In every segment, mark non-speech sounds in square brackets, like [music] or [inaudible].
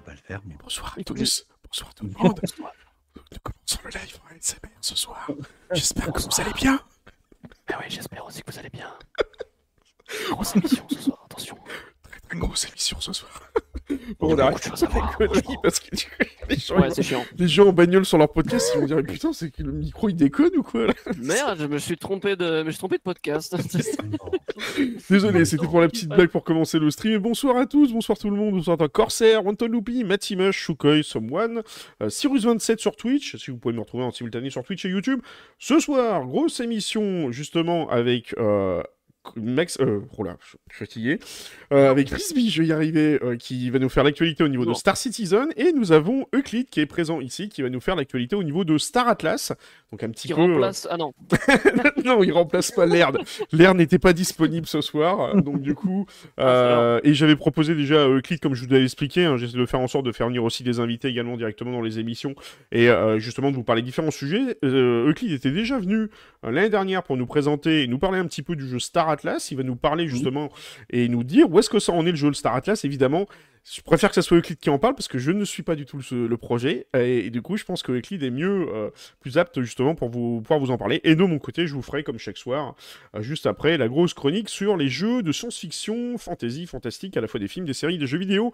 pas le faire, mais bonsoir à tous. Bonsoir tout le monde. Nous commençons le live en ce soir. J'espère que vous allez bien. Ah oui, j'espère aussi que vous allez bien. Grosse émission ce soir, attention. Très très grosse émission ce soir. Bon, on arrête de faire parce que ouais, c'est chiant. Les gens en bagnole sur leur podcast, ils vont dire putain, c'est que le micro il déconne ou quoi là Merde, je me suis trompé de, trompé de podcast. [laughs] Désolé, c'était pour la petite blague pour commencer le stream. bonsoir à tous, bonsoir tout le monde, bonsoir à Corsair, Anton Loopy, Matimush, Shukoi, Someone, euh, Cyrus27 sur Twitch, si vous pouvez me retrouver en simultané sur Twitch et YouTube. Ce soir, grosse émission justement avec. Euh, Max, euh, oh là, je suis fatigué. Euh, avec Frisbee, je vais y arriver, euh, qui va nous faire l'actualité au niveau de Star Citizen. Et nous avons Euclid qui est présent ici, qui va nous faire l'actualité au niveau de Star Atlas. Donc un petit qui euh, Remplace... Ah non. [laughs] non, il remplace pas l'Air. L'Air n'était pas disponible ce soir. Donc du coup. Ah, et j'avais proposé déjà Euclid, comme je vous l'avais expliqué, hein, j'essaie de faire en sorte de faire venir aussi des invités également directement dans les émissions. Et justement de vous parler différents sujets. Euclid était déjà venu l'année dernière pour nous présenter et nous parler un petit peu du jeu Star Atlas. Il va nous parler justement et nous dire où est-ce que ça en est le jeu, le Star Atlas. Évidemment, je préfère que ça soit Euclid qui en parle parce que je ne suis pas du tout le, projet. Et, du coup, je pense que Euclid est mieux, euh, plus apte justement pour vous, pouvoir vous en parler. Et de mon côté, je vous ferai comme chaque soir, euh, juste après, la grosse chronique sur les jeux de science-fiction, fantasy, fantastique, à la fois des films, des séries, des jeux vidéo.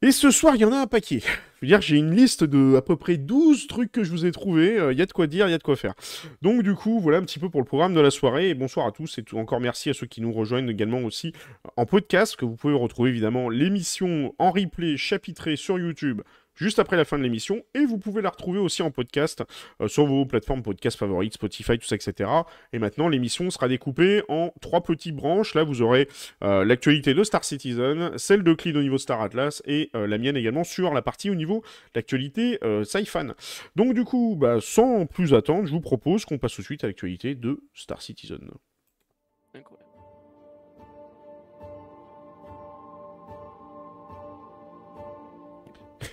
Et ce soir, il y en a un paquet. Je veux dire, j'ai une liste de à peu près 12 trucs que je vous ai trouvés. Il euh, y a de quoi dire, il y a de quoi faire. Donc, du coup, voilà un petit peu pour le programme de la soirée. bonsoir à tous. Et encore merci à ceux qui nous rejoignent également aussi en podcast, que vous pouvez retrouver évidemment l'émission en replay chapitrée sur YouTube, juste après la fin de l'émission. Et vous pouvez la retrouver aussi en podcast euh, sur vos plateformes podcast favorites, Spotify, tout ça, etc. Et maintenant, l'émission sera découpée en trois petites branches. Là, vous aurez euh, l'actualité de Star Citizen, celle de Clean au niveau Star Atlas et euh, la mienne également sur la partie au niveau l'actualité Sci-Fan. Donc, du coup, bah, sans plus attendre, je vous propose qu'on passe tout de suite à l'actualité de Star Citizen.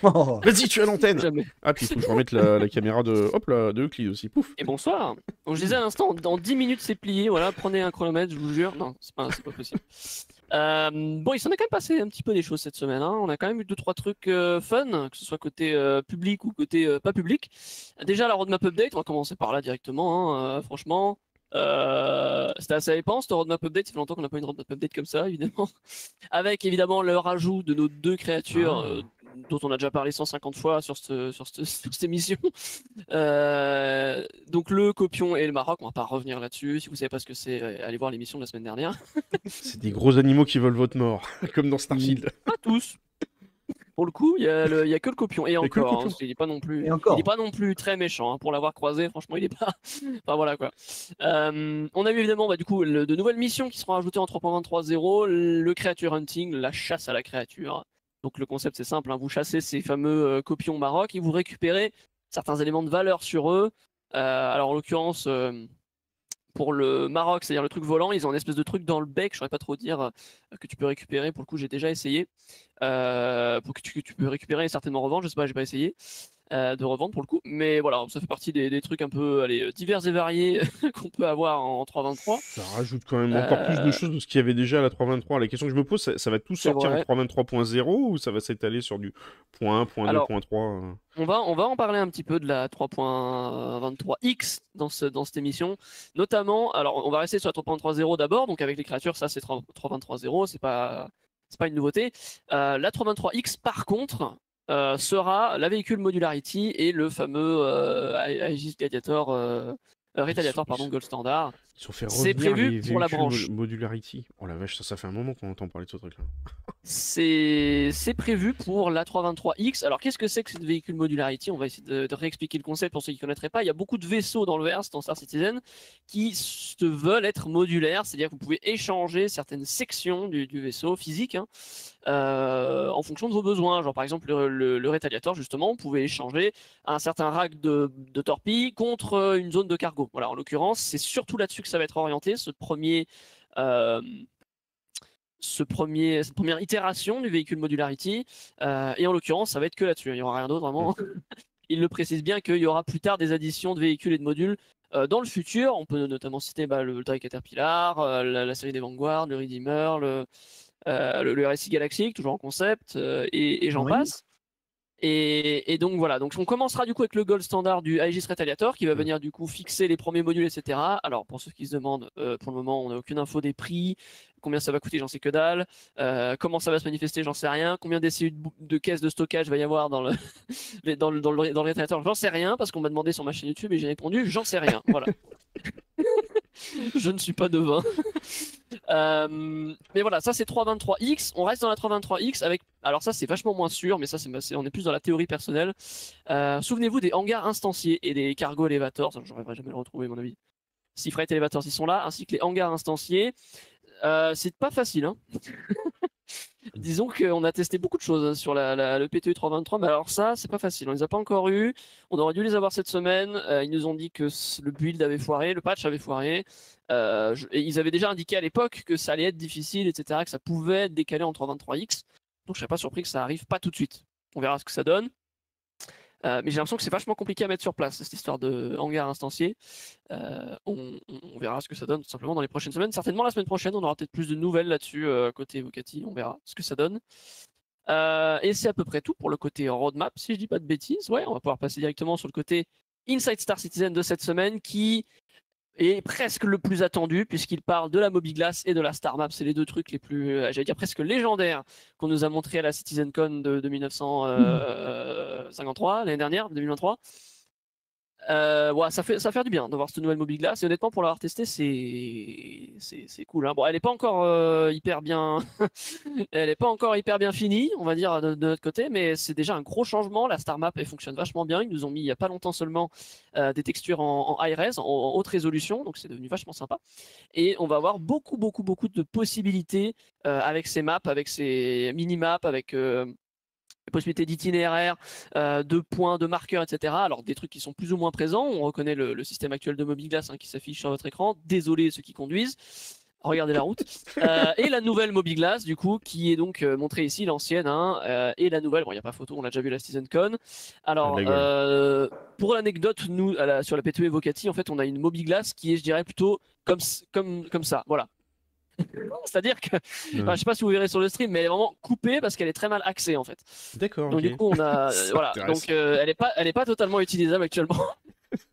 Oh. Vas-y, tu as l'antenne. Ah, puis il faut que je remette la, caméra de hop là, de Euclid aussi. Pouf. Et bonsoir. On je disais à l'instant, dans 10 minutes c'est plié. Voilà, prenez un chronomètre, je vous jure. Non, c'est pas, possible. Euh, bon, il s'en est quand même passé un petit peu des choses cette semaine. Hein. On a quand même eu deux trois trucs euh, fun, que ce soit côté euh, public ou côté pas public. Déjà la roadmap update, on va commencer par là directement. Hein. franchement, euh, c'était assez épais, cette roadmap update. Ça fait longtemps qu'on n'a pas une roadmap update comme ça, évidemment. [laughs] Avec évidemment le rajout de nos deux créatures, ah dont on a déjà parlé 150 fois sur, ce, sur, [laughs] cette émission. Euh, donc le Copion et le Maroc, on va pas revenir là-dessus. Si vous savez pas ce que c'est, euh, allez voir l'émission de la semaine dernière. [laughs] c'est des gros animaux qui veulent votre mort, [laughs] comme dans Starfield. Pas tous. Pour le coup, il n'y a, a, que le copion. Et encore, hein, il n'est pas, non plus, pas non plus très méchant. Hein. Pour l'avoir croisé, franchement, il n'est pas. enfin, voilà quoi. Euh, on a eu évidemment bah, du coup, de nouvelles missions qui seront ajoutées en 3.23.0. Le creature hunting, la chasse à la créature. Donc le concept c'est simple, hein. vous chassez ces fameux copions euh, copions maroc et vous récupérez certains éléments de valeur sur eux. Euh, alors en l'occurrence, euh, pour le Maroc, c'est-à-dire le truc volant, ils ont une espèce de truc dans le bec, je ne saurais pas trop dire, que tu peux récupérer. Pour le coup, j'ai déjà essayé. pour que tu, peux récupérer et certainement revendre, je ne sais pas, j'ai pas essayé. Euh, de revendre pour le coup. Mais voilà, ça fait partie des, des trucs un peu euh, divers et variés [laughs] qu'on peut avoir en 3.23. Ça rajoute quand même encore plus de euh, choses de ce qu'il y avait déjà à la 3.23. La question que je me pose, ça, va tout sortir en 3.23.0 ou ça va s'étaler sur du point 1, point 2, 3 on va, on va en parler un petit peu de la 3.23x dans, ce, dans cette émission. Notamment, alors on va rester sur la 3.30 d'abord, donc avec les créatures, ça c'est 3.23.0, c'est pas c'est pas une nouveauté. la 323X, par contre, euh, sera la véhicule modularity et le fameux euh, Aegis Gladiator, euh, Retaliator, pardon, Gold Standard. C'est prévu pour la branche. Modularity. Oh la vache, ça, ça fait un moment qu'on entend parler de ce truc-là. c'est prévu pour la 323X. Alors qu'est-ce que c'est que ce véhicule Modularity On va essayer de, réexpliquer le concept pour ceux qui ne connaîtraient pas. Il y a beaucoup de vaisseaux dans le VR, dans Star Citizen, qui se veulent être modulaires. C'est-à-dire que vous pouvez échanger certaines sections du, vaisseau physique hein, euh, en fonction de vos besoins. Genre par exemple le, Retaliator justement, vous pouvez échanger un certain rack de, de torpilles contre euh, une zone de cargo. Voilà, en l'occurrence, c'est surtout là-dessus ça va être orienté, ce premier, ce premier, cette première itération du véhicule modularity. Euh, et en l'occurrence, ça va être que là-dessus. Hein, il n'y aura rien d'autre vraiment. [laughs] Il le précise bien qu'il y aura plus tard des additions de véhicules et de modules euh, dans le futur. On peut notamment citer bah, le Voltaire Caterpillar, euh, la, série des Vanguard, le Redeemer, le, le, RSI Galaxy, toujours en concept, et, j'en passe. Et, donc voilà, donc on commencera du coup avec le gold standard du Aegis Retaliator qui va mm. venir du coup fixer les premiers modules, etc. Alors pour ceux qui se demandent, euh, pour le moment on n'a aucune info des prix, combien ça va coûter, j'en sais que dalle, euh, comment ça va se manifester, j'en sais rien, combien d'essais de, caisse caisses de stockage va y avoir dans le, [laughs] dans le, dans Retaliator, j'en sais rien parce qu'on m'a demandé sur ma chaîne YouTube et j'ai répondu, j'en sais rien, voilà. [laughs] je ne suis pas devin. [laughs] Euh, mais voilà, ça c'est 323X. On reste dans la 323X avec alors ça c'est vachement moins sûr, mais ça c'est on est plus dans la théorie personnelle. Euh, souvenez-vous des hangars instanciés et des cargo elevators, j'aurais jamais le retrouver à mon avis. Si Freight Elevators ils sont là, ainsi que les hangars instanciés, euh, c'est pas facile. Hein [laughs] Disons qu'on a testé beaucoup de choses hein, sur le ptu 323, e mais alors ça, c'est pas facile. On les a pas encore eu. On aurait dû les avoir cette semaine. Euh, ils nous ont dit que le build avait foiré, le patch avait foiré. ils avaient déjà indiqué à l'époque que ça allait être difficile, etc., que ça pouvait être décalé en 323X. Donc je serais pas surpris que ça arrive pas tout de suite. On verra ce que ça donne. Euh, mais j'ai l'impression que c'est vachement compliqué à mettre sur place, cette histoire de hangar instancié. Euh, on, verra ce que ça donne tout simplement dans les prochaines semaines. Certainement la semaine prochaine, on aura peut-être plus de nouvelles là-dessus euh, côté Evocati, On verra ce que ça donne. et c'est à peu près tout pour le côté roadmap, si je dis pas de bêtises. Ouais, on va pouvoir passer directement sur le côté Inside Star Citizen de cette semaine qui et presque le plus attendu puisqu'il parle de la Mobiglass et de la Star Map. C'est les deux trucs les plus, euh, j'allais dire presque légendaires qu'on nous a montré à la CitizenCon de, de 1953 euh, l'année dernière, 2023. Euh, ça fait ça fait du bien d'avoir voir cette nouvelle Mobile Glass. honnêtement, pour l'avoir testée, c'est c'est cool. Hein. Bon, elle n'est pas encore euh, hyper bien, [laughs] elle pas encore hyper bien finie, on va dire de, notre côté, mais c'est déjà un gros changement. La Star Map elle fonctionne vachement bien. Ils nous ont mis il y a pas longtemps seulement euh, des textures en, en high en, haute résolution, donc c'est devenu vachement sympa. Et on va avoir beaucoup beaucoup beaucoup de possibilités avec ces maps, avec ces mini maps, avec possibilité d'itinéraire, euh, de points, de marqueurs, etc. Alors des trucs qui sont plus ou moins présents. On reconnaît le, système actuel de MobiGlass hein, qui s'affiche sur votre écran. Désolé ceux qui conduisent. Regardez la route. [laughs] Euh, et la nouvelle MobiGlass, du coup, qui est donc euh, montrée ici, l'ancienne, hein. et la nouvelle. Bon, il n'y a pas photo, on l'a déjà vu la Season Con. Alors, pour l'anecdote, nous, sur la P2 Evocati, en fait, on a une MobiGlass qui est, je dirais, plutôt comme, comme, comme ça. Voilà. C'est-à-dire que, ne je sais pas si vous verrez sur le stream, mais elle est vraiment coupée parce qu'elle est très mal axée en fait. D'accord. Donc du coup, on a, [laughs] euh, voilà. Donc euh, elle n'est pas, elle est pas totalement utilisable actuellement.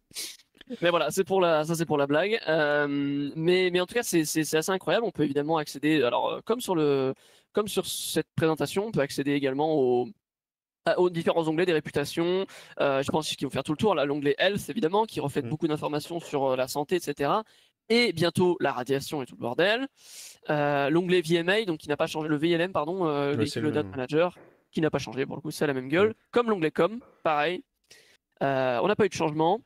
[laughs] mais voilà, c'est pour la, ça c'est pour la blague. Euh, mais, mais en tout cas, c'est assez incroyable. On peut évidemment accéder, alors comme sur le, comme sur cette présentation, on peut accéder également aux différents onglets des réputations. je pense qu'ils vont faire tout le tour. L'onglet Health, évidemment, qui reflète mm. beaucoup d'informations sur la santé, etc et bientôt la radiation et tout le bordel. Euh, l'onglet VMA, donc qui n'a pas changé, le VLM, pardon, euh, le, Data Manager, qui n'a pas changé, pour le coup, c'est la même gueule. Comme l'onglet Com, pareil. Euh, on n'a pas eu de changement.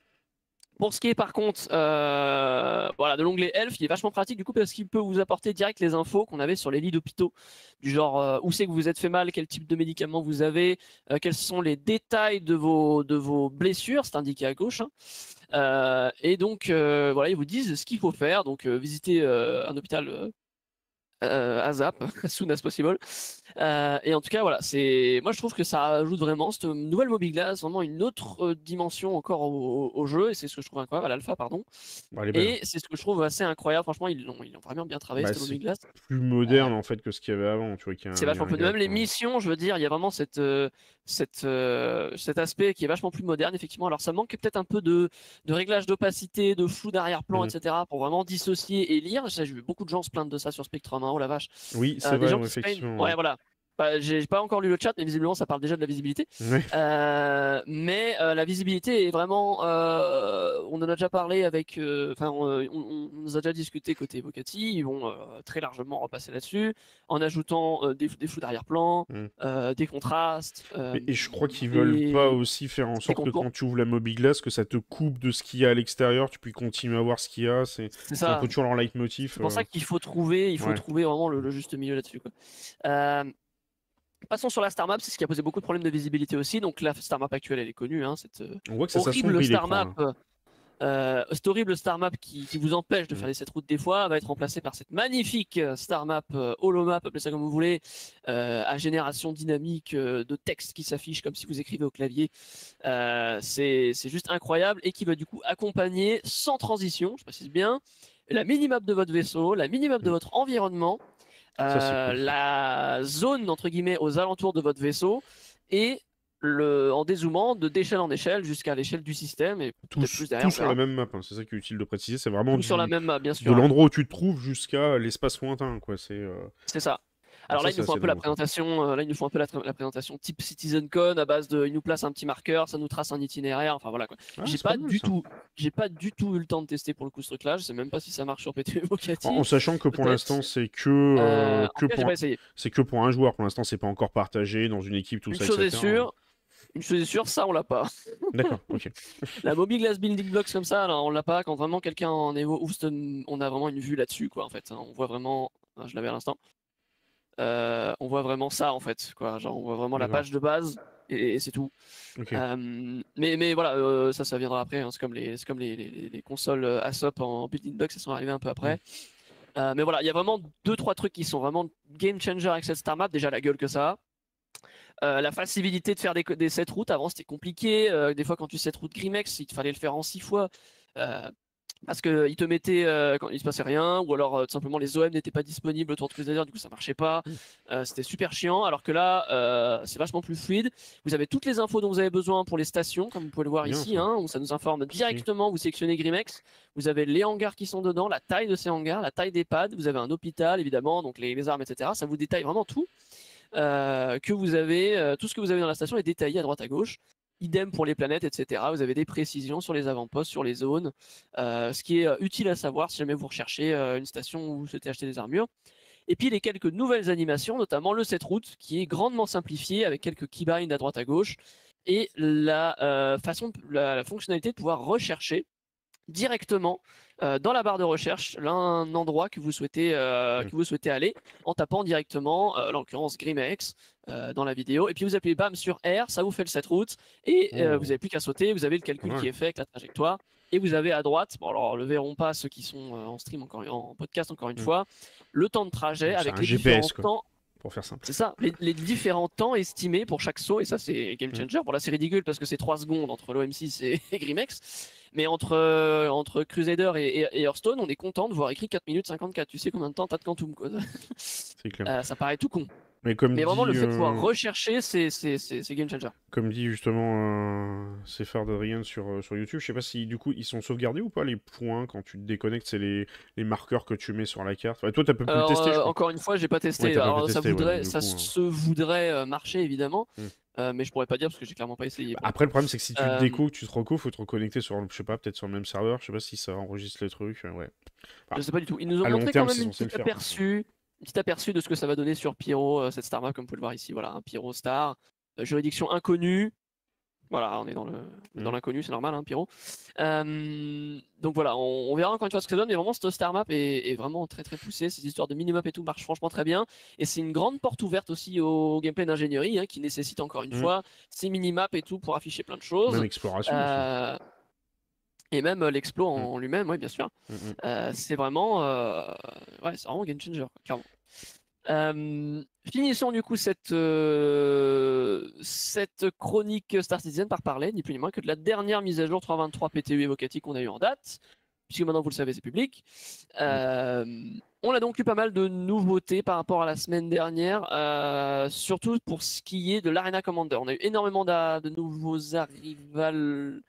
Pour ce qui est par contre euh, voilà, de l'onglet Elf, il est vachement pratique du coup parce qu'il peut vous apporter direct les infos qu'on avait sur les lits d'hôpitaux, du genre euh, où c'est que vous êtes fait mal, quel type de médicaments vous avez, euh, quels sont les détails de vos, de vos blessures, c'est indiqué à gauche. Hein. et donc voilà, ils vous disent ce qu'il faut faire, donc visiter un hôpital Azap, euh, ASAP, [laughs] as soon as possible. Euh, et en tout cas, voilà, c'est moi je trouve que ça ajoute vraiment cette nouvelle Mobile Glass, vraiment une autre euh, dimension encore au, jeu, et c'est ce que je trouve incroyable à l'alpha, pardon. Bah, et c'est ce que je trouve assez incroyable, franchement, ils ils ont vraiment bien travaillé bah, cette Mobile Glass. Plus moderne en fait que ce qu'il y avait avant, tu vois. c'est vachement Même les missions, je veux dire, il y a vraiment cette, cette, euh, cet aspect qui est vachement plus moderne, effectivement. Alors ça manque peut-être un peu de, de réglage d'opacité, de flou d'arrière-plan, mm. etc. pour vraiment dissocier et lire. J'ai vu beaucoup de gens se plaindre de ça sur Spectrum. Hein. oh la vache. Oui, euh, c'est vrai, des gens Ouais, voilà j'ai pas encore lu le chat, mais visiblement ça parle déjà de la visibilité. Euh, mais euh, la visibilité est vraiment, euh, on en a déjà parlé avec, enfin, on, on, a déjà discuté côté evocati ils vont très largement repasser là-dessus, en ajoutant des, des, flous d'arrière-plan, mm. des contrastes. et, je crois qu'ils veulent pas aussi faire en sorte que quand tu ouvres la mobiglas, que ça te coupe de ce qu'il y a à l'extérieur, tu puisses continuer à voir ce qu'il y a. C'est un peu toujours leur leitmotiv. C'est pour ça qu'il faut trouver, il faut trouver vraiment le, juste milieu là-dessus. Passons sur la star map, c'est ce qui a posé beaucoup de problèmes de visibilité aussi. Donc la star map actuelle, elle est connue. Hein, cette euh, On voit que horrible star map, hein. euh, euh, horrible star map qui, vous empêche de mm. faire faire cette route des fois va être remplacée par cette magnifique star map, holomap, appelez ça comme vous voulez, à génération dynamique de texte qui s'affiche comme si vous écrivez au clavier. c'est juste incroyable et qui va du coup accompagner sans transition, je précise bien, la minimap de votre vaisseau, la minimap de mm. votre environnement euh, la zone, entre guillemets, aux alentours de votre vaisseau et le, en dézoomant de d'échelle en échelle jusqu'à l'échelle du système et tout, plus derrière, sur la même map. Hein. C'est ça qui est utile de préciser. C'est vraiment sur la même map, bien sûr. De l'endroit où tu te trouves jusqu'à l'espace lointain, quoi. C'est. Euh, c'est ça. Alors euh, là, ils nous font un peu la présentation. Là, nous un peu la, présentation type CitizenCon à base de, ils nous placent un petit marqueur, ça nous trace un itinéraire. Enfin voilà quoi. Ah, j'ai pas, du tout, j'ai pas du tout eu le temps de tester pour le coup ce truc-là. Je sais même pas si ça marche sur PT [laughs] Evocative. En, sachant que pour l'instant, c'est que, euh, euh, pour, c'est que pour un joueur. Pour l'instant, c'est pas encore partagé dans une équipe tout une ça. Chose etc. est sûre. Une chose est sûre, ça on l'a pas. [laughs] D'accord, ok. la mobile glass building blocks comme ça, alors on l'a pas. Quand vraiment quelqu'un en Evo on a vraiment une vue là-dessus, quoi, en fait. Hein, on voit vraiment, je l'avais à l'instant, euh, on voit vraiment ça en fait. Quoi. Genre, on voit vraiment la page de base et, c'est tout. Euh, mais, mais voilà, euh, ça, ça viendra après. Hein. C'est comme, les, comme les, les, les, consoles ASOP en building box elles sont arrivés un peu après. mais voilà, il y a vraiment deux, trois trucs qui sont vraiment game changer avec cette star map. Déjà, la gueule que ça a. la facilité de faire des, des 7 routes, avant c'était compliqué. des fois, quand tu 7 routes Grimex, il fallait le faire en six fois parce qu'ils te mettait euh, quand il se passait rien, ou alors euh, simplement les OM n'étaient pas disponibles autour de Crusader, du coup ça marchait pas. Mm. Euh, c'était super chiant, alors que là, c'est vachement plus fluide. Vous avez toutes les infos dont vous avez besoin pour les stations, comme vous pouvez le voir ici, hein, où ça nous informe directement, vous sélectionnez Grimex, vous avez les hangars qui sont dedans, la taille de ces hangars, la taille des pads, vous avez un hôpital évidemment, donc les, les armes, etc. Ça vous détaille vraiment tout. que vous avez, tout ce que vous avez dans la station est détaillé à droite à gauche. Idem pour les planètes, etc. Vous avez des précisions sur les avant-postes, sur les zones, euh, ce qui est euh, utile à savoir si jamais vous recherchez euh, une station où vous souhaitez acheter des armures. Et puis les quelques nouvelles animations, notamment le set route, qui est grandement simplifié avec quelques keybinds à droite à gauche et la façon, la, fonctionnalité de pouvoir rechercher directement euh, dans la barre de recherche l'un endroit que vous souhaitez euh, que vous souhaitez aller en tapant directement euh, l'occurrence Grimex dans la vidéo et puis vous appuyez bam sur R ça vous fait le set route et oh. vous n'avez plus qu'à sauter vous avez le calcul qui est fait avec la trajectoire et vous avez à droite bon alors le verront pas ceux qui sont en stream encore en podcast encore une mm. fois le temps de trajet avec les GPS, temps pour faire simple. C'est ça, les, différents temps estimés pour chaque saut, et ça c'est game mm. changer. là c'est ridicule parce que c'est 3 secondes entre l'OM6 et, [laughs] Grimex, mais entre, euh, entre Crusader et, Hearthstone, on est content de voir écrit 4 minutes 54. Tu sais combien de temps t'as de Quantum quoi. clair. Euh, ça paraît tout con. Mais, vraiment, le fait de pouvoir euh, rechercher, c'est game changer. Comme dit justement c'est euh, d'Adrien sur, euh, sur YouTube, je sais pas si du coup ils sont sauvegardés ou pas les points quand tu te déconnectes, c'est les, marqueurs que tu mets sur la carte. toi, tu peux le tester. encore une fois, j'ai pas testé. Alors, ça, ça se voudrait marcher évidemment. Hmm. mais je pourrais pas dire parce que j'ai clairement pas essayé. après, le problème, c'est que si tu te découvres, tu te il faut te reconnecter sur, je sais pas, peut-être sur le même serveur, je sais pas si ça enregistre les trucs, ouais. ne sais pas du tout. Ils nous ont montré quand même une aperçu petit aperçu de ce que ça va donner sur Pyro, euh, cette star map, comme vous pouvez le voir ici. Voilà, un Pyro star, euh, juridiction inconnue. Voilà, on est dans le mm. dans l'inconnu, c'est normal, hein, Pyro. Euh, donc voilà, on, verra encore une fois ce que ça donne, mais vraiment cette star map est, vraiment très très poussée. Ces histoires de minimap et tout marchent franchement très bien, et c'est une grande porte ouverte aussi au gameplay d'ingénierie, hein, qui nécessite encore une mm. fois ces minimap et tout pour afficher plein de choses. Même exploration. aussi et même euh, l'explo en mmh. lui-même, oui, bien sûr. Mmh, mmh. Euh, c'est vraiment, euh, ouais, c'est vraiment game changer, clairement. finissons du coup cette, cette chronique Star Citizen par parler, ni plus ni moins que de la dernière mise à jour 323 PTU évocatique qu'on a eu en date, puisque maintenant vous le savez, c'est public. on a donc eu pas mal de nouveautés par rapport à la semaine dernière, surtout pour ce qui est de l'Arena Commander. On a eu énormément de nouveaux arrivals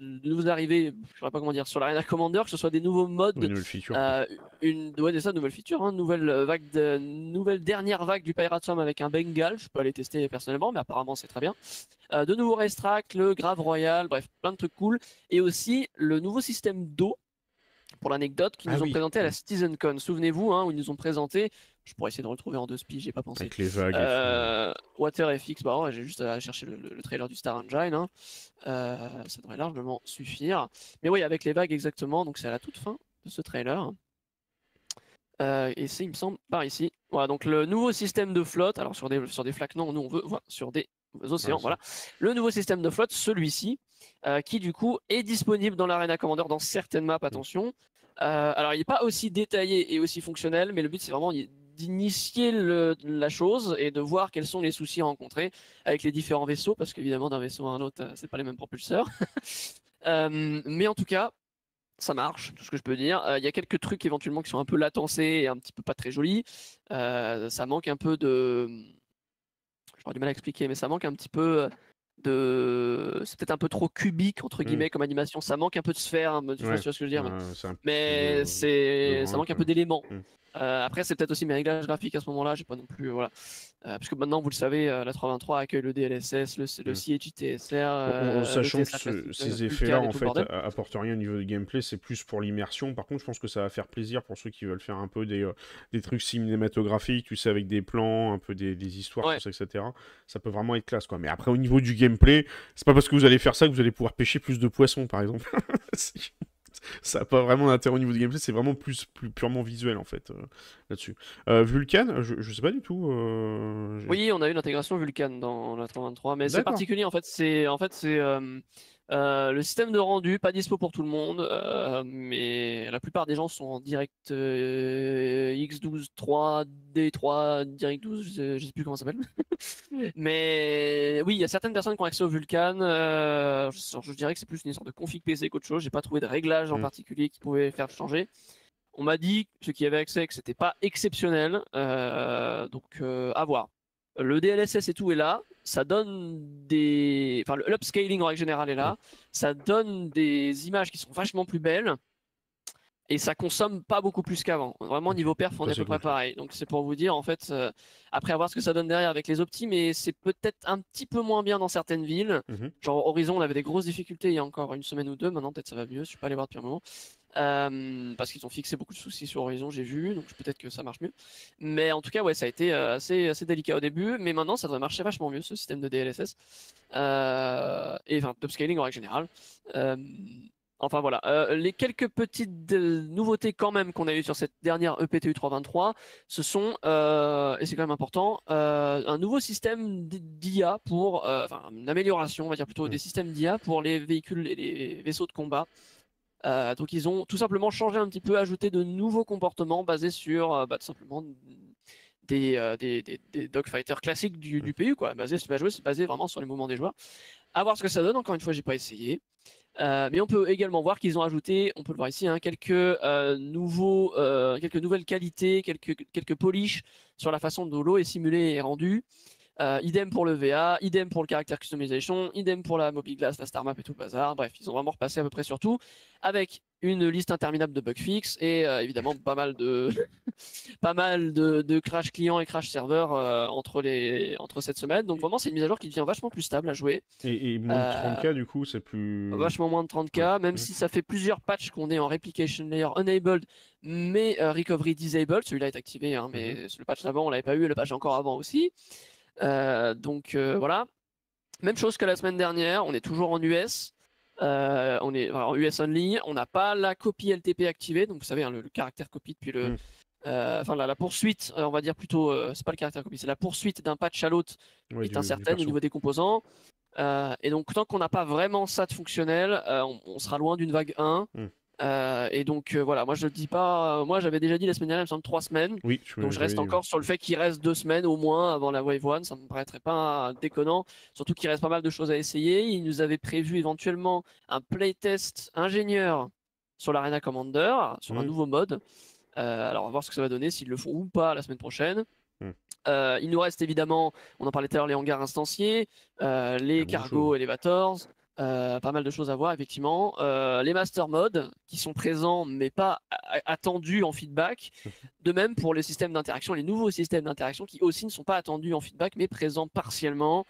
de nouveaux arrivées, je ne pas comment dire, sur l'Arena Commander, que ce soit des nouveaux modes, une nouvelle feature, euh, une ouais, ça, nouvelle feature, une hein, nouvelle vague, de, nouvelle dernière vague du Pirate Swarm avec un Bengal. Je peux aller tester personnellement, mais apparemment c'est très bien. Euh, de nouveaux racetracks, le Grave Royal, bref, plein de trucs cool, et aussi le nouveau système d'eau pour l'anecdote, qu'ils ah nous ont présenté à la CitizenCon. Souvenez-vous, hein, où ils nous ont présenté, je pourrais essayer de retrouver en deux spies, j'ai pas pensé. Avec les vagues. Euh, Water FX, bah j'ai juste à chercher le, trailer du Star Engine, hein. euh, ça devrait largement suffire. Mais oui, avec les vagues exactement, donc c'est à la toute fin de ce trailer. Euh, et c'est, il me semble, par ici. Voilà, donc le nouveau système de flotte, alors sur des, sur des flaques, non, nous on veut, sur des océans, voilà. Le nouveau système de flotte, celui-ci, euh, qui du coup est disponible dans l'Arena Commander dans certaines maps, mm. attention. Euh, alors il n'est pas aussi détaillé et aussi fonctionnel, mais le but c'est vraiment d'initier la chose et de voir quels sont les soucis rencontrés avec les différents vaisseaux, parce qu'évidemment d'un vaisseau à un autre, euh, c'est pas les mêmes propulseurs. [laughs] mais en tout cas, ça marche, tout ce que je peux dire. Il y a quelques trucs éventuellement qui sont un peu latencés et un petit peu pas très jolis. ça manque un peu de. J'aurais du mal à expliquer, mais ça manque un petit peu de c'est peut-être un peu trop cubique entre mmh. guillemets comme animation ça manque un peu de sphère tu vois ce que je veux dire mais, c'est ça manque un peu d'éléments mmh. Euh, après, c'est peut-être aussi mes réglages graphiques à ce moment-là. J'ai pas non plus, voilà, puisque euh, parce que maintenant, vous le savez, euh, la 323 accueille le DLSS, le, le mm. sachant que ces effets-là, en fait, apportent rien au niveau du gameplay. C'est plus pour l'immersion. Par contre, je pense que ça va faire plaisir pour ceux qui veulent faire un peu des, des trucs cinématographiques, tu sais, avec des plans, un peu des, histoires, tout ça, etc. Ça peut vraiment être classe, quoi. Mais après, au niveau du gameplay, c'est pas parce que vous allez faire ça que vous allez pouvoir pêcher plus de poissons, par exemple. [laughs] ça n'a pas vraiment d'intérêt au niveau du gameplay, c'est vraiment plus, plus, purement visuel en fait euh, là-dessus. Euh, Vulcan, je, sais pas du tout. Euh, oui, on a eu l'intégration Vulcan dans la 323, mais c'est particulier en fait. C'est en fait c'est euh, le système de rendu, pas dispo pour tout le monde, euh, mais la plupart des gens sont en direct X12, 3, D3, direct 12, je, ne sais plus comment ça s'appelle. [laughs] mais oui, il y a certaines personnes qui ont accès au Vulkan. Euh, je, dirais que c'est plus une sorte de config PC qu'autre chose. J'ai pas trouvé de réglage en mm. particulier qui pouvait faire changer. On m'a dit, ceux qui avaient accès, que c'était pas exceptionnel. donc, à voir le DLSS et tout est là, ça donne des. Enfin, l'upscaling en règle générale est là, ça donne des images qui sont vachement plus belles et ça consomme pas beaucoup plus qu'avant. Vraiment, niveau perf, on est à peu près pareil. Donc, c'est pour vous dire, en fait, euh, après avoir ce que ça donne derrière avec les optis, mais c'est peut-être un petit peu moins bien dans certaines villes. Mhm. Genre, Horizon, on avait des grosses difficultés il y a encore une semaine ou deux. Maintenant, peut-être ça va mieux. Je suis pas allé voir depuis un moment. Euh, parce qu'ils ont fixé beaucoup de soucis sur Horizon, j'ai vu, donc peut-être que ça marche mieux. Mais en tout cas, ouais, ça a été euh, assez, délicat au début, mais maintenant ça devrait marcher vachement mieux ce système de DLSS euh, et enfin d'upscaling en règle générale. enfin voilà, les quelques petites nouveautés quand même qu'on a eues sur cette dernière EPTU 323, ce sont, et c'est quand même important, un nouveau système d'IA pour, enfin une amélioration, on va dire plutôt mm. des systèmes d'IA pour les véhicules et les vaisseaux de combat. Euh, donc ils ont tout simplement changé un petit peu, ajouté de nouveaux comportements basés sur euh, bah, tout simplement euh, des, des, des, dogfighters classiques du, du PU, quoi. Basé, c'est bah, basé, vraiment sur les mouvements des joueurs. À voir ce que ça donne, encore une fois, j'ai pas essayé. mais on peut également voir qu'ils ont ajouté, on peut le voir ici, hein, quelques, nouveaux, quelques nouvelles qualités, quelques, quelques polish sur la façon dont l'eau est simulée et rendue. Euh, idem pour le VA, idem pour le caractère customization, idem pour la mobile glass, la star map et tout le bazar. Bref, ils ont vraiment repassé à peu près sur tout, avec une liste interminable de bug fixes et euh, évidemment pas mal de [laughs] pas mal de, crash clients et crash serveur euh, entre les entre cette semaine. Donc vraiment c'est une mise à jour qui devient vachement plus stable à jouer. Et, moins de 30k du coup c'est plus vachement moins de 30k même si ça fait plusieurs patchs qu'on est en replication layer enabled mais recovery disabled. Celui-là est activé hein, mais le mhm. patch d'avant on l'avait pas eu et le patch encore avant aussi. Euh, donc euh, voilà. Même chose que la semaine dernière, on est toujours en US. Euh, on est en US only, on n'a pas la copie LTP activée, donc vous savez, hein, le, caractère copie depuis le. Mm. enfin, la, poursuite, on va dire plutôt, c'est pas le caractère copie, c'est la poursuite d'un patch à l'autre qui est incertaine au niveau des composants. et donc, tant qu'on n'a pas vraiment ça de fonctionnel, on, sera loin d'une vague 1. Euh, et donc euh, voilà, moi je dis pas, euh, moi j'avais déjà dit la semaine dernière, il me semble trois semaines. donc je reste encore sur le fait qu'il reste deux semaines au moins avant la Wave 1, ça me paraîtrait pas déconnant. Surtout qu'il reste pas mal de choses à essayer. Il nous avait prévu éventuellement un playtest ingénieur sur l'Arena Commander, sur un mmh. nouveau mode. alors on va voir ce que ça va donner, s'ils le font ou pas la semaine prochaine. Mmh. il nous reste évidemment, on en parlait tout à l'heure, les hangars instanciés, euh, les cargos elevators, euh, pas mal de choses à voir, effectivement. Euh, les master modes qui sont présents mais pas attendus en feedback. [laughs] De même pour les systèmes d'interaction, les nouveaux systèmes d'interaction qui aussi ne sont pas attendus en feedback mais présents partiellement.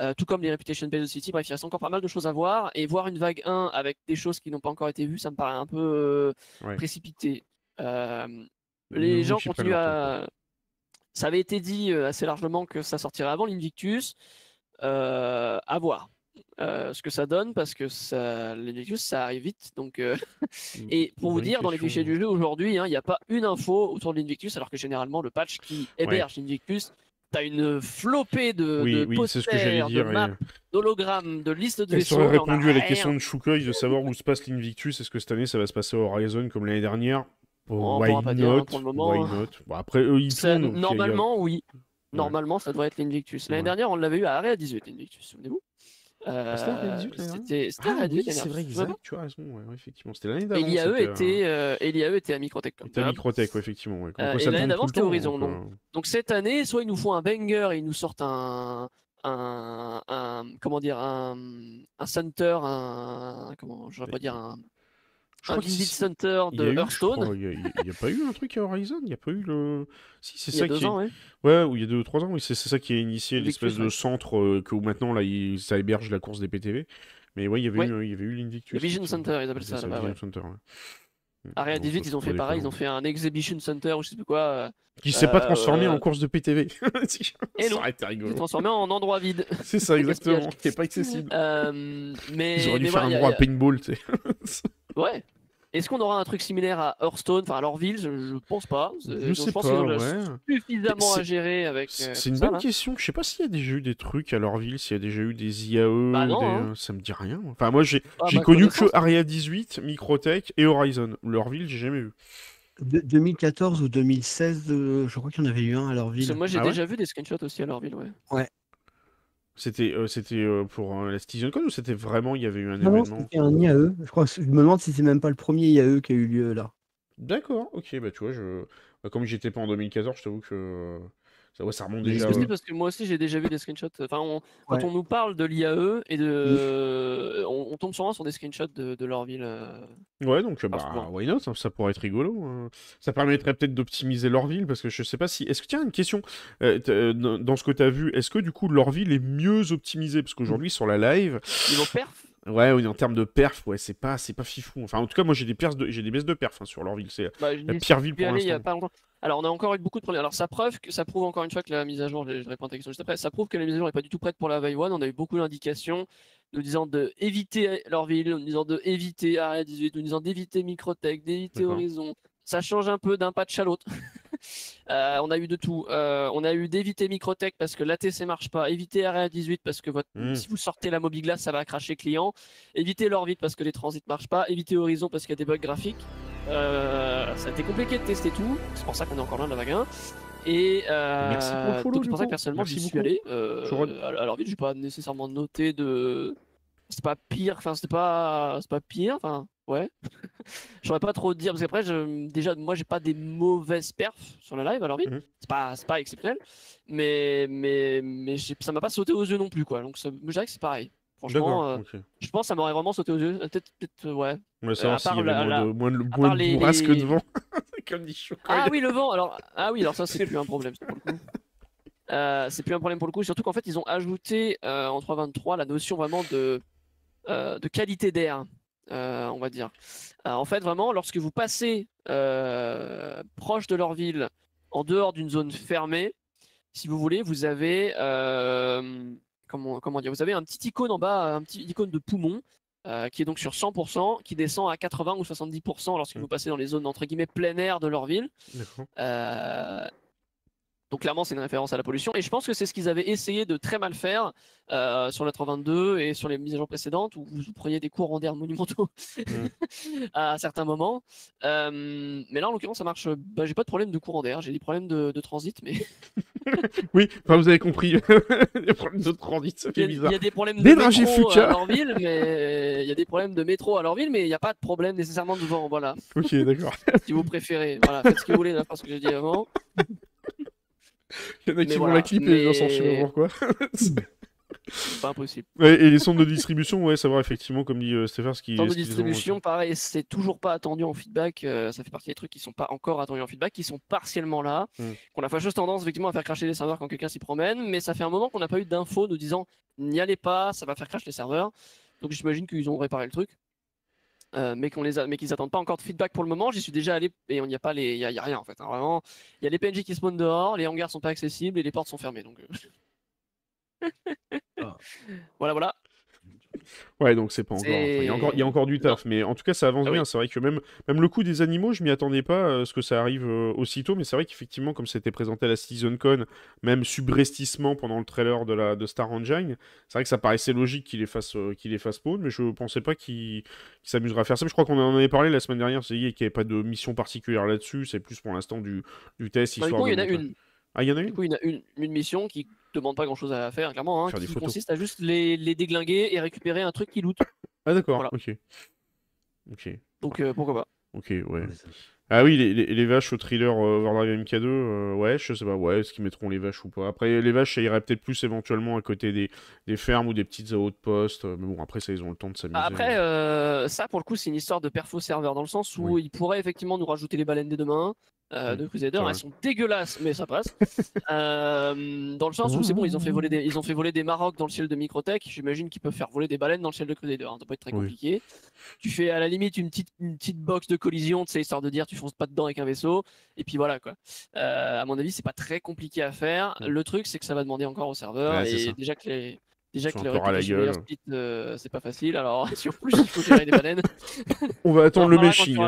Euh, tout comme les Reputation Based City, bref, il reste encore pas mal de choses à voir. Et voir une vague 1 avec des choses qui n'ont pas encore été vues, ça me paraît un peu précipité. les gens continuent à. Ça avait été dit assez largement que ça sortirait avant l'Invictus. à voir. Euh, ce que ça donne parce que ça, ça arrive vite. Donc, euh, [laughs] et pour vous dire, dans les fichiers du jeu aujourd'hui, hein, il n'y a pas une info autour de l'Invictus, alors que généralement le patch qui héberge l'Invictus, t'as une flopée de, de posters, de maps, d'hologrammes, de listes de vaisseaux. J'aurais répondu à la question de Choukoy de savoir où se passe l'Invictus. Est-ce que cette année ça va se passer au Horizon comme l'année dernière oh, why, hein, not, dire, pour le moment, Après, ils Normalement, oui. Normalement, ça devrait être l'Invictus. L'année dernière, on l'avait eu à Arrêt à 18, l'Invictus, souvenez-vous euh, c'était ah l'année c'est vrai, exact, tu as effectivement. C'était l'année d'avant. Euh, euh, et l'IAE était, euh... était, était à Microtech. Était à ah Microtech, effectivement. et l'année d'avant, c'était Horizon. Donc, cette année, soit ils nous font un banger et ils nous sortent un. un, comment dire un, un center, un. Comment je vais pas dire un. Je Center de il Hearthstone. Il n'y a, pas eu un truc à Horizon Il n'y a pas eu le. Si, c'est ça deux Ans, ouais. ou il y a deux ou trois ans, oui, c'est ça qui a initié l'espèce de centre euh, que maintenant là, ça héberge la course des PTV. Mais ouais, il y avait eu, il l'Invictus. Vision Center, ils appellent ça. ça là Center, ouais. Mm. aria 18, ils ont fait pareil, ils ont fait un Exhibition Center ou je sais plus quoi. Euh, qui s'est pas euh, transformé en euh, course de PTV. [laughs] [laughs] Et non, rigolo. transformé en endroit vide. [laughs] C'est ça, exactement, c'est pas accessible. mais, ils auraient dû faire un endroit à paintball, tu sais. ouais, est-ce qu'on aura un truc similaire à Hearthstone, enfin à Lorville je, pense pas. Je, ne euh, sais pense pas. Ouais. Suffisamment à gérer avec. c'est euh, une bonne question. Je sais pas s'il y a déjà eu des trucs à Lorville, s'il y a déjà eu des IAE. Bah hein. euh, ça me dit rien. Enfin, moi, j'ai ah, connu que Aria 18, Microtech et Horizon. Lorville, j'ai jamais eu. 2014 ou 2016, je crois qu'il y en avait eu un à Lorville. Moi, j'ai ah déjà vu des screenshots aussi à Lorville, ouais. Ouais, c'était euh, euh, pour la Station ou c'était vraiment il y avait eu un Non, événement c'était un IAE. Je crois, me demande si c'est même pas le premier IAE qui a eu lieu là. D'accord, ok, bah tu vois, je... Bah, comme j'étais pas en 2014, je t'avoue que euh, ça, ouais, parce que moi aussi j'ai déjà vu des screenshots. Euh, enfin, quand on nous parle de l'IAE et de, on, tombe souvent sur des screenshots de, leur ville. Euh, ouais, donc euh, bah, why not, hein, ça pourrait être rigolo. Hein. Ça permettrait peut-être d'optimiser leur ville parce que je sais pas si. Est-ce que tiens une question dans ce que tu as vu, est-ce que du coup leur ville est mieux optimisée parce mmh. qu'aujourd'hui sur la live. Ils vont perf. Ouais, oui, en termes de perf, ouais, c'est pas, c'est pas fifou. Enfin, en tout cas, moi, j'ai des, de, j'ai des baisses de perf hein, sur leur ville. C'est bah, la pire ville pour l'instant. Alors, on a encore eu beaucoup de problèmes. Alors, ça prouve, que, ça prouve encore une fois que la mise à jour, je, réponds à question juste après, ça prouve que la mise à jour n'est pas du tout prête pour la Veille One. On a eu beaucoup d'indications nous disant de éviter Lorville, nous disant de éviter Area 18, nous disant d'éviter Microtech, d'éviter Horizon. Ça change un peu d'un patch à l'autre. on a eu de tout. Euh, on a eu d'éviter Microtech parce que l'ATC marche pas, éviter Area 18 parce que hmm. si vous sortez la mobiglas ça va cracher client, éviter Lorville parce que les transits marchent pas, éviter Horizon parce qu'il y a des bugs graphiques. Euh, ça a été compliqué de tester tout. C'est pour ça qu'on est encore loin de la vague 1. Et euh, c'est pour ça que personnellement j'y suis allé. Euh, alors vite, j'ai pas nécessairement noté de. C'est pas pire. Enfin, c'est pas, c'est pas pire. Enfin, ouais. [laughs] J'aurais pas trop dire parce qu'après, je... déjà moi j'ai pas des mauvaises perfs sur la live. Alors vite, mhm. c'est pas, pas exceptionnel. Mais, mais, mais ça m'a pas sauté aux yeux non plus quoi. Donc je dirais que c'est pareil. Franchement, euh, je pense que ça m'aurait vraiment sauté aux yeux. Euh, peut-être, euh, ouais. ça, moins, de, de vent. [laughs] Ah oui, le vent. Alors, ah oui, alors ça, c'est plus un problème. Pour le [laughs] c'est plus un problème pour le coup. Surtout qu'en fait, ils ont ajouté en 3.23 la notion vraiment de, de qualité d'air, on va dire. en fait, vraiment, lorsque vous passez proche de leur ville, en dehors d'une zone fermée, si vous voulez, vous avez comment, dire, vous avez un petit icône en bas, un petit icône de poumon euh, qui est donc sur 100%, qui descend à 80 ou 70% lorsque mm. vous passez dans les zones entre guillemets plein air de leur ville. Euh, donc clairement, c'est une référence à la pollution. Et je pense que c'est ce qu'ils avaient essayé de très mal faire euh, sur la 322 et sur les mises à jour précédentes, où vous preniez des cours en d'air monumentaux mm. [laughs] à certains moments. Euh, mais là, en l'occurrence, ça marche. Je bah, j'ai pas de problème de cours en d'air, j'ai des problèmes de, transit, mais. [laughs] oui, enfin, vous avez compris. [laughs] problèmes de transit, Il y a des problèmes de métro à mais il y a des problèmes de métro à leur ville, mais il n'y a pas de problème nécessairement de vent. Voilà. Ok, d'accord. si vous préférez, voilà, faites ce que vous voulez, d'après ce que j'ai dit avant. [laughs] Il y en a qui vont la clip et les en s'en pas impossible. et les centres de distribution, ouais, savoir effectivement, comme dit euh, Stéphane, ce qui. Centres de distribution, pareil, c'est toujours pas attendu en feedback. Euh, ça fait partie des trucs qui sont pas encore attendus en feedback, qui sont partiellement là. Mm. Qu'on a fâcheuse tendance, effectivement, à faire cracher les serveurs quand quelqu'un s'y promène, mais ça fait un moment qu'on n'a pas eu d'infos nous disant n'y allez pas, ça va faire crash les serveurs. Donc j'imagine qu'ils ont réparé le truc. Euh, mais qu'on les a, mais qu'ils n'attendent pas encore de feedback pour le moment. J'y suis déjà allé et on n'y a pas les, il y, a rien en fait. Hein. vraiment, il y a les PNJ qui spawnent dehors, les hangars sont pas accessibles et les portes sont fermées. Donc euh. ah. [laughs] voilà, voilà. Ouais, donc c'est pas encore. Il y, a encore, du taf, mais en tout cas, ça avance ah bien. C'est vrai que même, même le coup des animaux, je m'y attendais pas euh, ce que ça arrive euh, aussitôt, mais c'est vrai qu'effectivement, comme c'était présenté à la con même subrestissement pendant le trailer de, la, de Star Engine, c'est vrai que ça paraissait logique qu'il les fasse, euh, qu'il les fasse pawn, mais je pensais pas qu'il s'amusera à faire ça. Mais je crois qu'on en avait parlé la semaine dernière, c'est qu'il n'y avait pas de mission particulière là-dessus, c'est plus pour l'instant du, du test. Bah, histoire ah, il y en a une Du coup, une, une, une mission qui demande pas grand chose à faire, clairement, hein, qui consiste à juste les, les déglinguer et récupérer un truc qui loot. Ah, d'accord, ok. Ok, Donc euh, pourquoi pas. ok, ouais. Ah oui, les, les- vaches au thriller euh, Overdrive MK2, euh, ouais, je sais pas, ouais, est-ce qu'ils mettront les vaches ou pas. Après, les vaches, ça irait peut-être plus éventuellement à côté des, des fermes ou des petites outposts, postes, euh, mais bon, après, ça, ils ont le temps de s'amuser. Après, hein. ça pour le coup, c'est une histoire de perfo serveur dans le sens où ils pourraient effectivement nous rajouter les baleines dès demain, euh, hmm, de Crusader, elles sont dégueulasses, mais ça passe. [laughs] Euh, dans le sens où c'est bon, ils ont fait hmm. voler des, ils ont fait voler des dans le ciel de Microtech. J'imagine qu'ils peuvent faire voler des baleines dans le ciel de Crusader. Hein. Ça peut être très compliqué. Tu fais à la limite une petite, une petite box de collision, tu sais, histoire de dire tu fonces pas dedans avec un vaisseau. Et puis voilà quoi. Euh, à mon avis, c'est pas très compliqué à faire. Hmm. Le truc, c'est que ça va demander encore au serveur. déjà que les, Déjà que le euh, c'est pas facile, alors sur [laughs] plus il faut gérer des baleines. [laughs] On va attendre le meshing.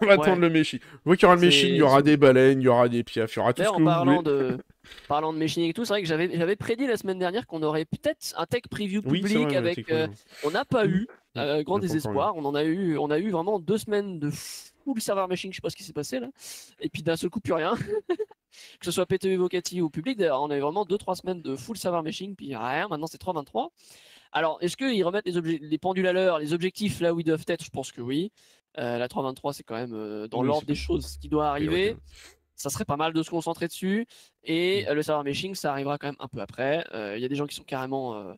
On va attendre le meshing. Vous voyez qu'il y aura le meshing, il y aura hein. [laughs] des baleines, il y aura des piafs, il y aura tout ce que parlant De... Parlant de meshing et tout, c'est vrai que j'avais prédit la semaine dernière qu'on aurait peut-être un tech preview public avec. Euh, on n'a pas eu, euh, grand désespoir, on en a eu, on a eu vraiment deux semaines de fou le serveur meshing, je sais pas ce qui s'est passé là. Et puis d'un seul coup, plus rien que ce soit PTE Vocati ou public. D'ailleurs, on avait vraiment 2-3 semaines de full server meshing, puis rien. Maintenant, c'est 3.23. Alors, est-ce qu'ils remettent les, pendules à l'heure, les objectifs là où ils doivent être Je pense que oui. Euh, la 3.23 c'est quand même euh, dans l'ordre des choses ce qui doit arriver. Ça serait pas mal de se concentrer dessus. Et mm. euh, le server meshing, ça arrivera quand même un peu après. Il y a des gens qui sont carrément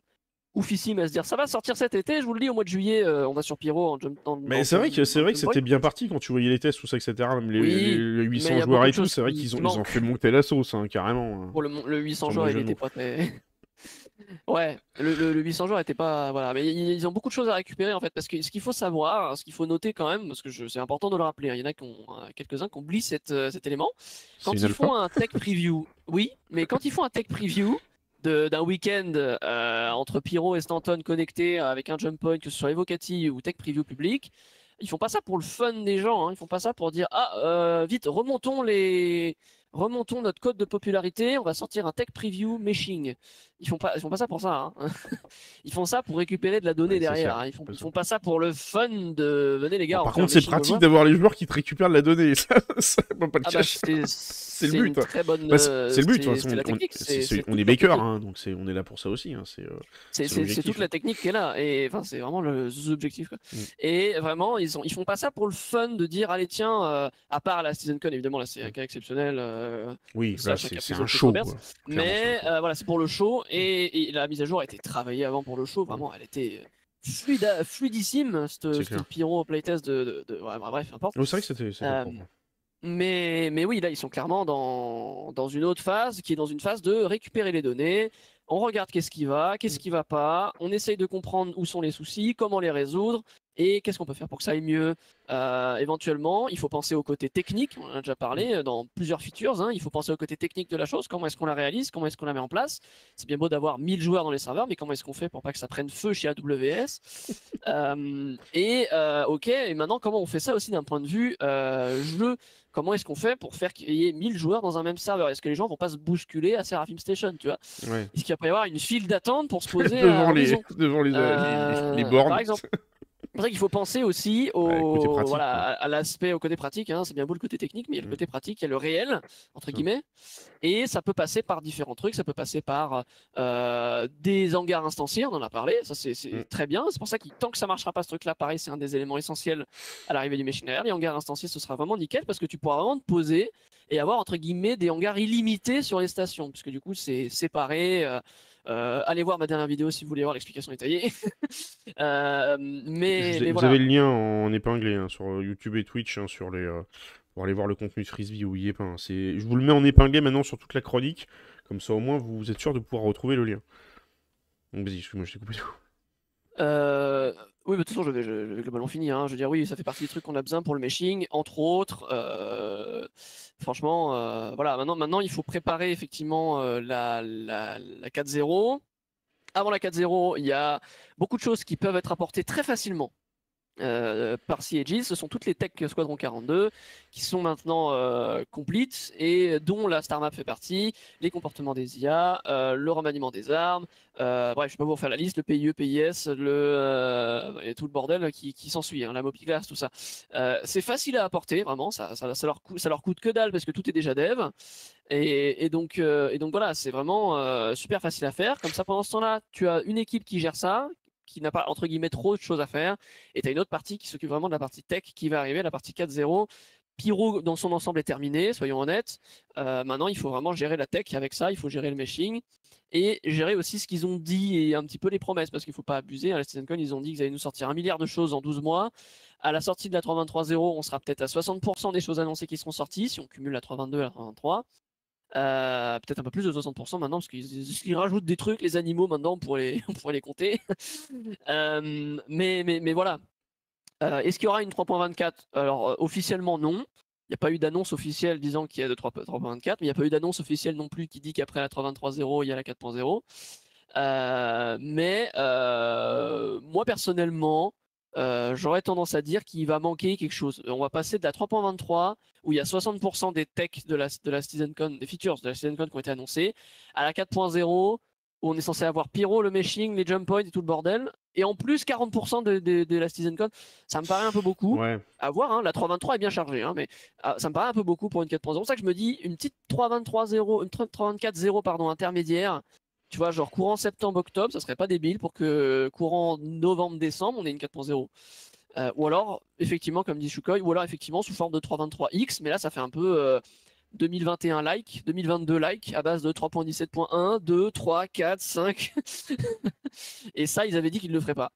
oufissime à se dire ça va sortir cet été, je vous le dis, au mois de juillet, euh, on va sur Pyro en jump. En, mais c'est vrai que c'est vrai que c'était bien parti quand tu voyais les tests, tout ça, etc. Même les, 800 joueurs et tout, c'est vrai qu'ils ont, fait monter la sauce, hein, carrément. Hein. le, 800 joueurs, il était pas très. [laughs] ouais, le, 800 joueurs était pas. Voilà, mais ils, ont beaucoup de choses à récupérer en fait, parce que ce qu'il faut savoir, hein, ce qu'il faut noter quand même, parce que c'est important de le rappeler, il y en a qui ont, euh, quelques-uns qui oublient euh, cet élément. Quand ils font un tech preview, oui, mais quand ils font un tech preview, d'un week-end euh, entre Pyro et Stanton connectés euh, avec un jump point, que ce soit Evocati ou Tech Preview public, ils font pas ça pour le fun des gens, hein. ils font pas ça pour dire ah euh, vite remontons les remontons notre code de popularité, on va sortir un tech preview meshing ils font pas, ils font pas ça pour ça. Hein. [laughs] ils font ça pour récupérer de la donnée derrière. Hein. Ils font, font pas ça pour le fun de venez les gars. par contre, c'est pratique d'avoir les joueurs qui te récupèrent de la donnée. ça, le c'est le but. Bonne... c'est le but. est, on, est, c hein, donc c'est on est là pour ça aussi. C'est euh, toute la technique qui est là. Et enfin, c'est vraiment le objectif. Mm. Et vraiment, ils ont, ils font pas ça pour le fun de dire allez tiens. Euh, à part la season con, évidemment, là c'est mm. euh, un cas exceptionnel. Oui, oui, c'est un show. Mais voilà, c'est pour le show et, la mise à jour a été travaillée avant pour le show. Vraiment, elle était fluidissime, ce Pyro playtest de. de, bref, importe. C'est vrai que c'était. Euh, mais, mais oui, là, ils sont clairement dans, dans une autre phase qui est dans une phase de récupérer les données. On regarde qu'est-ce qui va, qu'est-ce mm. qui va pas. On essaye de comprendre où sont les soucis, comment les résoudre et qu'est-ce qu'on peut faire pour que ça aille mieux euh, Éventuellement, il faut penser au côté technique, on en a déjà parlé euh, dans plusieurs features, hein. il faut penser au côté technique de la chose, comment est-ce qu'on la réalise, comment est-ce qu'on la met en place. C'est bien beau d'avoir 1000 joueurs dans les serveurs, mais comment est-ce qu'on fait pour pas que ça prenne feu chez AWS [laughs] euh, Et ok, et maintenant comment on fait ça aussi d'un point de vue jeu Comment est-ce qu'on fait pour faire qu'il y ait 1000 joueurs dans un même serveur Est-ce que les gens vont pas se bousculer à Seraphim Station, tu vois Est-ce qu'il va pas y avoir une file d'attente pour se [laughs] poser devant, les, devant, les, les, bornes Par exemple. [laughs] pour ça qu'il faut penser aussi au, voilà, à, l'aspect, au côté pratique. Hein. C'est bien beau le côté technique, mais il y a le mm. côté pratique, il y a le réel, entre guillemets. Et ça peut passer par différents trucs. Ça peut passer par euh, des hangars instanciers, on en a parlé. Ça, c'est mm. très bien. C'est pour ça que tant que ça marchera pas, ce truc-là, pareil, c'est un des éléments essentiels à l'arrivée du machine air. Les hangars instanciers, ce sera vraiment nickel parce que tu pourras vraiment te poser et avoir, entre guillemets, des hangars illimités sur les stations. Puisque du coup, c'est séparé. Euh, euh, allez voir ma dernière vidéo si vous voulez voir l'explication détaillée. [laughs] Euh, mais, vous, avez le lien en épinglé hein, sur euh, YouTube et Twitch hein, sur les, pour aller voir le contenu de Frisbee ou est Je vous le mets en épinglé maintenant sur toute la chronique. Comme ça, au moins, vous êtes sûr de pouvoir retrouver le lien. Donc, vas-y, moi je t'ai coupé tout. Euh, oui, mais de toute façon, je vais, je globalement finir. Hein. Je veux dire, oui, ça fait partie des trucs qu'on a besoin pour le meshing, entre autres. Euh, franchement, euh, voilà, maintenant, maintenant, il faut préparer effectivement la, la, la 4.0. Avant la 4.0, il y a beaucoup de choses qui peuvent être apportées très facilement euh, par par CAG, ce sont toutes les tech Squadron 42 qui sont maintenant euh, complètes et dont la star map fait partie, les comportements des IA, euh, le remaniement des armes, euh, bref, je peux vous faire la liste, le PIE, PIS, le, tout le bordel qui, s'ensuit, hein, la glass, tout ça. c'est facile à apporter, vraiment, ça, ça, ça, leur coûte que dalle parce que tout est déjà dev. Et, donc, et donc voilà, c'est vraiment super facile à faire. Comme ça, pendant ce temps-là, tu as une équipe qui gère ça, qui n'a pas, entre guillemets, trop de choses à faire. Et tu as une autre partie qui s'occupe vraiment de la partie tech qui va arriver, la partie 4.0. Pyro dans son ensemble est terminé, soyons honnêtes. Euh, maintenant, il faut vraiment gérer la tech avec ça, il faut gérer le meshing et gérer aussi ce qu'ils ont dit et un petit peu les promesses parce qu'il ne faut pas abuser. À la Con ils ont dit qu'ils allaient nous sortir un milliard de choses en 12 mois. À la sortie de la 3.23.0, on sera peut-être à 60% des choses annoncées qui seront sorties si on cumule la 3.22 et la 3.23. Euh, peut-être un peu plus de 60% maintenant, parce qu'ils rajoutent des trucs, les animaux maintenant, pour les, [laughs] pour les compter. Euh, mais, mais, mais, voilà. Euh, est-ce qu'il y aura une 3.24 Alors, officiellement, non. Il n'y a pas eu d'annonce officielle disant qu'il y a de 3.24, mais il n'y a pas eu d'annonce officielle non plus qui dit qu'après la 3.23.0, il y a la 4.0. mais moi, personnellement, euh, j'aurais tendance à dire qu'il va manquer quelque chose. Euh, on va passer de la 3.23, où il y a 60% des techs de la, de la con des features de la Season Con qui ont été annoncées, à la 4.0, où on est censé avoir Pyro, le meshing, les jump points et tout le bordel. Et en plus, 40% de, de, de, la con, ça me paraît un peu beaucoup. À voir, hein. la 3.23 est bien chargée, hein, mais ah, ça me paraît un peu beaucoup pour une 4.0. C'est pour ça que je me dis, une petite 3.23.0, une 3.24.0, pardon, intermédiaire, tu vois, genre courant septembre-octobre, ça serait pas débile pour que courant novembre-décembre, on ait une 4.0. Euh, ou alors, effectivement, comme dit Shukoy, ou alors effectivement sous forme de 3.23x, mais là ça fait un peu 2021 like, 2022 like, à base de 3.17.1, 2, 3, 4, 5. Et ça, ils avaient dit qu'ils ne le feraient pas.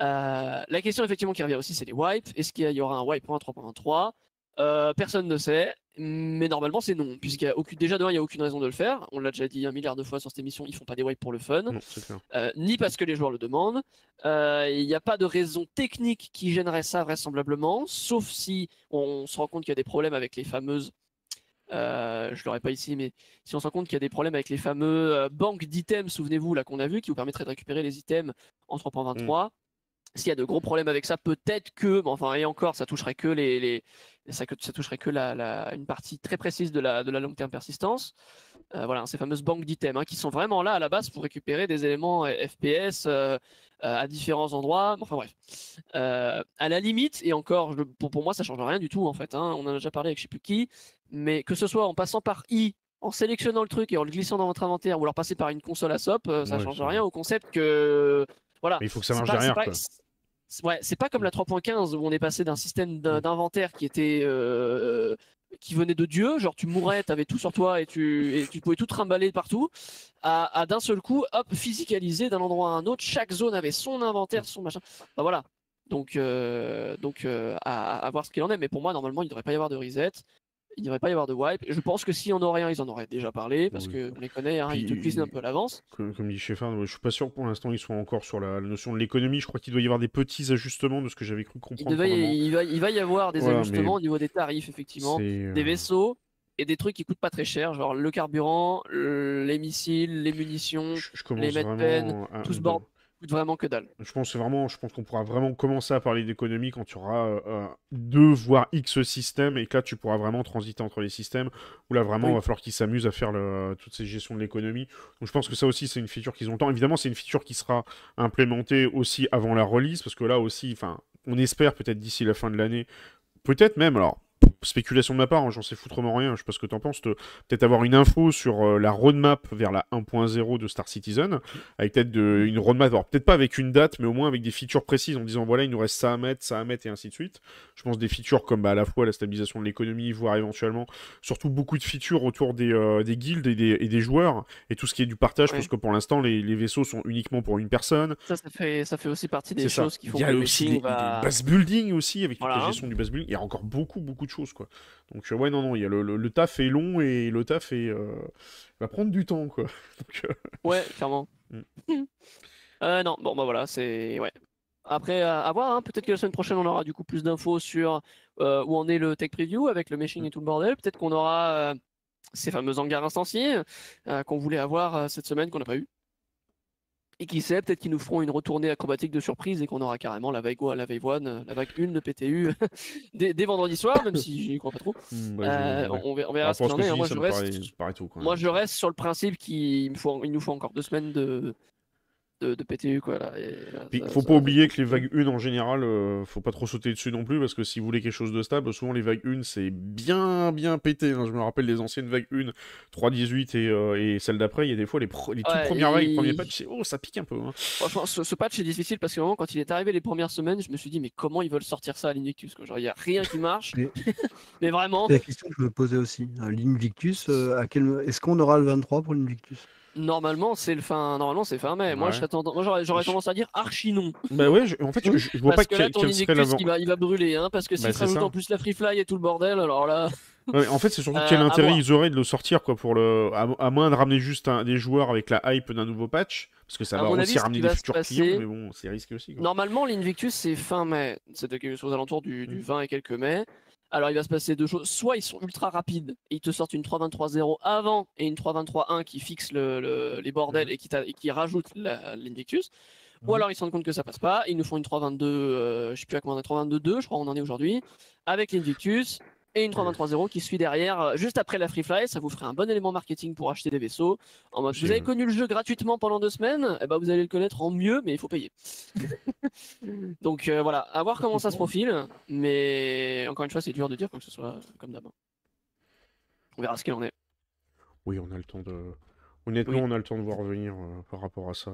Euh, la question effectivement qui revient aussi, c'est les wipes. Est-ce qu'il y aura un wipe 3.23? Euh, personne ne sait, mais normalement c'est non, puisqu'il y a aucune, déjà demain, il n'y a aucune raison de le faire. On l'a déjà dit un milliard de fois sur cette émission, ils font pas des wipes pour le fun, euh, ni parce que les joueurs le demandent. Euh, il n'y a pas de raison technique qui gênerait ça vraisemblablement, sauf si on se rend compte qu'il y a des problèmes avec les fameuses. je l'aurais pas ici, mais si on se rend compte qu'il y a des problèmes avec les fameux banques d'items, souvenez-vous là qu'on a vu, qui vous permettraient de récupérer les items en 3.23. S'il mm. y a de gros problèmes avec ça, peut-être que, enfin, et encore, ça toucherait que les, et ça, toucherait que la, une partie très précise de la, de la terme persistance. Euh, voilà, ces fameuses banques d'items hein, qui sont vraiment là à la base pour récupérer des éléments euh, FPS euh, à différents endroits. enfin bref, à la limite et encore, pour, moi, ça ne change rien du tout en fait. Hein. on en a déjà parlé avec je ne sais plus qui, mais que ce soit en passant par i, en sélectionnant le truc et en le glissant dans votre inventaire, ou alors passer par une console à SOP, ça ne change rien au concept que voilà. il faut que ça marche derrière c'est pas comme la 3.15 où on est passé d'un système d'inventaire qui était euh, qui venait de Dieu, genre tu mourais, t'avais tout sur toi et tu, et tu pouvais tout trimballer partout, à, d'un seul coup, hop, physicaliser d'un endroit à un autre, chaque zone avait son inventaire, son machin. Bah voilà. Donc, euh, donc euh, à, voir ce qu'il en est. Mais pour moi, normalement, il ne devrait pas y avoir de reset il ne devrait pas y avoir de wipe. Je pense que si on aurait un, ils en auraient déjà parlé, parce que qu'on les connaît, hein, ils te cuisinent un peu à l'avance. Comme, dit Sheffard, je suis pas sûr pour l'instant qu'ils soient encore sur la, notion de l'économie. Je crois qu'il doit y avoir des petits ajustements de ce que j'avais cru comprendre. Il, va, y avoir des ajustements au niveau des tarifs, effectivement, euh, des vaisseaux, et des trucs qui coûtent pas très cher, genre le carburant, les missiles, les munitions, les medpens, tout ce bord vraiment que dalle. Je pense vraiment, je pense qu'on pourra vraiment commencer à parler d'économie quand tu auras euh, deux voire X systèmes et que là tu pourras vraiment transiter entre les systèmes où là vraiment il va falloir qu'ils s'amusent à faire toutes ces gestions de l'économie. Donc je pense que ça aussi c'est une feature qu'ils ont le temps. Évidemment c'est une feature qui sera implémentée aussi avant la release parce que là aussi, enfin, on espère peut-être d'ici la fin de l'année, peut-être même alors spéculation de ma part, hein, j'en sais foutrement rien, je sais pas ce que t'en penses, peut-être avoir une info sur euh, la roadmap vers la 1.0 de Star Citizen, avec peut-être mm. une roadmap, peut-être pas avec une date, mais au moins avec des features précises en disant voilà, il nous reste ça à mettre, ça à mettre et ainsi de suite. Je pense des features comme bah, à la fois la stabilisation de l'économie, voire éventuellement, surtout beaucoup de features autour des, euh, guildes et des, joueurs, et tout ce qui est du partage, parce que pour l'instant, les, vaisseaux sont uniquement pour une personne. Ça, fait, aussi partie des choses qui faut. Il y a aussi des, base building aussi, avec la gestion du base building, il y a encore beaucoup, beaucoup de choses. Donc, euh, ouais, non, non, il y a le, taf est long et le taf est, euh, va prendre du temps, quoi. [laughs] Euh, ouais, clairement. Mm. [laughs] non, bon, bah voilà, c'est. Ouais. Après, à, voir, hein, peut-être que la semaine prochaine, on aura du coup plus d'infos sur où en est le tech preview avec le meshing mm. et tout le bordel. Peut-être qu'on aura ces fameux hangars instanciers qu'on voulait avoir cette semaine, qu'on n'a pas eu. Et qui sait, peut-être qu'ils nous feront une retournée acrobatique de surprise et qu'on aura carrément la vague, la vague la vague 1 de PTU [laughs] dès, vendredi soir, même si j'y crois pas trop. Hmm, bah, euh, on, verra, bah, ce qu'il en est. Hein. Moi, je, reste, sur le principe qu'il nous faut encore deux semaines de, de, PTU. Quoi, euh, faut pas oublier que les vagues 1 en général, euh, faut pas trop sauter dessus non plus parce que si vous voulez quelque chose de stable, souvent les vagues 1 c'est bien bien pété. Hein. Je me rappelle des anciennes vagues 1, 3.18 et, euh, et celle d'après, il y a des fois les, toutes premières vagues, premiers patchs, oh ça pique un peu. Hein. ce, patch est difficile parce que quand il est arrivé les premières semaines, je me suis dit mais comment ils veulent sortir ça à l'Invictus Genre il n'y a rien qui marche. mais... [laughs] vraiment. C'est la question que je me posais aussi. Hein, L'Invictus, à quel... est-ce qu'on aura le 23 pour l'Invictus Normalement, c'est le fin. Normalement, c'est fin mai. Moi, j'aurais tendance... à dire archi non. Bah ouais, en fait, je, vois pas que là, ton il va, brûler, hein, parce que bah, ça bah, en plus la Free Fly et tout le bordel, alors là. [laughs] en fait, c'est surtout quel euh, intérêt ils auraient de le sortir, quoi, pour le. À, moins de ramener juste des joueurs avec la hype d'un nouveau patch, parce que ça va aussi ramener des futurs clients, mais bon, c'est risqué aussi. Quoi. Normalement, l'Invictus, c'est fin mai. C'était aux alentours du, du 20 mm. et quelques mai alors il va se passer deux choses. Soit ils sont ultra rapides et ils te sortent une 3 0 avant et une 3 1 qui fixe les bordels mhm. et qui, rajoute l'Invictus. Ou mhm. alors ils se rendent compte que ça passe pas, ils nous font une 322. 22 ne sais plus à combien, 3-22-2, je crois on en est aujourd'hui, avec l'Invictus, et une 323 qui suit derrière, euh, juste après la Free Fly. Ça vous ferait un bon élément marketing pour acheter des vaisseaux. En mode, vous avez connu le jeu gratuitement pendant deux semaines, et eh ben vous allez le connaître en mieux, mais il faut payer. [laughs] Donc euh, voilà, à voir comment ça se profile. Mais encore une fois, c'est dur de dire comme ce soit euh, comme d'hab. Hein. On verra ce qu'il en est. Oui, on a le temps de. Honnêtement, on a le temps de voir venir par rapport à ça.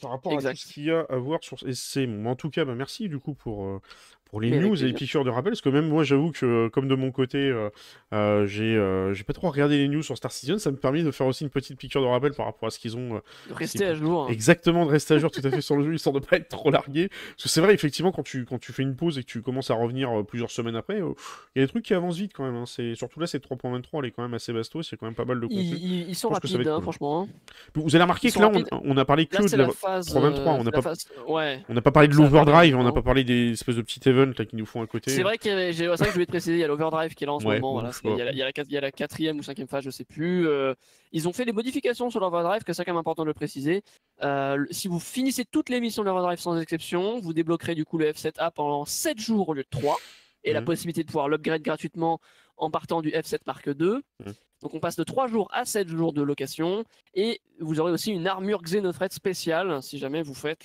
par rapport à ce qu'il y a à voir sur SC. en tout cas, bah, merci du coup pour, les news et les piqûres de rappel, parce que même moi, j'avoue que, euh, comme de mon côté, euh, euh, j'ai, j'ai pas trop regardé les news sur Star Citizen, ça me permet de faire aussi une petite piqûre de rappel par rapport à ce qu'ils ont. de rester à jour. Exactement, de rester à jour tout à fait sur le jeu, [laughs] histoire de pas être trop largué. Parce que c'est vrai, effectivement, quand tu, quand tu fais une pause et que tu commences à revenir plusieurs semaines après, il y a des trucs qui avancent vite quand même. Hein. C'est, surtout là, c'est 3.23, elle est quand même assez bastos, c'est quand même pas mal de contenu. Ils, sont rapides, hein, franchement. Hein. Vous allez remarquer que là, on, a parlé que là, de la, 3.23, on n'a pas, a pas parlé de l'overdrive, on n'a pas parlé des espèces de petites events qui nous font à côté. C'est vrai que je voulais te préciser, il y a l'overdrive qui est là en ce moment. il, y a, la, quatrième ou cinquième phase, je sais plus. Euh, ils ont fait des modifications sur l'overdrive, que c'est quand même important de le préciser. Euh, si vous finissez toutes les missions de l'overdrive sans exception, vous débloquerez du coup le F7A pendant 7 jours au lieu de 3 et la mhm. possibilité de pouvoir l'upgrade gratuitement en partant du F7 Mark II. Mhm. Donc on passe de 3 jours à 7 jours de location. Et vous aurez aussi une armure Xenofret spéciale si jamais vous faites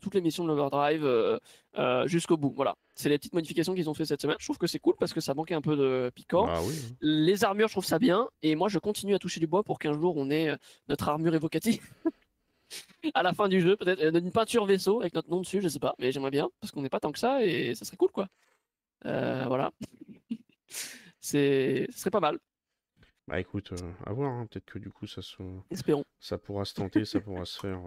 toutes les missions de l'Overdrive euh, jusqu'au bout. Voilà. C'est les petites modifications qu'ils ont fait cette semaine. Je trouve que c'est cool parce que ça manquait un peu de piquant. Bah hein. Les armures, je trouve ça bien. Et moi, je continue à toucher du bois pour qu'un jour, on ait euh, notre armure évocative. [laughs] à la fin du jeu, peut-être euh, une peinture vaisseau avec notre nom dessus, je sais pas, mais j'aimerais bien parce qu'on n'est pas tant que ça et ça serait cool quoi. Euh, voilà, [laughs] c'est, ce serait pas mal. Bah écoute, à voir, hein. peut-être que du coup ça se, espérons, ça pourra se tenter, ça pourra se faire.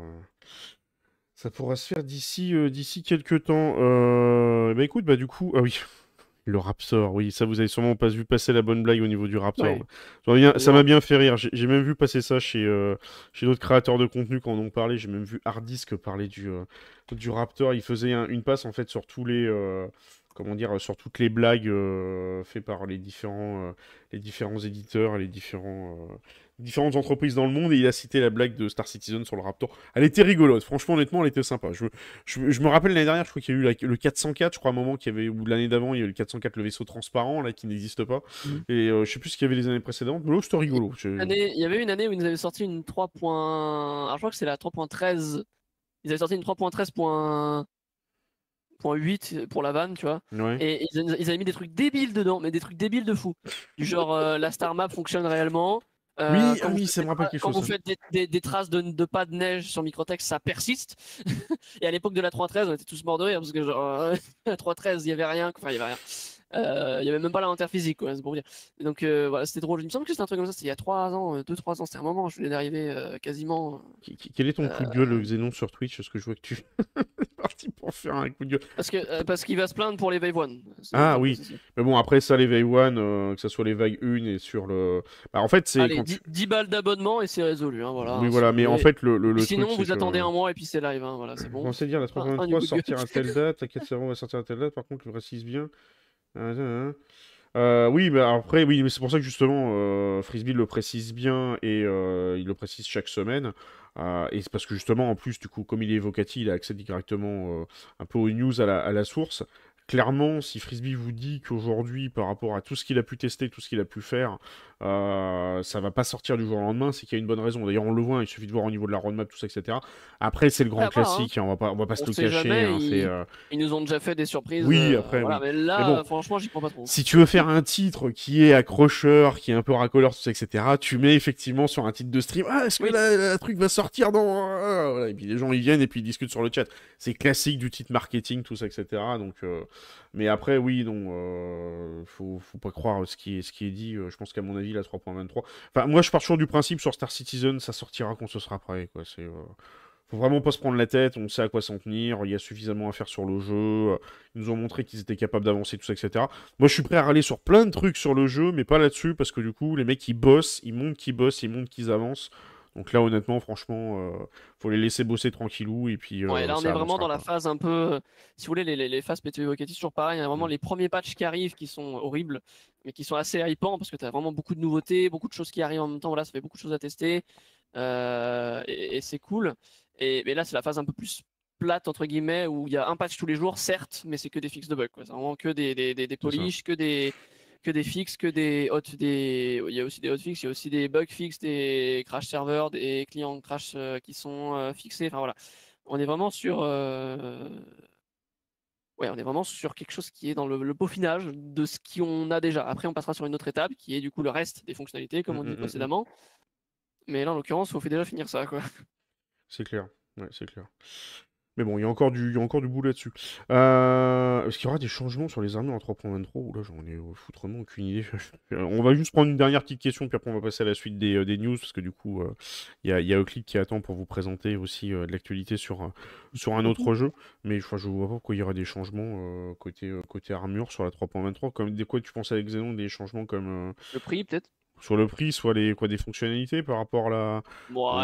Ça pourra se faire d'ici euh, d'ici quelques temps. Euh, bah écoute, bah du coup, ah oui, [laughs] le Raptor, oui, ça vous avez sûrement pas vu passer la bonne blague au niveau du Raptor. Ça m'a bien fait rire. J'ai même vu passer ça chez euh, d'autres créateurs de contenu quand on en parlait. J'ai même vu Hardisk parler du du Raptor. Il faisait une passe en fait sur tous les comment dire, sur toutes les blagues faites par les différents, les différents éditeurs, les différents, différentes entreprises dans le monde et il a cité la blague de Star Citizen sur le Raptor. Elle était rigolote, franchement, honnêtement, elle était sympa. Je, je, me rappelle l'année dernière, je crois qu'il y a eu le 404, je crois à un moment, qu'il y avait, ou l'année d'avant, il y a eu le 404, le vaisseau transparent, là, qui n'existe pas. Mm. Et euh, je sais plus ce qu'il y avait les années précédentes, mais là, c'était rigolo. il y avait une année où ils avaient sorti une 3. Alors, je crois que c'est la 3.13. Ils avaient sorti une 3.13.8 pour la vanne, tu vois. Et ils, avaient mis des trucs débiles dedans, mais des trucs débiles de fou. Du genre, euh, la star map fonctionne réellement. Euh, oui, oui c'est vraiment pas quelque chose. Quand vous faites des, des, des traces de, de, pas de neige sur Microtech ça persiste. [laughs] et à l'époque de la 3.13, on était tous morts parce que genre, euh, [laughs] la 3.13, il y avait rien. Enfin, il y avait rien. Il euh, n'y avait même pas l'inventaire physique, c'est pour dire. donc euh, voilà, c'était drôle. Il me semble que c'était un truc comme ça, c'était il y a 3 ans, 2-3 euh, ans, c'était un moment, je venais d'arriver quasiment. Quel est ton coup de gueule, Xenon, sur Twitch Parce que je vois que tu [laughs] es parti pour faire un coup de gueule. Parce que parce qu'il va se plaindre pour les Wave 1. Ah oui, mais bon, après ça, les Wave 1, que ce soit les Vague 1 et sur le. Bah, en fait, c'est. 10, balles d'abonnement et c'est résolu. Hein, voilà, oui, voilà, mais en fait, le. le, sinon, vous attendez un mois et puis c'est live, hein, voilà, c'est bon. On sait dire, la 3.23 ah, sortir à telle date, la on va sortir à telle date, par contre, le précise bien. Euh, oui, mais après, oui, mais c'est pour ça que justement, euh, Frisbee le précise bien et euh, il le précise chaque semaine. et c'est parce que justement, en plus, du coup, comme il est évocatif, il a accès directement un peu aux news à la source. Clairement, si Frisbee vous dit qu'aujourd'hui, par rapport à tout ce qu'il a pu tester, tout ce qu'il a pu faire, euh, ça va pas sortir du jour au lendemain, c'est qu'il y a une bonne raison. D'ailleurs, on le voit, hein, il suffit de voir au niveau de la roadmap, tout ça, etc. Après, c'est le grand ah, bah, hein. classique, hein, on va pas, on va pas se le cacher. ils... Euh, ils... nous ont déjà fait des surprises. Oui, euh, après. Mais là, bon, franchement, j'y crois pas trop. Si tu veux faire un titre qui est accrocheur, qui est un peu racoleur, tout ça, etc., tu mets effectivement sur un titre de stream, ah, est-ce que le truc va sortir dans. Ah, ah, voilà, et puis les gens, ils viennent et puis ils discutent sur le chat. C'est classique du titre marketing, tout ça, etc. Donc, euh, mais après, oui, non, euh, faut, pas croire ce qui est, ce qui est dit. Euh, je pense qu'à mon avis, la 3.23. Enfin, moi, je pars toujours du principe sur Star Citizen, ça sortira quand ce sera prêt. Quoi. C'est, euh, faut vraiment pas se prendre la tête. On sait à quoi s'en tenir. Il y a suffisamment à faire sur le jeu. Ils nous ont montré qu'ils étaient capables d'avancer, tout ça, etc. Moi, je suis prêt à râler sur plein de trucs sur le jeu, mais pas là-dessus parce que du coup, les mecs ils bossent, ils montent qu'ils bossent, ils montent qu'ils avancent. Donc là, honnêtement, franchement, euh, faut les laisser bosser tranquillou. Et puis, euh, ouais, là, on est vraiment dans la phase un peu. Euh, si vous voulez, les, les, phases PTV c'est toujours pareil. Il y a vraiment mm. les premiers patchs qui arrivent qui sont horribles, mais qui sont assez hypants parce que tu as vraiment beaucoup de nouveautés, beaucoup de choses qui arrivent en même temps. Voilà, ça fait beaucoup de choses à tester. et, c'est cool. Et, mais là, c'est la phase un peu plus plate entre guillemets où il y a un patch tous les jours certes mais c'est que des fixes de bugs c'est vraiment que des, des, des, que des, que des fixes, que des hot, des... il y a aussi des hot fixes, il y a aussi des bugs fixes, des crash serveurs des clients crash euh, qui sont euh, fixés. Enfin voilà, on est vraiment sur, euh, ouais, on est vraiment sur quelque chose qui est dans le, peaufinage de ce qu'on a déjà. Après, on passera sur une autre étape qui est du coup le reste des fonctionnalités, comme mm, on mm, dit mm, précédemment. Mais là, en l'occurrence, il faut déjà finir ça, quoi. C'est clair. c'est clair. Mais bon, il y a encore du, encore du bout là-dessus. Euh, est-ce qu'il y aura des changements sur les armures en 3.23 Là, j'en ai euh, foutrement aucune idée. [laughs] on va juste prendre une dernière petite question, puis après, on va passer à la suite des, euh, news, parce que du coup, il y, a, Euclid qui attend pour vous présenter aussi de l'actualité sur, sur un autre mhm. jeu. Mais je vois pas pourquoi il y aura des changements côté, côté armure sur la 3.23. Comme, des quoi tu penses avec Xenon Des changements comme. Le prix, peut-être sur le prix, soit les, quoi, des fonctionnalités par rapport à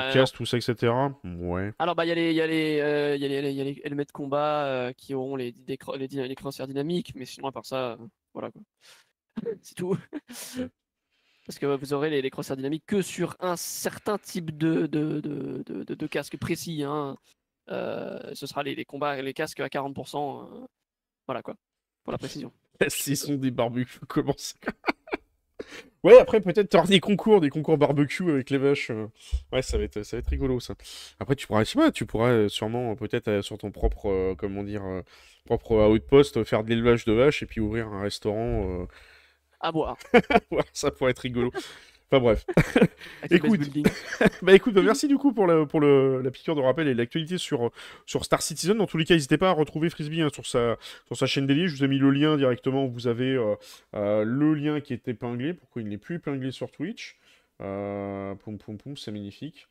la casque, tout ça, etc. Ouais. Alors, bah, il y a les, y a les, euh, y a les, y a les helmets de combat euh, qui auront les, les, dynamiques, mais sinon, à part ça, euh, voilà quoi. [laughs] C'est tout. Parce que vous aurez les, les dynamiques que sur un certain type de, de, de, de, casque précis. Hein. ce sera les, les combats et les casques à 40%. voilà quoi, pour la précision. [laughs] S'ils sont des barbus, [laughs] comment ça Ouais, après, peut-être faire des concours, des concours barbecue avec les vaches. Euh. Ouais, ça va être, ça va être rigolo, ça. Après, tu pourrais tu pourrais euh, sûrement, euh, peut-être, sur ton propre, comment dire, propre outpost, faire de l'élevage de vaches et puis ouvrir un restaurant. À boire. [laughs] ça pourrait être rigolo bref. [laughs] [laughs] Bah, écoute, bah écoute merci du coup pour, la, pour la piqûre de rappel et l'actualité sur, sur Star Citizen. Dans tous les cas, n'hésitez pas à retrouver Frisbee hein, sur, sa, sur sa chaîne déliée. Je vous ai mis le lien directement. Vous avez euh, euh, le lien qui est épinglé. Pourquoi il n'est plus épinglé sur Twitch euh, pom poum c'est magnifique.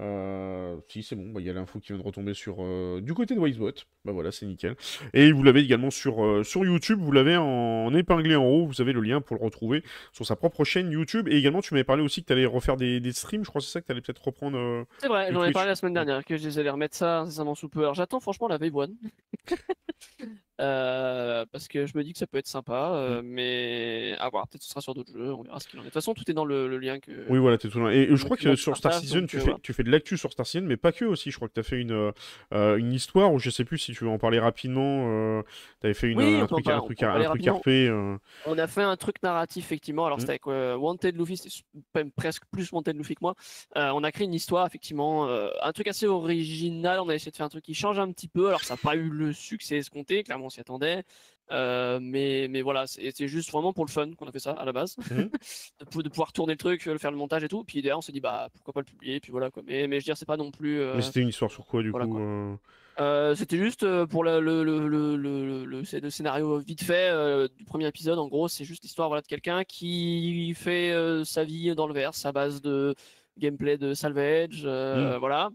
Euh, si c'est bon, bah, il y a l'info qui vient de retomber sur euh, du côté de Wisebot. Bah voilà, c'est nickel. Et vous l'avez également sur, euh, sur YouTube, vous l'avez en, épinglé en haut, vous avez le lien pour le retrouver sur sa propre chaîne YouTube. Et également, tu m'avais parlé aussi que tu allais refaire des, des, streams, je crois que c'est ça que tu allais peut-être reprendre. c'est vrai, j'en ai parlé la semaine dernière, que je les allais remettre ça c'est sous peu. Alors j'attends franchement la V1 [laughs] Euh, parce que je me dis que ça peut être sympa, euh, mm. mais à voir, peut-être ce sera sur d'autres jeux, on verra ce qu'il en est. De toute façon, tout est dans le, lien que. Oui, voilà, tout temps Et, je crois que sur Star, Citizen tu, euh, fais, tu fais de l'actu sur Star Citizen mais pas que aussi. Je crois que tu as fait une, une histoire, ou je sais plus si tu veux en parler rapidement. tu avais fait une, un, truc, un, truc, On a fait un truc narratif, effectivement. Alors, mm. c'était avec Wanted Luffy, c'était presque plus Wanted Luffy que moi. on a créé une histoire, effectivement, un truc assez original. On a essayé de faire un truc qui change un petit peu. Alors, ça n'a pas eu le succès escompté, clairement on s'y attendait. Euh, mais, mais voilà, c'était juste vraiment pour le fun qu'on a fait ça à la base, mhm. [laughs] de, pouvoir tourner le truc, euh, faire le montage et tout. Puis derrière, on s'est dit bah pourquoi pas le publier, puis voilà quoi. Mais, mais je veux dire, c'est pas non plus. Euh, mais c'était une histoire sur quoi du coup c'était juste pour le, le, le, le, scénario vite fait du premier épisode. En gros, c'est juste l'histoire voilà, de quelqu'un qui fait sa vie dans le verre, sa base de gameplay de salvage, mhm. voilà,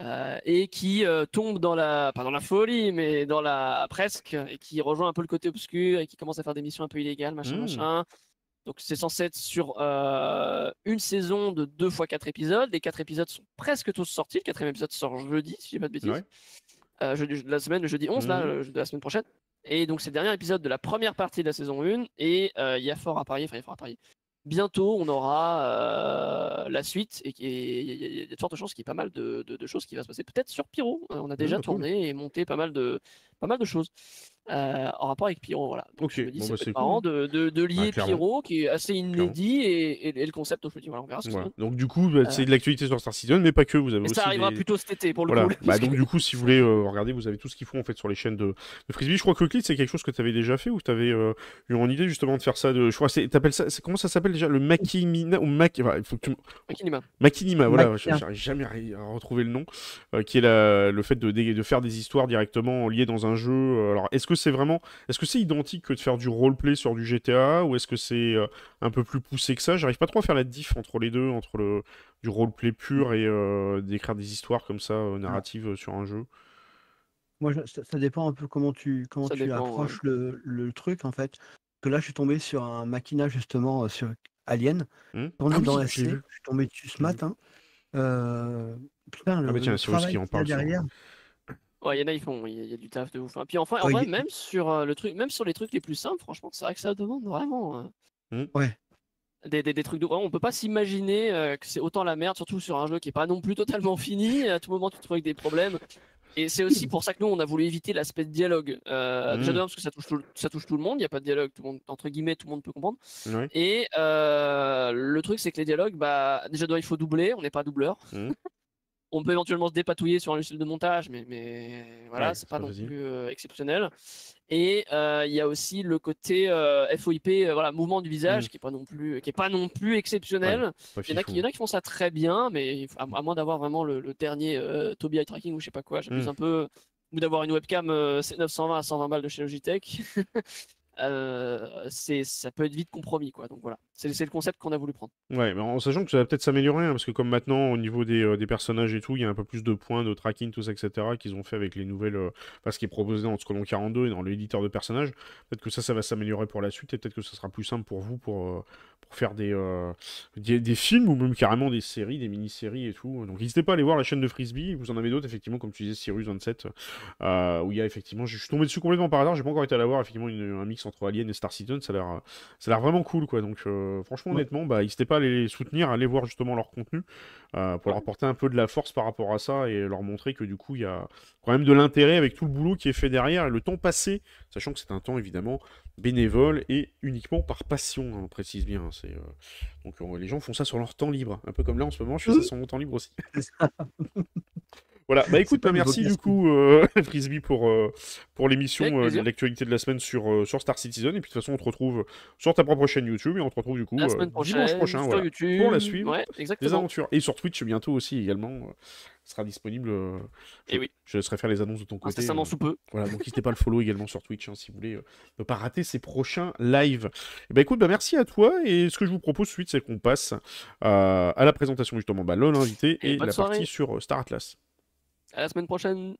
euh, et qui euh, tombe dans la, pas dans la folie, mais dans la presque, et qui rejoint un peu le côté obscur et qui commence à faire des missions un peu illégales, machin, hmm. machin. Donc c'est censé être sur euh, une saison de deux fois quatre épisodes. Les quatre épisodes sont presque tous sortis. Le quatrième épisode sort jeudi, si j'ai pas de bêtises. jeudi la semaine, jeudi 11, là, hmm. de la semaine prochaine. Et donc c'est le dernier épisode de la première partie de la saison 1. Et il y a fort à parier, il y a fort à parier bientôt on aura euh, la suite et il y, a de fortes chances qu'il y ait pas mal de, choses qui va se passer peut-être sur Pyro. Hein, on a ah, déjà bah tourné et monté pas mal de pas mal de choses. Euh, en rapport avec Pyro. Voilà. Donc, je me dis, bah, c'est marrant de, de, lier bah, qui est assez inédit, et, et, le concept. au voilà, on verra Donc, du coup, bah, c'est euh. de l'actualité sur Star Citizen, mais pas que. Vous avez ça arrivera plutôt cet été pour le coup. Bah, [laughs] donc, du coup, si vous voulez euh, regarder, vous avez tout ce qu'ils font en fait sur les chaînes de, de Frisbee. Je crois que le Clit, c'est quelque chose que tu avais déjà fait ou tu avais eu en idée justement de faire ça. De... Je crois que t'appelles ça. Comment ça s'appelle déjà Le ou Mac... Makinima. Makinima, voilà. Hein. J'arrive jamais à retrouver le nom. qui est le fait de, de, faire des histoires directement liées dans un jeu. Alors, est-ce que c'est vraiment. Est-ce que c'est identique que de faire du roleplay sur du GTA ou est-ce que c'est euh, un peu plus poussé que ça J'arrive pas trop à faire la diff entre les deux, entre le du roleplay pur et euh, d'écrire des histoires comme ça, euh, narratives sur un jeu. Moi, ça, dépend un peu comment tu, comment tu approches le, truc en fait. Que là, je suis tombé sur un machinat justement sur Alien. Hmm. Ah dans la je suis tombé dessus ce matin. le, ah en derrière. Ouais, il y en a, ils font, il y, a du taf de ouf. Hein. Puis enfin, en vrai, même sur euh, le truc, même sur les trucs les plus simples, franchement, c'est vrai que ça demande vraiment. Hein. Mmh. ouais. Des, des, des trucs de... On peut pas s'imaginer euh, que c'est autant la merde, surtout sur un jeu qui est pas non plus [laughs] totalement fini. À tout moment, tu te trouves avec des problèmes. Et c'est aussi pour ça que nous, on a voulu éviter l'aspect de dialogue. Euh, mmh. parce que ça touche tout, ça touche tout le monde, il n'y a pas de dialogue, tout le monde, entre guillemets, tout le monde peut comprendre. Et euh, le truc, c'est que les dialogues, bah, déjà, il faut doubler, on n'est pas doubleur. Mmh. On peut éventuellement se dépatouiller sur un logiciel de montage, mais, mais voilà, c'est pas, non plus euh, exceptionnel. Et euh, il y a aussi le côté euh, FOIP, voilà, mouvement du visage, mm. qui est pas non plus, exceptionnel. il, y en a qui, font ça très bien, mais à, moins d'avoir vraiment le, dernier Tobii Eye Tracking ou je sais pas quoi, mm. un peu, ou d'avoir une webcam C920 à 120 balles de chez Logitech, [laughs] ça peut être vite compromis, quoi. Donc voilà. C'est le concept qu'on a voulu prendre. Ouais, mais en sachant que ça va peut-être s'améliorer, hein, parce que comme maintenant, au niveau des, euh, des personnages et tout, il y a un peu plus de points, de tracking, tout ça, etc., qu'ils ont fait avec les nouvelles. parce euh, enfin, ce qui est proposé dans colon 42 et dans l'éditeur de personnages. Peut-être que ça, ça va s'améliorer pour la suite, et peut-être que ça sera plus simple pour vous pour, euh, pour faire des, des, films ou même carrément des séries, des mini-séries et tout. Donc n'hésitez pas à aller voir la chaîne de Frisbee, vous en avez d'autres, effectivement, comme tu disais, Cyrus 27, où il y a effectivement. Je suis tombé dessus complètement par hasard, j'ai pas encore été à la voir, effectivement, un mix entre Alien et Star Citizen, ça a l'air vraiment cool, quoi. Donc. Euh, franchement, honnêtement, bah, n'hésitez pas à les soutenir, à aller voir justement leur contenu, euh, pour leur apporter un peu de la force par rapport à ça et leur montrer que du coup, il y a quand même de l'intérêt avec tout le boulot qui est fait derrière et le temps passé, sachant que c'est un temps évidemment bénévole et uniquement par passion, hein, on précise bien. Hein, euh, donc les gens font ça sur leur temps libre, un peu comme là en ce moment, je fais ça mmh. sur mon temps libre aussi. [laughs] Voilà, bah écoute, bah, merci du coup, euh, [laughs] Frisbee, pour, euh, pour l'émission euh, l'actualité de la semaine sur, sur Star Citizen. Et puis de toute façon, on te retrouve sur ta propre chaîne YouTube et on te retrouve du coup dimanche prochain pour la suivre. Ouais, aventures. Et sur Twitch bientôt aussi également. sera disponible. je, et eh oui. Je laisserai faire les annonces de ton côté. sous peu. Voilà, donc n'hésitez pas à le follow également sur Twitch hein, si vous voulez ne pas rater ces prochains lives. Et eh ben écoute, bah merci à toi. Et ce que je vous propose suite, c'est qu'on passe à la présentation justement de bah, l'invité et, et la partie sur Star Atlas. À la semaine prochaine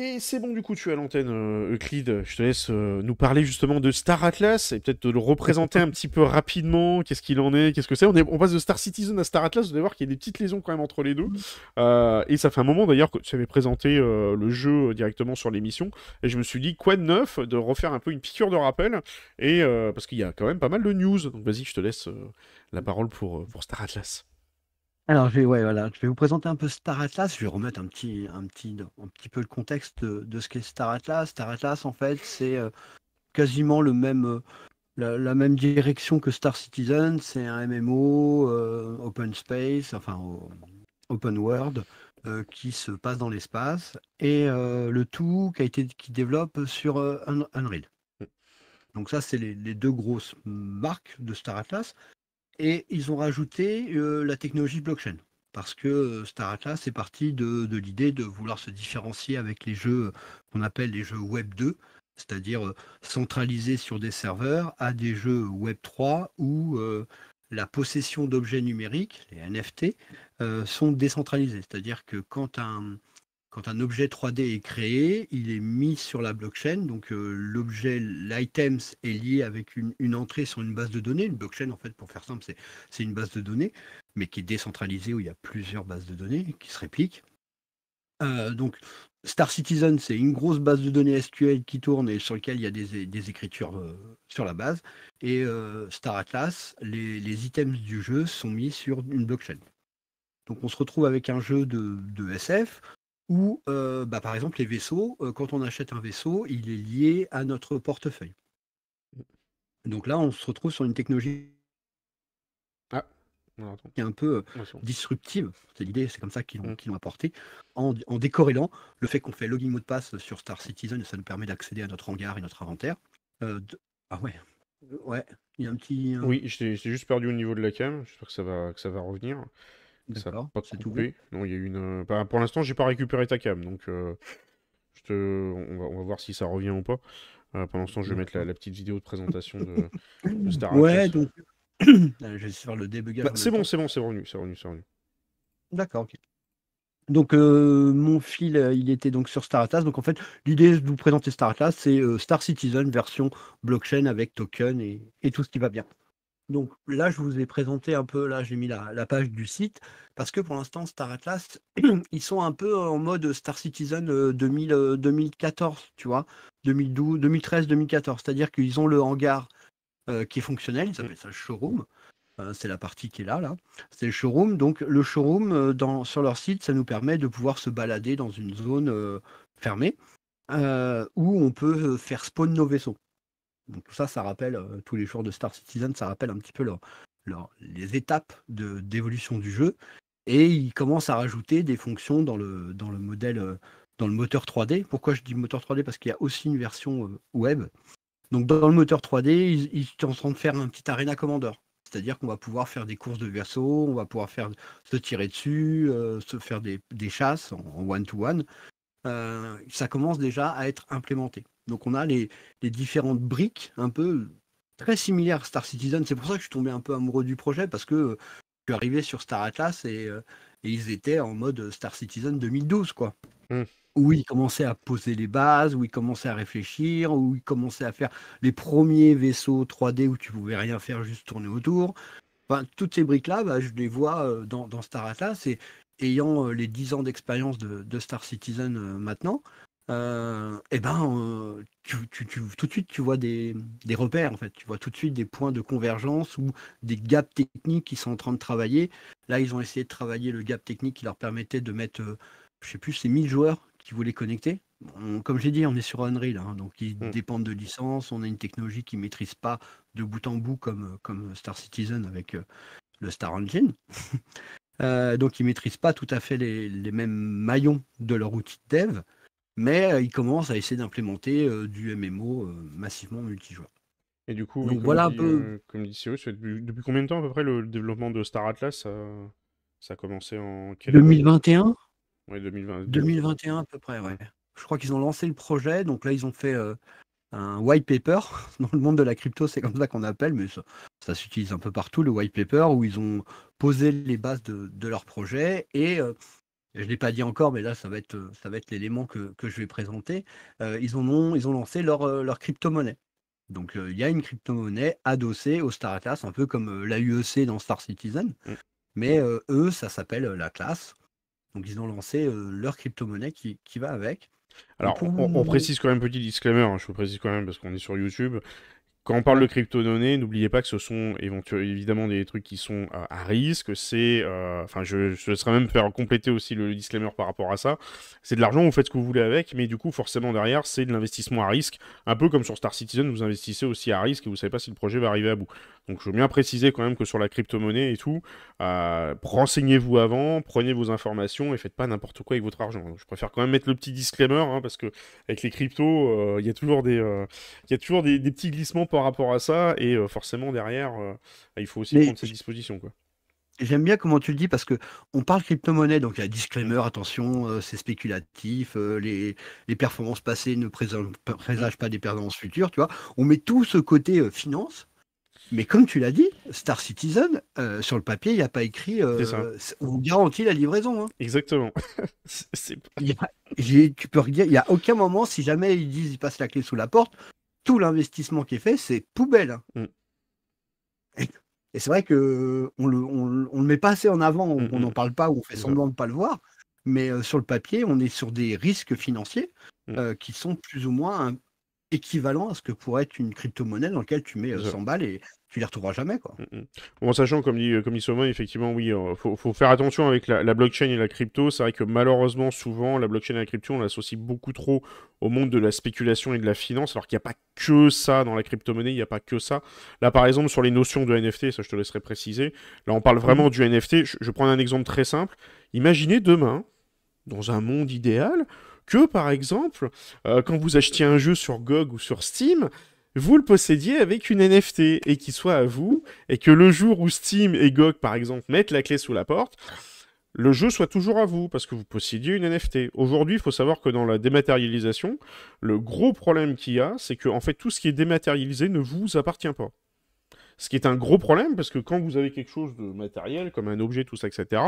Et c'est bon, du coup, tu à l'antenne, euh, Euclide. Je te laisse euh, nous parler justement de Star Atlas et peut-être le représenter [laughs] un petit peu rapidement. Qu'est-ce qu'il en est Qu'est-ce que c'est on, on passe de Star Citizen à Star Atlas. Vous allez voir qu'il y a des petites liaisons quand même entre les deux. Mm. Euh, et ça fait un moment d'ailleurs que tu avais présenté le jeu directement sur l'émission. Et je me suis dit, quoi de neuf de refaire un peu une piqûre de rappel Et parce qu'il y a quand même pas mal de news. Donc vas-y, je te laisse la mm. parole pour, pour Star Atlas. Alors, je vais, voilà, je vais vous présenter un peu Star Atlas. Je vais remettre un petit, un petit, un petit peu le contexte de, ce qu'est Star Atlas. Star Atlas, en fait, c'est euh, quasiment le même, euh, la, même direction que Star Citizen. C'est un MMO euh, open space, enfin open world, qui se passe dans l'espace et le tout qui a été, qui développe sur Unreal. Mm. Donc ça, c'est les, deux grosses marques de Star Atlas. Et ils ont rajouté euh, la technologie blockchain. Parce que euh, Star Atlas est parti de, l'idée de vouloir se différencier avec les jeux euh, qu'on appelle les jeux Web 2, c'est-à-dire centralisés sur des serveurs, à des jeux Web 3 où la possession d'objets numériques, les NFT, sont décentralisés. C'est-à-dire que quand un, quand un objet 3D est créé, il est mis sur la blockchain. Donc euh, l'objet, l'items est lié avec une, entrée sur une base de données. Une blockchain, en fait, pour faire simple, c'est une base de données, mais qui est décentralisée où il y a plusieurs bases de données qui se répliquent. Euh, donc Star Citizen, c'est une grosse base de données SQL qui tourne et sur laquelle il y a des, écritures euh, sur la base. Et Star Atlas, les, items du jeu sont mis sur une blockchain. Donc on se retrouve avec un jeu de SF où, euh, bah, par exemple, les vaisseaux, euh, quand on achète un vaisseau, il est lié à notre portefeuille. Mmh. Donc là, on se retrouve sur une technologie ah, qui est un peu euh, disruptive. C'est l'idée, c'est comme ça qu'ils l'ont mmh. apporté, en, décorrélant le fait qu'on fait login mot de passe sur Star Citizen, ça nous permet d'accéder à notre hangar et notre inventaire. Ah ouais, ouais, il y a un petit. Oui, j'ai juste perdu au niveau de la cam. J'espère que que ça va revenir c'est tout. Non, il y a une. Euh, bah, pour l'instant, j'ai pas récupéré ta cam, donc euh, je te... on, va, voir si ça revient ou pas. Euh, pendant ce temps, je vais mettre la, petite vidéo de présentation de, Star Atlas. Ouais, donc. [clears throat] [coughs] je faire le débugage. Bah, c'est bon, c'est bon, c'est revenu, c'est revenu, c'est revenu. D'accord, ok. Donc, mon fil, il était donc sur Star Atlas. Donc, en fait, l'idée de vous présenter Star Atlas, c'est Star Citizen version blockchain avec token et tout ce qui va bien. Donc là, je vous ai présenté un peu, là j'ai mis la, page du site, parce que pour l'instant, Star Atlas, [clears throat] ils sont un peu en mode Star Citizen 2014, euh, euh, tu vois, 2012, 2013, 2014. C'est-à-dire qu'ils ont le hangar euh, qui est fonctionnel, ils appellent ça le showroom. c'est la partie qui est là, là. C'est le showroom. Donc le showroom sur leur site, ça nous permet de pouvoir se balader dans une zone fermée où on peut faire spawn nos vaisseaux tout ça, ça rappelle, euh, tous les joueurs de Star Citizen, ça rappelle un petit peu les étapes d'évolution du jeu. Et ils commencent à rajouter des fonctions dans le, modèle, euh, dans le moteur 3D. Pourquoi je dis moteur 3D Parce qu'il y a aussi une version euh, web. Donc dans le moteur 3D, ils, sont en train de faire un petit arena commandeur. C'est-à-dire qu'on va pouvoir faire des courses de verso, on va pouvoir faire se tirer dessus, se faire des, chasses en one-to-one. one to one euh, ça commence déjà à être implémenté. Donc on a les, différentes briques un peu très similaires à Star Citizen. C'est pour ça que je suis tombé un peu amoureux du projet parce que euh, je suis arrivé sur Star Atlas et, euh, ils étaient en mode Star Citizen 2012 quoi. Hmm. où ils commençaient à poser les bases, où ils commençaient à réfléchir, où ils commençaient à faire les premiers vaisseaux 3D où tu pouvais rien faire, juste tourner autour. Enfin, toutes ces briques-là, bah, je les vois dans, dans Star Atlas et ayant euh, les 10 ans d'expérience de, Star Citizen euh, maintenant, euh, eh ben, tout de suite, tu vois des, repères, en fait. Tu vois tout de suite des points de convergence ou des gaps techniques qui sont en train de travailler. Là, ils ont essayé de travailler le gap technique qui leur permettait de mettre, je sais plus, ces 1000 joueurs qui voulaient connecter. comme j'ai dit, on est sur Unreal, hein, donc ils hmm. dépendent de licences. On a une technologie qui ne maîtrise pas de bout en bout comme, comme Star Citizen avec le Star Engine. [laughs] Euh, donc, ils ne maîtrisent pas tout à fait les, mêmes maillons de leur outil de dev, mais euh, ils commencent à essayer d'implémenter euh, du MMO massivement multijoueur. Et du coup, voilà un peu... comme depuis, combien de temps à peu près le, développement de Star Atlas ça, a commencé en 2021 Oui, 2021 à peu près, ouais. Je crois qu'ils ont lancé le projet, donc là, ils ont fait un white paper. [laughs] Dans le monde de la crypto, c'est comme ça qu'on appelle, mais ça, s'utilise un peu partout, le white paper, où ils ont posé les bases de, leur projet. Et euh, je ne l'ai pas dit encore, mais là, ça va être, euh, ça va être l'élément que, je vais présenter. Euh, ils, ont, ils ont lancé leur, leur crypto-monnaie. Donc, il y a une crypto-monnaie adossée au Star Atlas, un peu comme la UEC dans Star Citizen. Mm. Mais eux, ça s'appelle la classe. Donc, ils ont lancé leur crypto-monnaie qui va avec. Alors, on, précise quand même, petit disclaimer, hein, je vous précise quand même parce qu'on est sur YouTube. Quand on parle de crypto-données, n'oubliez pas que ce sont évidemment des trucs qui sont euh, à risque. C'est, euh, enfin, je, je serais même faire compléter aussi le disclaimer par rapport à ça. C'est de l'argent, vous faites ce que vous voulez avec, mais du coup, forcément derrière, c'est de l'investissement à risque. Un peu comme sur Star Citizen, vous investissez aussi à risque et vous savez pas si le projet va arriver à bout. Donc je veux bien préciser quand même que sur la crypto-monnaie et tout, euh, renseignez-vous avant, prenez vos informations et faites pas n'importe quoi avec votre argent. je préfère quand même mettre le petit disclaimer, hein, parce que avec les cryptos, il euh, y a toujours, des, euh, a toujours des, petits glissements par rapport à ça, et forcément derrière, il faut aussi prendre ses dispositions. Quoi. J'aime bien comment tu le dis parce que on parle crypto-monnaie, donc il y a disclaimer, attention, c'est spéculatif, les, performances passées ne présagent, pas des performances futures, tu vois. On met tout ce côté finance, mais comme tu l'as dit, Star Citizen, euh, sur le papier, il n'y a pas écrit euh, on garantit la livraison. Hein. Exactement. [laughs] tu peux il n'y a aucun moment, si jamais ils disent ils passent la clé sous la porte, tout l'investissement qui est fait, c'est poubelle. Hein. Mm. Et, c'est vrai que on le, met pas assez en avant, mm, on n'en mm. parle pas ou on fait semblant de ne pas le voir. Mais euh, sur le papier, on est sur des risques financiers qui sont plus ou moins hein, équivalents à ce que pourrait être une crypto-monnaie dans laquelle tu mets 100 balles et tu les retrouveras jamais. Quoi. Mm, mm. en sachant, comme dit, euh, comme dit effectivement, oui, euh, faut, faire attention avec la, blockchain et la crypto. C'est vrai que malheureusement, souvent, la blockchain et la crypto, on l'associe beaucoup trop au monde de la spéculation et de la finance, alors qu'il n'y a pas que ça dans la crypto-monnaie, il n'y a pas que ça. Là, par exemple, sur les notions de NFT, ça je te laisserai préciser, là, on parle vraiment mm. du NFT. Je, prends un exemple très simple. Imaginez demain, dans un monde idéal, que par exemple, euh, quand vous achetiez un jeu sur GOG ou sur Steam, vous le possédiez avec une NFT et qu'il soit à vous, et que le jour où Steam et GOG, par exemple, mettent la clé sous la porte, le jeu soit toujours à vous, parce que vous possédiez une NFT. Aujourd'hui, il faut savoir que dans la dématérialisation, le gros problème qu'il y a, c'est que en fait, tout ce qui est dématérialisé ne vous appartient pas. Ce qui est un gros problème parce que quand vous avez quelque chose de matériel, comme un objet, tout ça, etc.,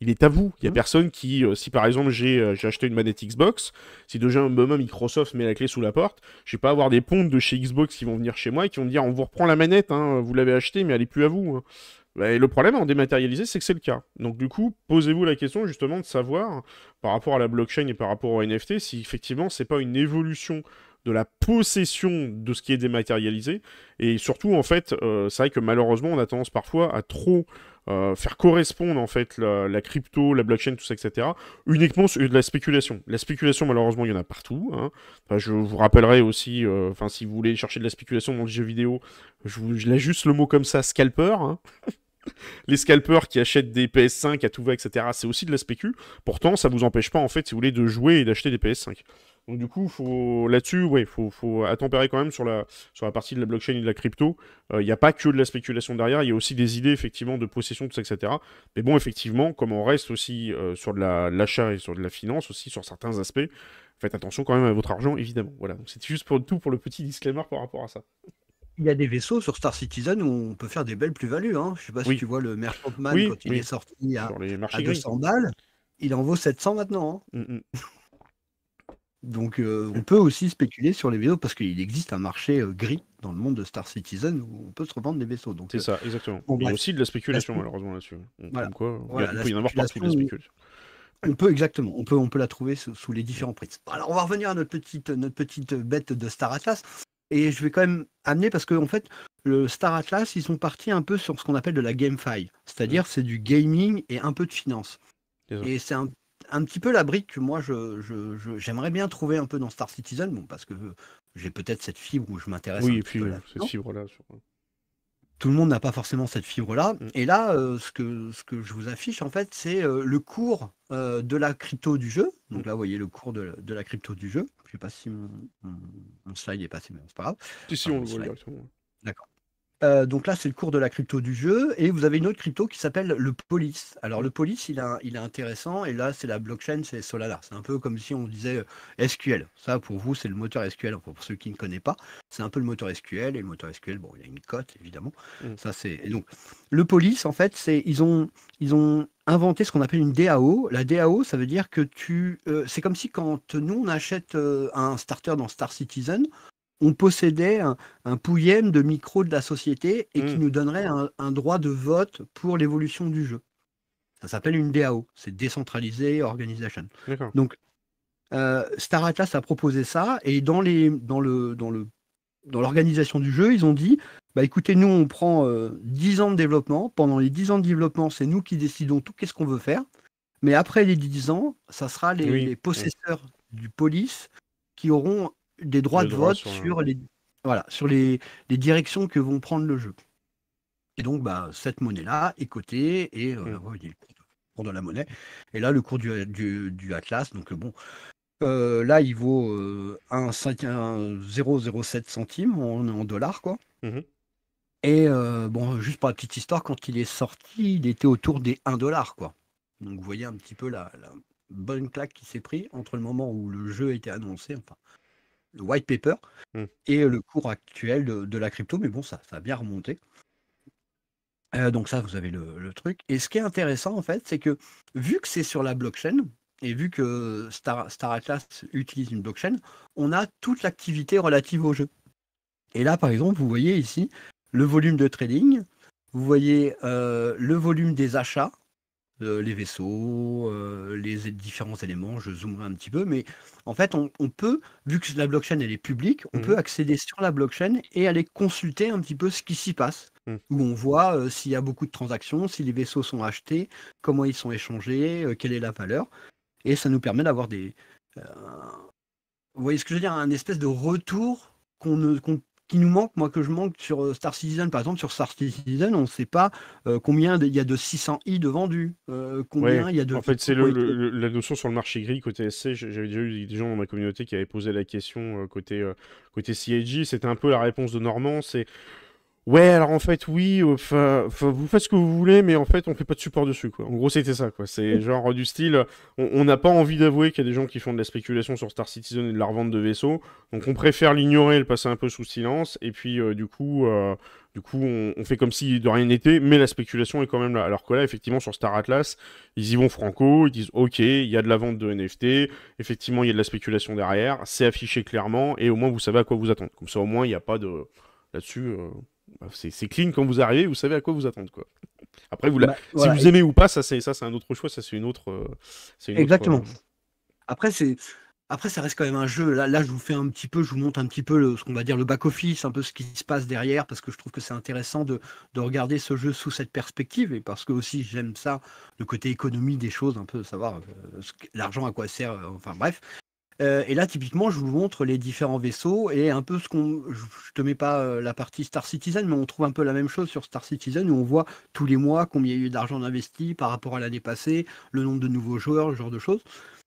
il est à vous. Il n'y a mmh. personne qui, euh, si par exemple euh, j'ai acheté une manette Xbox, si déjà un Microsoft met la clé sous la porte, je vais pas avoir des pontes de chez Xbox qui vont venir chez moi et qui vont dire on vous reprend la manette, hein, vous l'avez achetée mais elle n'est plus à vous. Et hein. bah, le problème en dématérialisé, c'est que c'est le cas. Donc du coup, posez-vous la question justement de savoir, par rapport à la blockchain et par rapport au NFT, si effectivement c'est pas une évolution de la possession de ce qui est dématérialisé. Et surtout, en fait, euh, c'est vrai que malheureusement, on a tendance parfois à trop euh, faire correspondre en fait la, crypto, la blockchain, tout ça, etc. uniquement euh, de la spéculation. La spéculation, malheureusement, il y en a partout. Hein. je vous rappellerai aussi, enfin, si vous voulez chercher de la spéculation dans le jeu vidéo, je, vous, je juste le mot comme ça, scalper. Hein. [laughs] les scalpers qui achètent des PS5 à tout va, etc. C'est aussi de la spécu. Pourtant, ça ne vous empêche pas, en fait, si vous voulez, de jouer et d'acheter des PS5. Donc du coup, faut là-dessus, ouais, faut, faut attempérer quand même sur la, sur la partie de la blockchain et de la crypto. Euh, il n'y a pas que de la spéculation derrière, il y a aussi des idées effectivement de possession, tout ça, etc. Mais bon, effectivement, comme on reste aussi euh, sur de l'achat et sur de la finance aussi, sur certains aspects, faites attention quand même à votre argent, évidemment. Voilà, donc c'était juste pour tout pour le petit disclaimer par rapport à ça. Il y a des vaisseaux sur Star Citizen où on peut faire des belles plus-values. Hein. Je sais pas si tu vois le Merchantman quand il est sorti à, à 200 balles, il en vaut 700 maintenant. Hein. Mmh, mmh. Donc euh, on peut aussi spéculer sur les vaisseaux parce qu'il existe un marché euh, gris dans le monde de Star Citizen où on peut se revendre des vaisseaux. Donc, c'est euh, ça, exactement. il a aussi de la spéculation malheureusement là-dessus. de la spéculation. On peut exactement, on peut, on peut la trouver sous, les différents prix. Alors on va revenir à notre petite, notre petite bête de Star Atlas. Et je vais quand même amener parce que en fait, le Star Atlas, ils sont partis un peu sur ce qu'on appelle de la GameFi. C'est-à-dire mmh. c'est du gaming et un peu de finance. Et c'est un un petit peu la brique que moi j'aimerais je, je, bien trouver un peu dans Star Citizen, bon, parce que j'ai peut-être cette fibre où je m'intéresse. Oui, et puis euh, cette fibre-là. Euh. Tout le monde n'a pas forcément cette fibre-là. Mm. Et là, euh, ce, que, ce que je vous affiche, en fait, c'est le cours de la crypto du jeu. Mm. Donc là, vous voyez le cours de, la crypto du jeu. Je sais pas si mon, slide est passé, mais c'est pas grave. Si, si, on le voit D'accord. Euh, donc là, c'est le cours de la crypto du jeu. Et vous avez une autre crypto qui s'appelle le Police. Alors, le Police, il, est intéressant. Et là, c'est la blockchain, c'est Solana. C'est un peu comme si on disait euh, SQL. Ça, pour vous, c'est le moteur SQL. pour ceux qui ne connaissent pas, c'est un peu le moteur SQL. Et le moteur SQL, bon, il a une cote, évidemment. Mm. Ça, c'est. Donc, le Police, en fait, c'est ils ont, inventé ce qu'on appelle une DAO. La DAO, ça veut dire que tu. Euh, c'est comme si quand nous, on achète un starter dans Star Citizen, on possédait un, un de micro de la société et qui mm. nous donnerait un, droit de vote pour l'évolution du jeu. Ça s'appelle une DAO, c'est Decentralized organisation. Donc, euh, Star Atlas a proposé ça et dans, les, dans, le, dans, le, dans l'organisation du jeu, ils ont dit bah écoutez, nous, on prend 10 euh, ans de développement. Pendant les 10 ans de développement, c'est nous qui décidons tout qu'est-ce qu'on veut faire. Mais après les 10 ans, ça sera les, possesseurs du police qui auront des droits de vote sur, les, voilà, sur les, directions que vont prendre le jeu. Et donc, bah, cette monnaie-là est cotée et euh, mm. de la monnaie. Et là, le cours du, Atlas, donc euh, bon, euh, là, il vaut euh, 0,07 centimes en, dollars, quoi. Mm-hmm. Et bon, juste pour la petite histoire, quand il est sorti, il était autour des 1 dollar, quoi. Donc, vous voyez un petit peu la, bonne claque qui s'est pris entre le moment où le jeu était annoncé, enfin, le white paper hmm. et le cours actuel de, la crypto, mais bon, ça, ça a bien remonté. Euh, donc ça, vous avez le, truc. Et ce qui est intéressant, en fait, c'est que vu que c'est sur la blockchain, et vu que Star, Star Atlas utilise une blockchain, on a toute l'activité relative au jeu. Et là, par exemple, vous voyez ici le volume de trading, vous voyez euh, le volume des achats, les vaisseaux, euh, les différents éléments, je zoomerai un petit peu, mais en fait, on, peut, vu que la blockchain elle est publique, on mmh. peut accéder sur la blockchain et aller consulter un petit peu ce qui s'y passe, mmh. où on voit euh, s'il y a beaucoup de transactions, si les vaisseaux sont achetés, comment ils sont échangés, euh, quelle est la valeur, et ça nous permet d'avoir des, vous voyez ce que je veux dire, un espèce de retour qu'on ne, qu'on qui nous manque, moi que je manque sur euh, Star Citizen, par exemple, sur Star Citizen, on ne sait pas euh, combien il y a de 600 i de vendus, euh, combien il de. En fait, c'est la notion sur le marché gris côté SC. J'avais déjà eu des gens dans ma communauté qui avaient posé la question côté côté CIG. C'était un peu la réponse de Normand. C'est Ouais, alors en fait, oui, enfin, vous faites ce que vous voulez, mais en fait, on fait pas de support dessus, quoi. En gros, c'était ça, quoi. C'est [laughs] genre du style, on n'a pas envie d'avouer qu'il y a des gens qui font de la spéculation sur Star Citizen et de la revente de vaisseaux, donc on préfère l'ignorer, le passer un peu sous silence, et puis euh, du coup, euh, du coup, on, fait comme si de rien n'était, mais la spéculation est quand même là. Alors que là, effectivement, sur Star Atlas, ils y vont franco, ils disent, ok, il y a de la vente de NFT, effectivement, il y a de la spéculation derrière, c'est affiché clairement, et au moins, vous savez à quoi vous attendre. Comme ça, au moins, il n'y a pas de là-dessus. Euh, bah, c'est clean quand vous arrivez, vous savez à quoi vous attendre. Quoi. Après, vous bah, si vous aimez ou pas, ça c'est ça c'est un autre choix, ça c'est une autre. Euh, c'est Exactement. Euh, après c'est après ça reste quand même un jeu. Là, là je vous fais un petit peu, je vous montre un petit peu ce qu'on va dire le back office, un peu ce qui se passe derrière parce que je trouve que c'est intéressant de, regarder ce jeu sous cette perspective et parce que aussi j'aime ça le côté économie des choses, un peu savoir euh, l'argent à quoi sert. enfin bref. Euh, et là, typiquement, je vous montre les différents vaisseaux et un peu ce qu'on. Je, ne te mets pas euh, la partie Star Citizen, mais on trouve un peu la même chose sur Star Citizen où on voit tous les mois combien il y a eu d'argent investi par rapport à l'année passée, le nombre de nouveaux joueurs, ce genre de choses.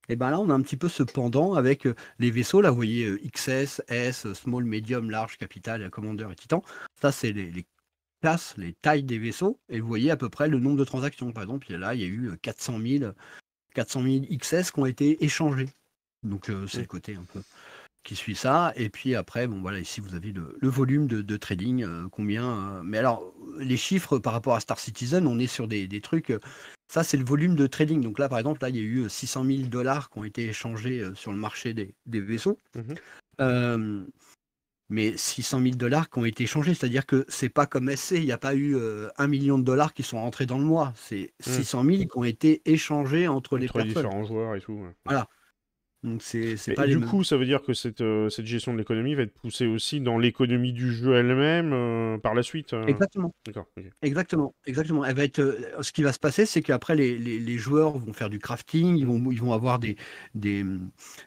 Et bien là, on a un petit peu ce pendant avec euh, les vaisseaux. Là, vous voyez XS, S, Small, Medium, Large, Capital, Commander et Titan. Ça, c'est les, classes, les tailles des vaisseaux. Et vous voyez à peu près le nombre de transactions. Par exemple, là, il y a eu 400 400 000 XS qui ont été échangés. Donc euh, c'est le côté un peu qui suit ça. Et puis après, bon voilà, ici vous avez le, volume de, trading, euh, combien. Euh, mais alors, les chiffres par rapport à Star Citizen, on est sur des, trucs. ça, c'est le volume de trading. Donc là, par exemple, là, il y a eu 600 000 dollars qui ont été échangés sur le marché des, vaisseaux. Mmh mais 600 000 dollars qui ont été échangés, c'est-à-dire que c'est pas comme SC, il n'y a pas eu un million de dollars qui sont rentrés dans le mois. C'est 600 mmh. 000 qui ont été échangés entre, les, différents joueurs et tout. Voilà. Donc du coup, ça veut dire que euh, cette, gestion de l'économie va être poussée aussi dans l'économie du jeu elle-même euh, par la suite. Euh. Exactement. Exactement. Elle va être. ce qui va se passer, c'est qu'après les, joueurs vont faire du crafting, ils vont, avoir des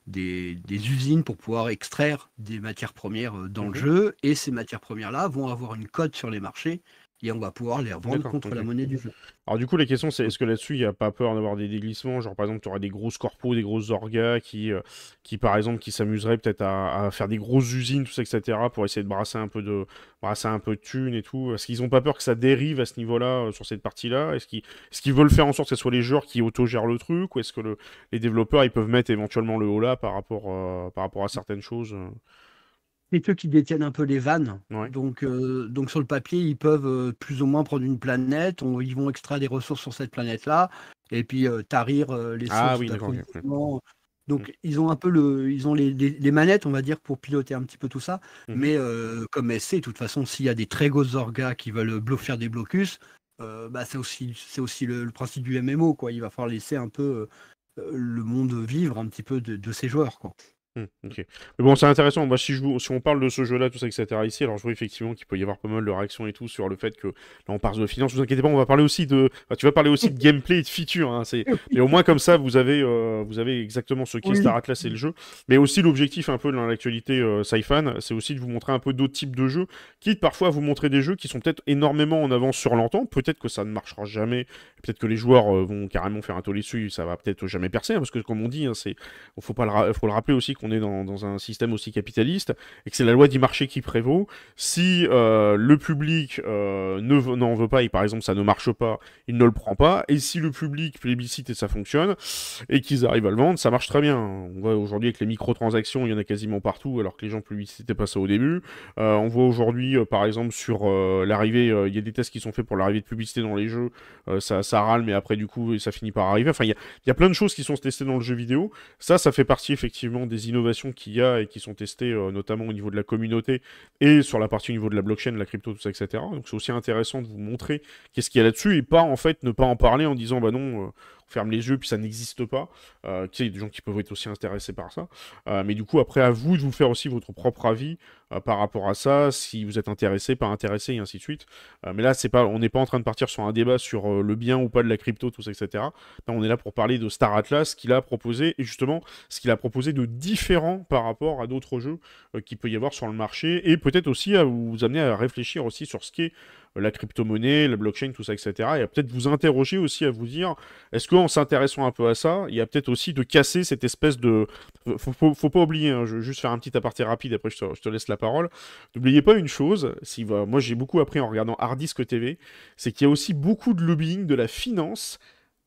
usines pour pouvoir extraire des matières premières dans le mhm. jeu, et ces matières premières là vont avoir une cote sur les marchés et on va pouvoir les revendre contre la monnaie du jeu. Alors du coup, la question c'est est-ce que là-dessus il n'y a pas peur d'avoir des déglissements Genre par exemple, tu aurais des gros corpos, des grosses orgas qui, euh, qui par exemple, qui s'amuseraient peut-être à, faire des grosses usines, tout ça, etc. pour essayer de brasser un peu de brasser un peu de thunes et tout. Est-ce qu'ils n'ont pas peur que ça dérive à ce niveau-là euh, sur cette partie-là Est-ce qu'ils veulent faire en sorte que ce soit les joueurs qui autogèrent le truc ou est-ce que les développeurs ils peuvent mettre éventuellement le haut là par rapport euh, par rapport à certaines choses c'est eux qui détiennent un peu les vannes. Donc, euh, donc sur le papier, ils peuvent euh, plus ou moins prendre une planète, ils vont extraire des ressources sur cette planète-là, et puis euh, tarir les ah sources. Mm. donc ils ont un peu le, ils ont les, manettes, on va dire, pour piloter un petit peu tout ça. Mm-hmm. Mais comme SC, de toute façon, s'il y a des très gros orgas qui veulent faire des blocus, bah, c'est aussi, aussi le, principe du MMO, quoi. Il va falloir laisser un peu le monde vivre un petit peu de, ces ses joueurs, Hmm, ok. Mais bon, c'est intéressant. si, je si on parle de ce jeu-là, tout ça, etc., ici, alors je vois effectivement qu'il peut y avoir pas mal de réactions et tout sur le fait que là, on parle de finance. Vous inquiétez pas, on va parler aussi de. tu vas parler aussi de gameplay et de features. Hein, [laughs] Mais au moins, comme ça, vous avez, euh, vous avez exactement ce qui est Star Atlas et le jeu. Mais aussi, l'objectif un peu dans l'actualité euh, c'est aussi de vous montrer un peu d'autres types de jeux, quitte parfois à vous montrer des jeux qui sont peut-être énormément en avance sur l'entente. Peut-être que ça ne marchera jamais. Peut-être que les joueurs euh, vont carrément faire un tollé dessus. Ça va peut-être jamais percer. Hein, parce que, comme on dit, il hein, faut, pas le faut le rappeler aussi qu'on est dans, un système aussi capitaliste et que c'est la loi du marché qui prévaut. Si euh, le public euh, ne n'en veut pas et par exemple ça ne marche pas, il ne le prend pas. Et si le public plébiscite et ça fonctionne et qu'ils arrivent à le vendre, ça marche très bien. On voit aujourd'hui avec les microtransactions, il y en a quasiment partout alors que les gens publicitaient pas ça au début. Euh, on voit aujourd'hui par exemple sur l'arrivée, il y a des tests qui sont faits pour l'arrivée de publicité dans les jeux. ça, ça râle mais après du coup ça finit par arriver. Enfin il y, a plein de choses qui sont testées dans le jeu vidéo. Ça, ça fait partie effectivement des innovations qu'il y a et qui sont testées euh, notamment au niveau de la communauté et sur la partie au niveau de la blockchain, la crypto, tout ça, etc. Donc c'est aussi intéressant de vous montrer qu'est-ce qu'il y a là-dessus et pas en fait ne pas en parler en disant bah non, euh, ferme les yeux, puis ça n'existe pas. Euh, tu sais, il y a des gens qui peuvent être aussi intéressés par ça. Euh, mais du coup, après, à vous de vous faire aussi votre propre avis euh, par rapport à ça, si vous êtes intéressé, pas intéressé, et ainsi de suite. mais là, c'est pas, on n'est pas en train de partir sur un débat sur le bien ou pas de la crypto, tout ça, etc. on est là pour parler de Star Atlas, ce qu'il a proposé, et justement, ce qu'il a proposé de différent par rapport à d'autres jeux qu'il peut y avoir sur le marché, et peut-être aussi à vous amener à réfléchir aussi sur ce est euh, la crypto-monnaie, la blockchain, tout ça, etc. Et à peut-être vous interroger aussi à vous dire, est-ce qu'en s'intéressant un peu à ça, il y a peut-être aussi de casser cette espèce de... Faut, pas oublier, hein, je vais juste faire un petit aparté rapide, après je te, laisse la parole. N'oubliez pas une chose, si, moi j'ai beaucoup appris en regardant Hardisk TV, c'est qu'il y a aussi beaucoup de lobbying de la finance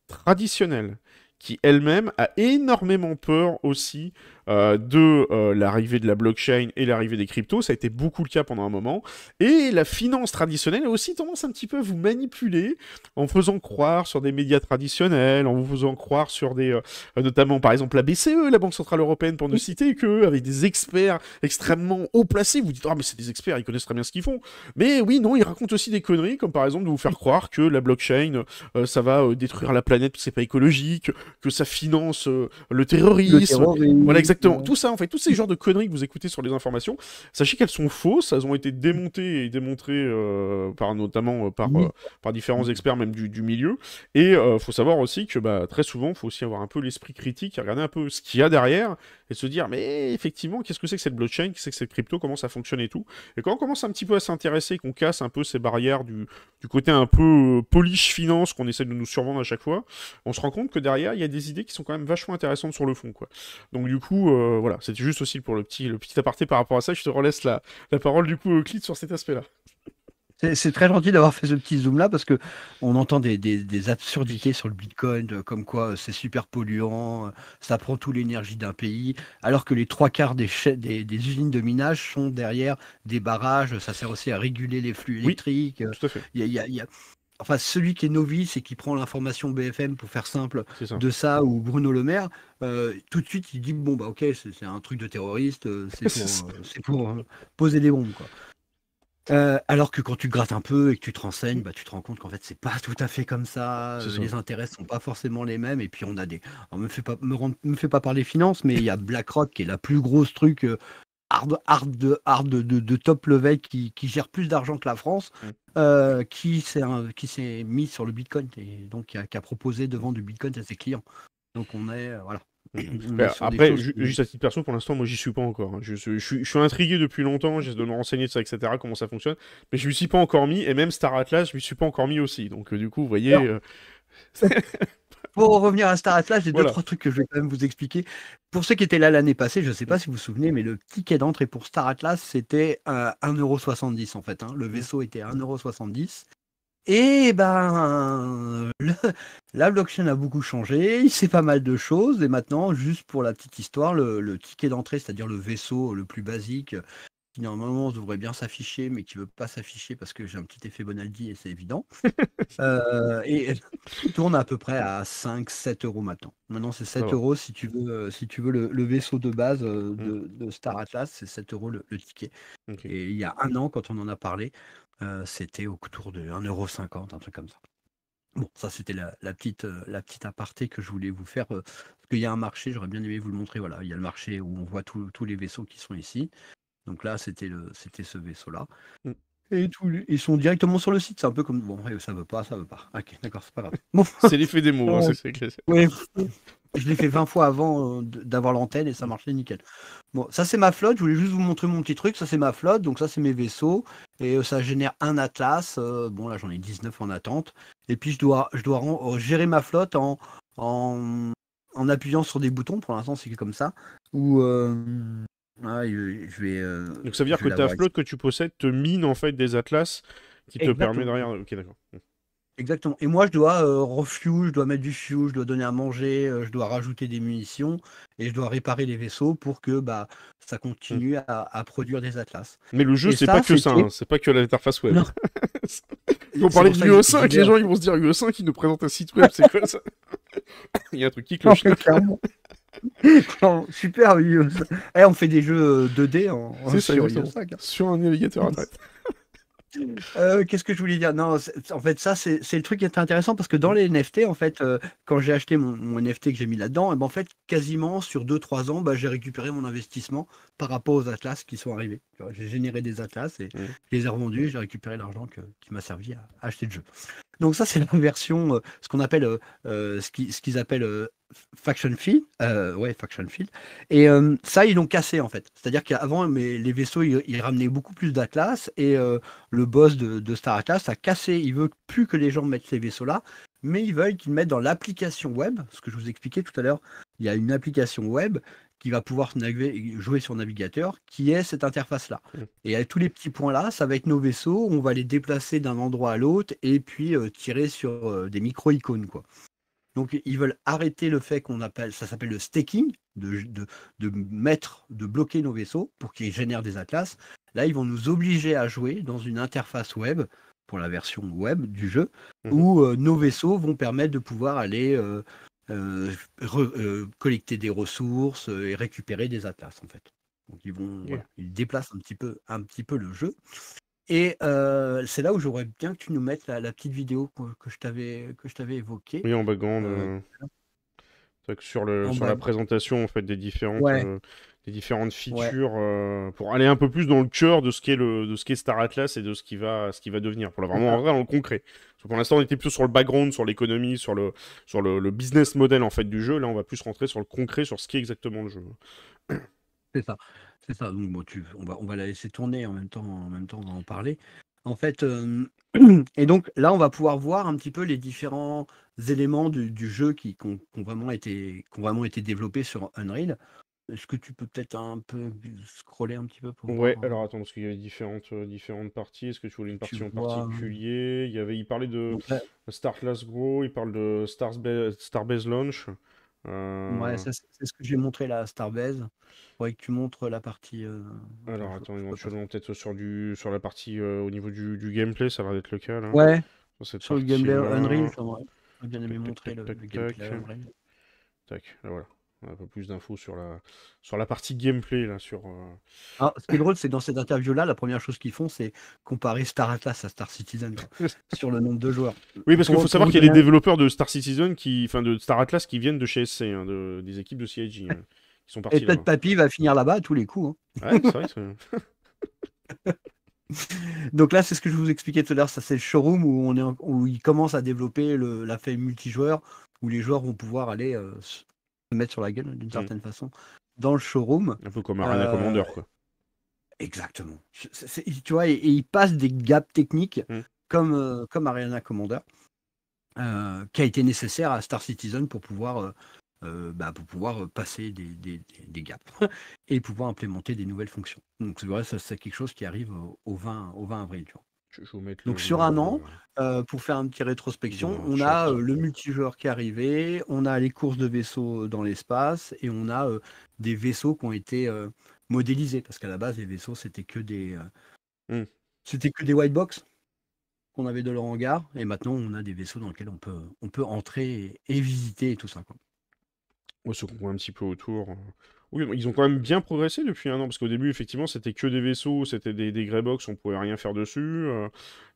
traditionnelle qui elle-même a énormément peur aussi euh, de euh, l'arrivée de la blockchain et l'arrivée des cryptos. Ça a été beaucoup le cas pendant un moment. Et la finance traditionnelle a aussi tendance un petit peu à vous manipuler en faisant croire sur des médias traditionnels, en vous faisant croire sur des, euh, notamment par exemple la BCE, la Banque Centrale Européenne, pour ne citer que, avec des experts extrêmement haut placés. Vous dites, ah, mais c'est des experts, ils connaissent très bien ce qu'ils font. Mais oui, non, ils racontent aussi des conneries, comme par exemple de vous faire croire que la blockchain, ça va détruire la planète, que c'est pas écologique, que ça finance le terrorisme. Tout ça, en fait, tous ces genres de conneries que vous écoutez sur les informations, sachez qu'elles sont fausses. Elles ont été démontées et démontrées euh, par notamment euh, par, euh, par différents experts, même du, milieu. Et il faut savoir aussi que bah, très souvent, il faut aussi avoir un peu l'esprit critique, regarder un peu ce qu'il y a derrière et se dire, mais effectivement, qu'est-ce que c'est que cette blockchain, qu'est-ce que c'est que cette crypto, comment ça fonctionne et tout. Et quand on commence un petit peu à s'intéresser, qu'on casse un peu ces barrières du, du côté un peu polish finance qu'on essaie de nous survendre à chaque fois, on se rend compte que derrière, il y a des idées qui sont quand même vachement intéressantes sur le fond. Quoi. Donc du coup, euh, voilà, c'était juste aussi pour le petit, le petit aparté par rapport à ça. Je te relaisse la, la parole du coup, Clit, sur cet aspect-là. C'est très gentil d'avoir fait ce petit zoom là parce que on entend des, des, absurdités sur le Bitcoin, euh, comme quoi euh, c'est super polluant, ça prend toute l'énergie d'un pays, alors que les trois quarts des, des, usines de minage sont derrière des barrages, ça sert aussi à réguler les flux électriques. tout à fait. il y a, enfin celui qui est novice et qui prend l'information BFM pour faire simple de ça ou Bruno Le Maire, euh, tout de suite il dit bon bah ok c'est un truc de terroriste, euh, [laughs] euh, c'est pour, poser des bombes quoi. alors que quand tu grattes un peu et que tu te renseignes, bah, tu te rends compte qu'en fait c'est pas tout à fait comme ça. les intérêts sont pas forcément les mêmes. Et puis on a des. on me fait pas me, fait pas parler finance, mais il y a BlackRock qui est la plus grosse truc hard, hard de, top level qui, gère plus d'argent que la France, mm. euh, qui s'est mis sur le Bitcoin et donc qui a, proposé de vendre du Bitcoin à ses clients. Donc on est euh, voilà. Mm. Bah, après, juste à titre perso, pour l'instant, moi, j'y suis pas encore. Hein. Je, suis intrigué depuis longtemps, j'essaie de me renseigner de ça, etc., comment ça fonctionne, mais je ne suis pas encore mis, et même Star Atlas, je ne suis pas encore mis aussi. Donc, euh, du coup, vous voyez pour revenir à Star Atlas, j'ai deux trois trucs que je vais quand même vous expliquer. Pour ceux qui étaient là l'année passée, je ne sais pas mm. si vous vous souvenez, mais le ticket d'entrée pour Star Atlas, c'était 1,70€ euh, en fait. Hein. Le vaisseau était 1,70€. Et ben, la blockchain a beaucoup changé, il sait pas mal de choses, et maintenant, juste pour la petite histoire, le ticket d'entrée, c'est-à-dire le vaisseau le plus basique, qui normalement devrait bien s'afficher, mais qui ne veut pas s'afficher parce que j'ai un petit effet Bonaldi et c'est évident. [laughs] Euh, et [laughs] tourne à peu près à 5-7 euros maintenant. Maintenant, c'est 7 euros si tu veux, euh, si tu veux le, vaisseau de base euh, mmh. de, Star Atlas, c'est 7 euros le, ticket. Et il y a un an, quand on en a parlé, c'était autour de 1,50 euro, un truc comme ça. Bon, ça c'était la, petite, la petite aparté que je voulais vous faire. Parce qu'il y a un marché, j'aurais bien aimé vous le montrer. Voilà, il y a le marché où on voit tous les vaisseaux qui sont ici. Donc là, c'était ce vaisseau-là. Mm. Et tout, ils sont directement sur le site. C'est un peu comme bon, ça veut pas, ça veut pas. Ok, d'accord, c'est pas grave. [laughs] C'est l'effet des mots. Hein, [laughs] je l'ai fait 20 fois avant euh, d'avoir l'antenne et ça marchait nickel. Bon, ça c'est ma flotte. Je voulais juste vous montrer mon petit truc. Ça c'est ma flotte. Donc ça c'est mes vaisseaux et euh, ça génère un atlas. Euh, bon là j'en ai 19 en attente. Et puis je dois, je dois gérer ma flotte en, en, appuyant sur des boutons. Pour l'instant c'est comme ça. Ou ah, je, vais, euh, Donc ça veut dire que ta flotte que tu possèdes te mine en fait des atlas qui te permet de rien. Exactement. Et moi, je dois euh, je dois mettre du fuel, je dois donner à manger, euh, je dois rajouter des munitions et je dois réparer les vaisseaux pour que bah, ça continue hmm. à, produire des atlas. Mais le jeu, c'est pas que ça, hein. c'est pas que l'interface web. [laughs] Faut parler de UE5, les gens ils vont se dire UE5, ils nous présente un site web, c'est quoi ça [laughs] Il y a un truc qui cloche. Non, [laughs] super euh, eh, on fait des jeux 2D euh, en, hein. sur, un navigateur [laughs] Qu'est-ce que je voulais dire Non, en fait, ça, c'est le truc qui est intéressant parce que dans les NFT, en fait, euh, quand j'ai acheté mon, NFT que j'ai mis là-dedans, eh ben, en fait, quasiment sur 2-3 ans, bah, j'ai récupéré mon investissement par rapport aux atlas qui sont arrivés. J'ai généré des atlas et je les ai revendus j'ai récupéré l'argent qui m'a servi à acheter le jeu. Donc ça, c'est [laughs] la version, ce qu'on appelle, ce qu'ils appellent Faction Field, euh, ouais, Faction Field. Et euh, ça, ils l'ont cassé en fait. C'est-à-dire qu'avant, mais les vaisseaux, ils, ramenaient beaucoup plus d'Atlas et euh, le boss de, Star Atlas a cassé. Il veut plus que les gens mettent ces vaisseaux-là, mais ils veulent qu'ils mettent dans l'application web. Ce que je vous expliquais tout à l'heure, il y a une application web qui va pouvoir naviguer, jouer sur navigateur, qui est cette interface-là. Mm. Et avec tous les petits points-là, ça va être nos vaisseaux, on va les déplacer d'un endroit à l'autre et puis tirer sur des micro-icônes. quoi. Donc ils veulent arrêter le fait qu'on appelle, ça s'appelle le staking, de, mettre, de bloquer nos vaisseaux pour qu'ils génèrent des atlas. Là, ils vont nous obliger à jouer dans une interface web, pour la version web du jeu, mhm. où euh, nos vaisseaux vont permettre de pouvoir aller euh, euh, collecter des ressources et récupérer des atlas en fait. Donc ils vont, ils déplacent un petit peu, un petit peu le jeu. Et c'est là où j'aurais bien que tu nous mettes la, petite vidéo que, que je t'avais que je t'avais évoquée. Oui, en background. sur le la présentation en fait des différentes des différentes features pour aller un peu plus dans le cœur de ce qu'est le de ce Star Atlas et de ce qui va ce qui va devenir pour la vraiment en dans le concret. pour l'instant on était plus sur le background, sur l'économie, sur le sur le, business model en fait du jeu. Là on va plus rentrer sur le concret, sur ce qu'est exactement le jeu. C'est ça donc on, va, la laisser tourner en même temps, en même temps on va en parler. En fait, [clears throat] et donc là, on va pouvoir voir un petit peu les différents éléments du, jeu qui, ont, vraiment été, vraiment été développés sur Unreal. Est-ce que tu peux peut-être un peu scroller un petit peu pour Ouais, euh, alors attends, parce qu'il y avait différentes, euh, différentes parties. Est-ce que tu voulais une partie en hein. particulier il, y avait, il parlait de Star Class Grow, il parle de Starbase Star Launch. Ouais, euh. c'est ce que j'ai montré là à Starbase. Ouais, que tu montres la partie. Euh, Alors attends, éventuellement peut-être sur du sur la partie euh, au niveau du, du, gameplay, ça va être le cas là. Ouais. Sur, le gameplay là... Unreal, va bien aimé montrer le, gameplay Unreal. Tac, là, voilà un peu plus d'infos sur la, sur la partie gameplay. Là, sur, euh, ce qui est drôle, c'est dans cette interview-là, la première chose qu'ils font, c'est comparer Star Atlas à Star Citizen [laughs] sur le nombre de joueurs. Oui, parce qu'il faut savoir qu'il y a des développeurs de Star Citizen, qui, enfin de Star Atlas, qui viennent de chez SC, hein, des équipes de CIG. Hein, sont Et peut-être Papy va finir là-bas à tous les coups. Hein. c'est vrai. [laughs] [laughs] Donc là, c'est ce que je vous expliquais tout à l'heure, ça c'est le showroom où, on est où ils commencent à développer la fête multijoueur, où les joueurs vont pouvoir aller euh, mettre sur la gueule d'une mm. certaine façon dans le showroom. Un peu comme Ariana euh, Commander, quoi. Exactement. tu vois, et, il passe des gaps techniques mm. comme, euh, comme Ariana Commander, euh, qui a été nécessaire à Star Citizen pour pouvoir, bah, pour pouvoir passer des, gaps [laughs] et pouvoir implémenter des nouvelles fonctions. Donc c'est vrai, c'est quelque chose qui arrive au, au 20, au 20 avril. Tu vois. Donc sur un an, euh, pour faire une petite rétrospection, on a euh, le multijoueur qui est arrivé, on a les courses de vaisseaux euh, dans l'espace et on a des vaisseaux qui ont été modélisés parce qu'à la base les vaisseaux c'était que des hum. c'était que des white box qu'on avait de leur hangar et maintenant on a des vaisseaux dans lesquels on peut on peut entrer et, visiter et tout ça On se comprend un petit peu autour. Hein. Oui, ils ont quand même bien progressé depuis un an, parce qu'au début, effectivement, c'était que des vaisseaux, c'était des, des box, on pouvait rien faire dessus. Euh,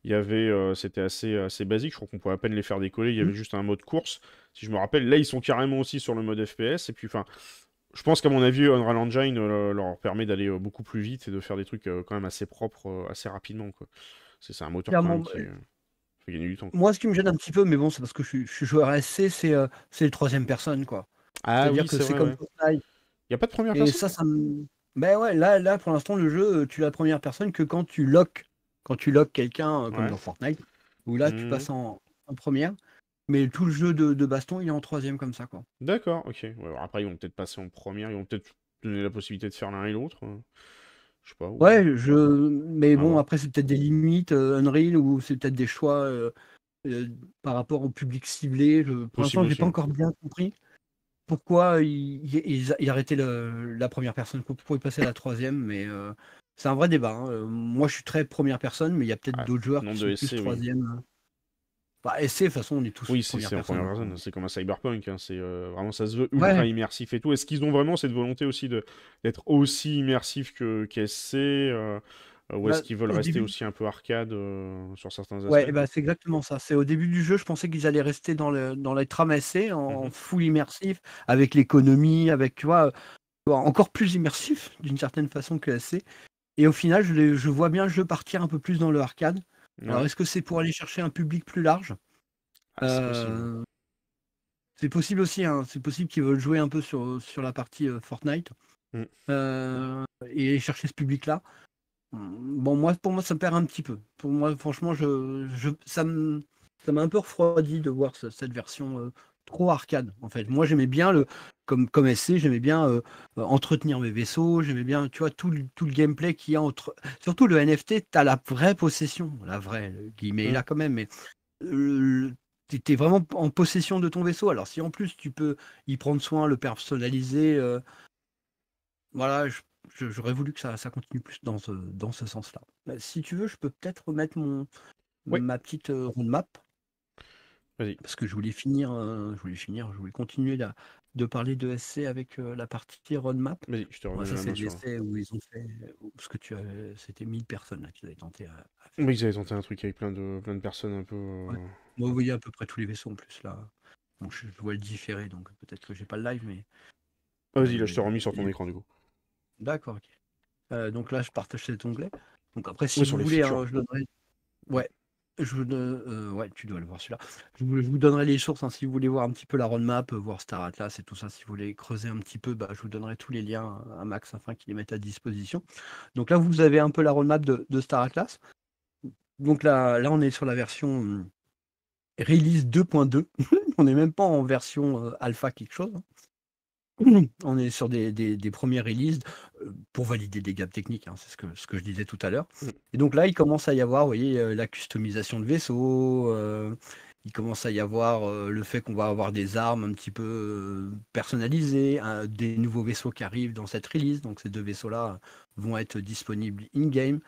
il y avait, euh, c'était assez, assez basique, je crois qu'on pouvait à peine les faire décoller, il y avait mmh. juste un mode course. Si je me rappelle, là, ils sont carrément aussi sur le mode FPS, et puis, enfin, je pense qu'à mon avis, Unreal Engine euh, leur permet d'aller beaucoup plus vite et de faire des trucs quand même assez propres, assez rapidement, C'est un moteur qui... Fait gagner du temps. Moi, ce qui me gêne un petit peu, mais bon, c'est parce que je suis, joueur SC, c'est le troisième personne, quoi. Ah, C'est-à-dire que c'est comme il n'y a pas de première personne. ça, ben ouais, là, là pour l'instant, le jeu, euh, tu la première personne que quand tu lock, quand tu lock quelqu'un, euh, comme dans Fortnite, où là, tu mmh. passes en, première. Mais tout le jeu de, baston, il est en troisième comme ça, quoi. D'accord, ok. après, ils vont peut-être passer en première, ils vont peut-être donner la possibilité de faire l'un et l'autre. Hein. Je sais pas. Ouais, je. Mais bon, après, c'est peut-être des limites euh, Unreal ou c'est peut-être des choix par rapport au public ciblé. Pour l'instant, j'ai pas encore bien compris pourquoi ils, il, arrêtait arrêtaient la première personne, pourquoi ils passaient à la troisième, mais euh, c'est un vrai débat. Hein. Euh, moi, je suis très première personne, mais il y a peut-être d'autres joueurs qui sont plus troisième. Hein. Bah, SC, de toute façon, on est tous. Oui, c'est en première personne, euh. c'est comme un cyberpunk, hein, vraiment ça se veut ultra immersif et tout. Est-ce qu'ils ont vraiment cette volonté aussi d'être aussi immersif que qu'SC euh, ou est-ce bah, qu'ils veulent rester aussi un peu arcade euh, sur certains aspects Ouais, bah, c'est exactement ça. C'est au début du jeu, je pensais qu'ils allaient rester dans, le, dans les trames en, mmh full immersif, avec l'économie, avec, tu vois, euh, encore plus immersif d'une certaine façon que assez. Et au final, je, vois bien le jeu partir un peu plus dans le arcade. Alors, est-ce que c'est pour aller chercher un public plus large ah, C'est possible. aussi, hein. c'est possible qu'ils veulent jouer un peu sur, sur la partie Fortnite mmh. et et chercher ce public-là. Bon, moi, pour moi, ça me perd un petit peu. Pour moi, franchement, je, je ça m'a un peu refroidi de voir cette version euh, trop arcade. En fait, moi, j'aimais bien le, comme comme SC, j'aimais bien euh, euh, entretenir mes vaisseaux, j'aimais bien, tu vois, tout le, tout le gameplay qui a entre. Surtout le NFT, tu as la vraie possession, la vraie guillemets là quand même, mais tu es vraiment en possession de ton vaisseau. Alors si en plus tu peux y prendre soin, le personnaliser, voilà, je j'aurais voulu que ça, ça, continue plus dans ce, dans ce sens-là. Bah, si tu veux, je peux peut-être remettre mon, ma petite euh, roadmap. Vas-y. Parce que je voulais finir, euh, je voulais finir, je voulais continuer là de parler de SC avec euh, la partie roadmap. Vas-y, je te remets Ça, c'est l'essai où ils ont fait. que tu c'était 1000 personnes qu'ils avaient tenté Oui, ils avaient tenté un truc avec plein de, plein de personnes un peu. Moi, vous voyez à peu près tous les vaisseaux en plus là. je, dois vois le différer, donc peut-être que j'ai pas le live, mais. Vas-y, là, je te remets sur ton écran du coup. D'accord, euh, donc là, je partage cet onglet. Donc après, si vous voulez, hein, je donnerai. Ouais. Je euh, ouais, tu dois le voir celui-là. Je vous, donnerai les sources hein, si vous voulez voir un petit peu la roadmap, euh, voir Star Atlas et tout ça. Si vous voulez creuser un petit peu, bah, je vous donnerai tous les liens hein, à Max afin qu'il les mette à disposition. Donc là, vous avez un peu la roadmap de, Star Atlas. Donc là, là, on est sur la version hum, release 2.2. [laughs] on n'est même pas en version alpha quelque chose. [clears throat] on est sur des, premières releases euh, pour valider des gaps techniques, hein, c'est ce que, je disais tout à l'heure. Mm. Et donc là, il commence à y avoir, voyez, euh, la customisation de vaisseaux, euh, il commence à y avoir le fait qu'on va avoir des armes un petit peu personnalisées, des nouveaux vaisseaux qui arrivent dans cette release, donc ces deux vaisseaux-là vont être disponibles in-game,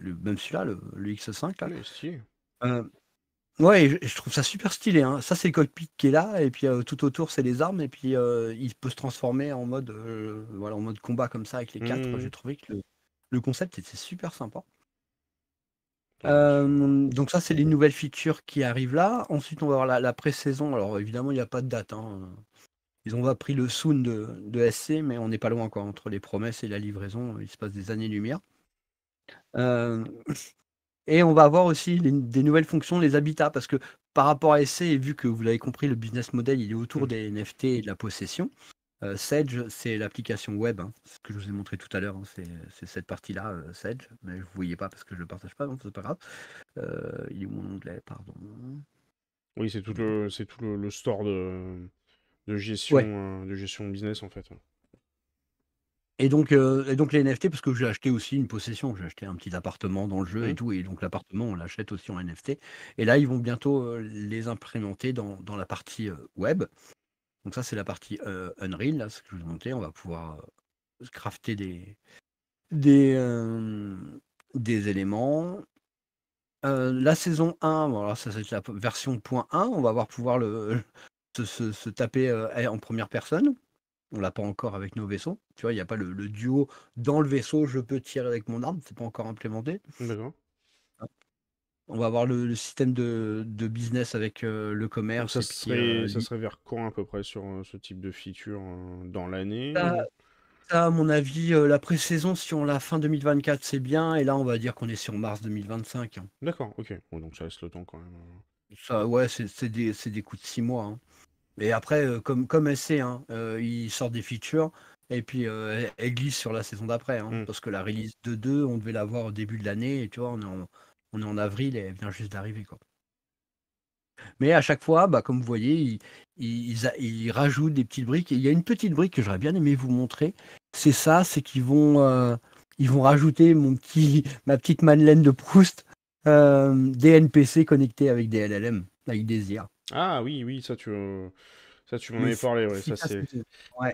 même celui-là, le, X5. Là. Ouais, je, trouve ça super stylé. Hein. Ça, c'est le cockpit qui est là, et puis euh, tout autour, c'est les armes, et puis euh, il peut se transformer en mode, euh, voilà, en mode combat comme ça avec les quatre. Mmh. J'ai trouvé que le, concept était super sympa. donc ça, c'est les nouvelles features qui arrivent là. Ensuite, on va avoir la, pré-saison. Alors évidemment, il n'y a pas de date. Hein. Ils ont pris le soon de, SC, mais on n'est pas loin quoi. Entre les promesses et la livraison, il se passe des années-lumière. Et on va avoir aussi des nouvelles fonctions, les habitats, parce que par rapport à SC, et vu que vous l'avez compris, le business model, il est autour mm. des NFT et de la possession. Euh, Sedge, c'est l'application web, hein. ce que je vous ai montré tout à l'heure, hein. c'est cette partie-là, euh, Sedge, mais vous ne voyez pas parce que je ne le partage pas, donc c'est pas grave. Euh, il est où mon onglet, pardon Oui, c'est tout le, tout le, store de, euh, gestion, de gestion business en fait. Et donc, euh, et donc les NFT, parce que j'ai acheté aussi une possession, j'ai acheté un petit appartement dans le jeu et mmh. tout, et donc l'appartement, on l'achète aussi en NFT. Et là, ils vont bientôt euh, les implémenter dans, dans la partie euh, web. Donc ça, c'est la partie Unreal, là, ce que je vous montré. On va pouvoir crafter des, des, des éléments. la saison 1, voilà, ça c'est la version 1, on va voir pouvoir le, [laughs] se, se- se taper en première personne on l'a pas encore avec nos vaisseaux. Tu vois, il n'y a pas le, duo dans le vaisseau, je peux tirer avec mon arme, c'est pas encore implémenté. On va avoir le, système de, business avec euh, le commerce. ça, euh, serait, vers quand à peu près sur euh, ce type de feature dans l'année à mon avis, la pré-saison, si on l'a fin 2024, c'est bien. Et là, on va dire qu'on est sur mars 2025. Hein. D'accord, ok. donc ça reste le temps quand même. Ça, ouais, c'est des, des coups de six mois. Hein. Mais après, euh, comme, comme elle sait, hein, euh, ils sortent des features et puis euh, elle glisse sur la saison d'après. Hein, mm. Parce que la release de 2, on devait l'avoir au début de l'année, et tu vois, on est, en, en avril et elle vient juste d'arriver. Mais à chaque fois, bah, comme vous voyez, ils, ils, rajoutent des petites briques. Et il y a une petite brique que j'aurais bien aimé vous montrer. C'est ça, c'est qu'ils vont, euh, vont rajouter mon petit, ma petite Madeleine de Proust, des NPC connectés avec des LLM, avec des ah oui, oui, ça tu, euh, ça, tu m'en avais parlé. Ça, c'est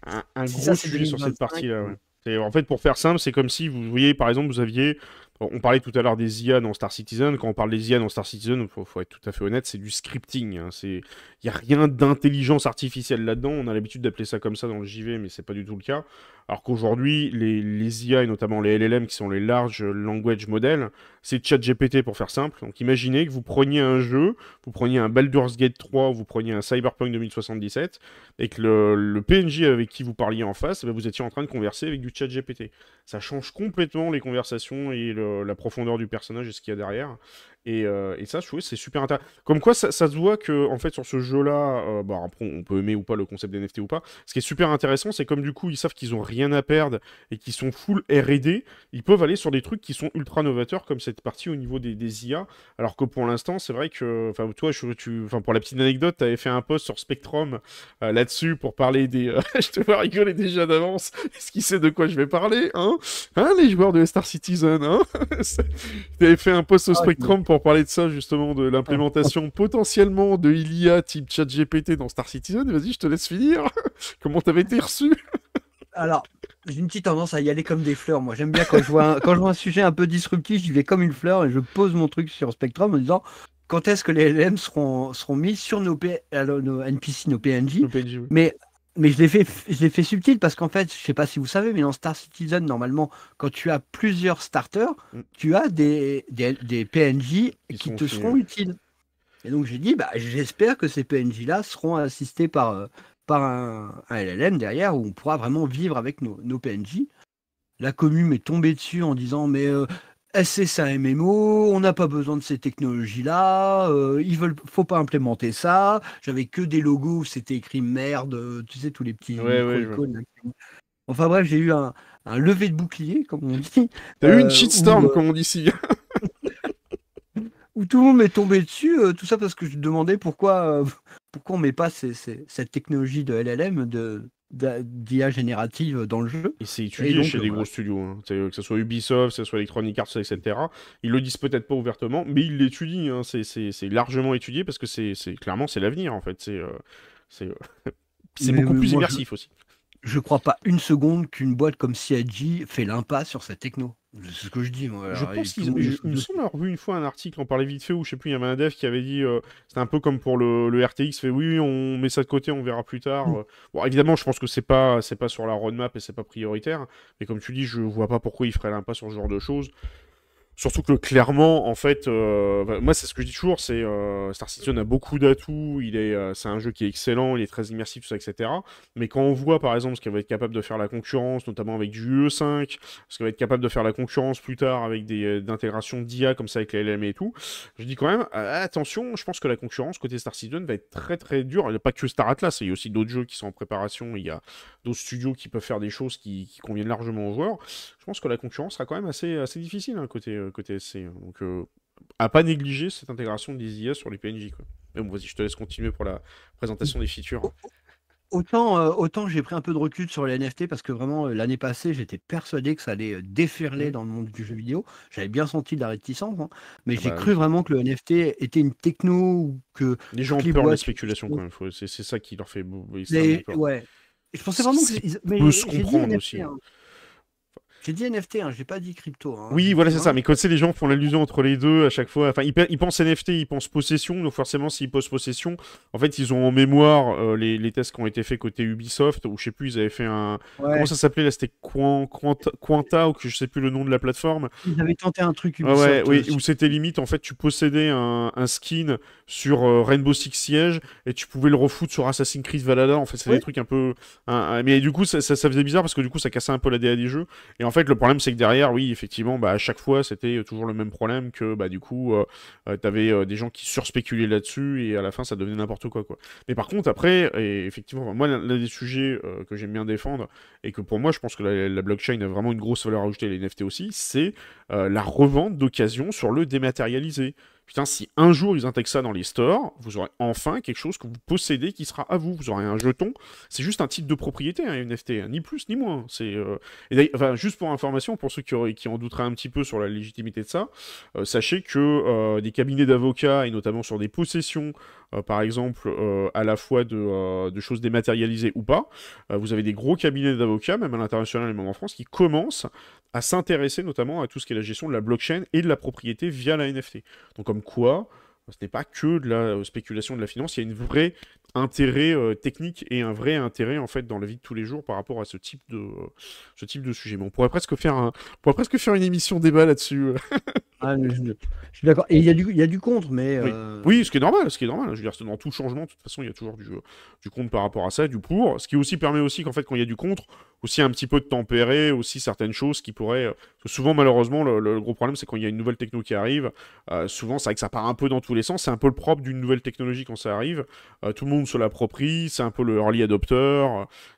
un, gros sujet sur cette partie-là. Euh. En fait, pour faire simple, c'est comme si vous voyez, par exemple, vous aviez on parlait tout à l'heure des IA dans Star Citizen. Quand on parle des IA dans Star Citizen, il faut, être tout à fait honnête, c'est du scripting. Hein. C'est, il n'y a rien d'intelligence artificielle là-dedans. On a l'habitude d'appeler ça comme ça dans le JV, mais c'est pas du tout le cas. Alors qu'aujourd'hui, les, IA et notamment les LLM, qui sont les large language models, c'est ChatGPT pour faire simple. Donc imaginez que vous preniez un jeu, vous preniez un Baldur's Gate 3, vous preniez un Cyberpunk 2077, et que le, le PNJ avec qui vous parliez en face, eh ben, vous étiez en train de converser avec du ChatGPT. Ça change complètement les conversations et le euh, la profondeur du personnage et ce qu'il y a derrière. Et, euh, et, ça, je trouvais c'est super intéressant. Comme quoi, ça, se voit que, en fait, sur ce jeu-là, euh, bah, après, on peut aimer ou pas le concept des NFT ou pas. Ce qui est super intéressant, c'est comme du coup, ils savent qu'ils ont rien à perdre et qu'ils sont full RD, ils peuvent aller sur des trucs qui sont ultra novateurs, comme cette partie au niveau des, IA. Alors que pour l'instant, c'est vrai que, enfin, toi, je, tu, enfin, pour la petite anecdote, tu avais fait un post sur Spectrum euh, là-dessus pour parler des. [laughs] je te vois rigoler déjà d'avance. Est-ce qu'il sait de quoi je vais parler, hein Hein, les joueurs de Star Citizen, hein [laughs] Tu avais fait un post sur ah, Spectrum pour parler de ça, justement, de l'implémentation [laughs] potentiellement de ilia type ChatGPT dans Star Citizen. Vas-y, je te laisse finir. [laughs] Comment t'avais été reçu Alors, j'ai une petite tendance à y aller comme des fleurs. Moi, j'aime bien quand je, vois un, quand je vois un sujet un peu disruptif, j'y vais comme une fleur et je pose mon truc sur Spectrum en disant quand est-ce que les LM seront, seront mis sur nos, P... Euh, nos NPC, nos PNJ. Mais mais je l'ai fait, fait subtil parce qu'en fait, je sais pas si vous savez, mais dans Star Citizen, normalement, quand tu as plusieurs starters, mm. tu as des, PNJ qui te seront utiles. Et donc j'ai dit, bah, j'espère que ces PNJ-là seront assistés par, euh, par un, LLM derrière où on pourra vraiment vivre avec nos, PNJ. La commune est tombée dessus en disant, mais euh, c'est un MMO, on n'a pas besoin de ces technologies-là, euh, il ne faut pas implémenter ça. J'avais que des logos où c'était écrit merde, euh, tu sais, tous les petits icônes. Enfin bref, j'ai eu un, un, lever de bouclier, comme on mm. dit. T'as eu une euh, shitstorm, comme on dit ici. [laughs] où tout le monde m'est tombé dessus, tout ça parce que je demandais pourquoi, [laughs] pourquoi on ne met pas cette technologie de LLM de, d'IA générative dans le jeu. Et c'est étudié chez des euh, gros studios, hein. que ce soit Ubisoft, que ce soit Electronic Arts, etc. Ils le disent peut-être pas ouvertement, mais ils l'étudient. Hein. C'est largement étudié parce que c'est clairement c'est l'avenir en fait. C'est euh, euh, [laughs] beaucoup plus immersif aussi je crois pas une seconde qu'une boîte comme CIG fait l'impasse sur sa techno. C'est ce que je dis. Moi. je pense qu'ils vu une fois un article, on parlait vite fait, où je sais plus, il y avait un dev qui avait dit. Euh, c'était un peu comme pour le, RTX, fait oui, on met ça de côté, on verra plus tard. Mm. Euh. Bon, évidemment, je pense que c'est pas, c'est pas sur la roadmap et c'est pas prioritaire. Mais comme tu dis, je vois pas pourquoi il ferait l'impasse sur ce genre de choses. Surtout que clairement, en fait, euh, bah, moi c'est ce que je dis toujours, c'est euh, Star Citizen a beaucoup d'atouts, il est, euh, c'est un jeu qui est excellent, il est très immersif, tout ça, etc. Mais quand on voit par exemple ce qu'il va être capable de faire la concurrence, notamment avec du UE5, ce qu'il va être capable de faire la concurrence plus tard avec des intégrations d'IA comme ça avec les LM et tout, je dis quand même attention, je pense que la concurrence côté Star Citizen va être très très dure. Il n'y a pas que Star Atlas, il y a aussi d'autres jeux qui sont en préparation, il y a d'autres studios qui peuvent faire des choses qui, conviennent largement aux joueurs. Je pense que la concurrence sera quand même assez assez difficile hein, côté euh, côté SC. Hein. Donc, euh, à pas négliger cette intégration des IA sur les PNJ. Quoi. Mais bon, vas-y, je te laisse continuer pour la présentation des features. Autant, euh, autant j'ai pris un peu de recul sur les NFT parce que vraiment l'année passée j'étais persuadé que ça allait déferler mm. dans le monde du jeu vidéo. J'avais bien senti de la réticence, hein. mais ah j'ai bah cru vraiment que le NFT était une techno que les gens ont peur de la spéculation quoi. même. C'est ça qui leur fait. Mais, Ouais. Je pensais vraiment que. Mais se aussi. Hein. J'ai dit NFT, hein, j'ai pas dit crypto. Hein, oui, voilà, c'est ça. Mais quand c'est les gens font l'allusion entre les deux à chaque fois, enfin, ils, pensent NFT, ils pensent possession. Donc forcément, s'ils posent possession, en fait, ils ont en mémoire euh, les, tests qui ont été faits côté Ubisoft, ou je sais plus, ils avaient fait un. Comment ça s'appelait là C'était Quanta, ou que je sais plus le nom de la plateforme. Ils avaient tenté un truc ah Ubisoft. ouais, oui, euh, où c'était limite, en fait, tu possédais un, un skin sur euh, Rainbow Six Siege et tu pouvais le refoutre sur Assassin's Creed Valhalla. En fait, c'est des trucs un peu. mais du coup, ça, ça, faisait bizarre parce que du coup, ça cassait un peu la DA des jeux. Et en fait, le problème, c'est que derrière, oui, effectivement, bah, à chaque fois, c'était euh, toujours le même problème que bah, du coup, tu euh, t'avais des gens qui surspéculaient là-dessus et à la fin, ça devenait n'importe quoi, quoi. Mais par contre, après, et effectivement, moi, l'un des sujets que j'aime bien défendre et que pour moi, je pense que la, la blockchain a vraiment une grosse valeur ajoutée, les NFT aussi, c'est la revente d'occasion sur le dématérialisé. Putain, si un jour ils intègrent ça dans les stores, vous aurez enfin quelque chose que vous possédez qui sera à vous. Vous aurez un jeton. C'est juste un titre de propriété, un hein, NFT, hein. ni plus ni moins. C'est euh... enfin, juste pour information, pour ceux qui, qui en douteraient un petit peu sur la légitimité de ça, euh, sachez que euh, des cabinets d'avocats et notamment sur des possessions euh, par exemple, euh, à la fois de, euh, de, choses dématérialisées ou pas. vous avez des gros cabinets d'avocats, même à l'international et même en France, qui commencent à s'intéresser notamment à tout ce qui est la gestion de la blockchain et de la propriété via la NFT. Donc comme quoi, ce n'est pas que de la spéculation de la finance, il y a une vraie intérêt technique et un vrai intérêt en fait dans la vie de tous les jours par rapport à ce type de, ce type de sujet. Mais on pourrait presque faire un, on pourrait presque faire une émission débat là-dessus. [laughs] Ah, je, suis d'accord. Et il y, a du, il y, a du contre, mais. Oui. Euh, ce qui est normal, ce qui est normal. Je veux dire, dans tout changement, de toute façon, il y a toujours du, du contre par rapport à ça, du pour. Ce qui aussi permet aussi qu'en fait, quand il y a du contre, aussi un petit peu de tempérer aussi certaines choses qui pourraient. Euh, souvent, malheureusement, le, gros problème, c'est quand il y a une nouvelle techno qui arrive, euh, souvent, c'est vrai que ça part un peu dans tous les sens. C'est un peu le propre d'une nouvelle technologie quand ça arrive. tout le monde se l'approprie, c'est un peu le early adopter.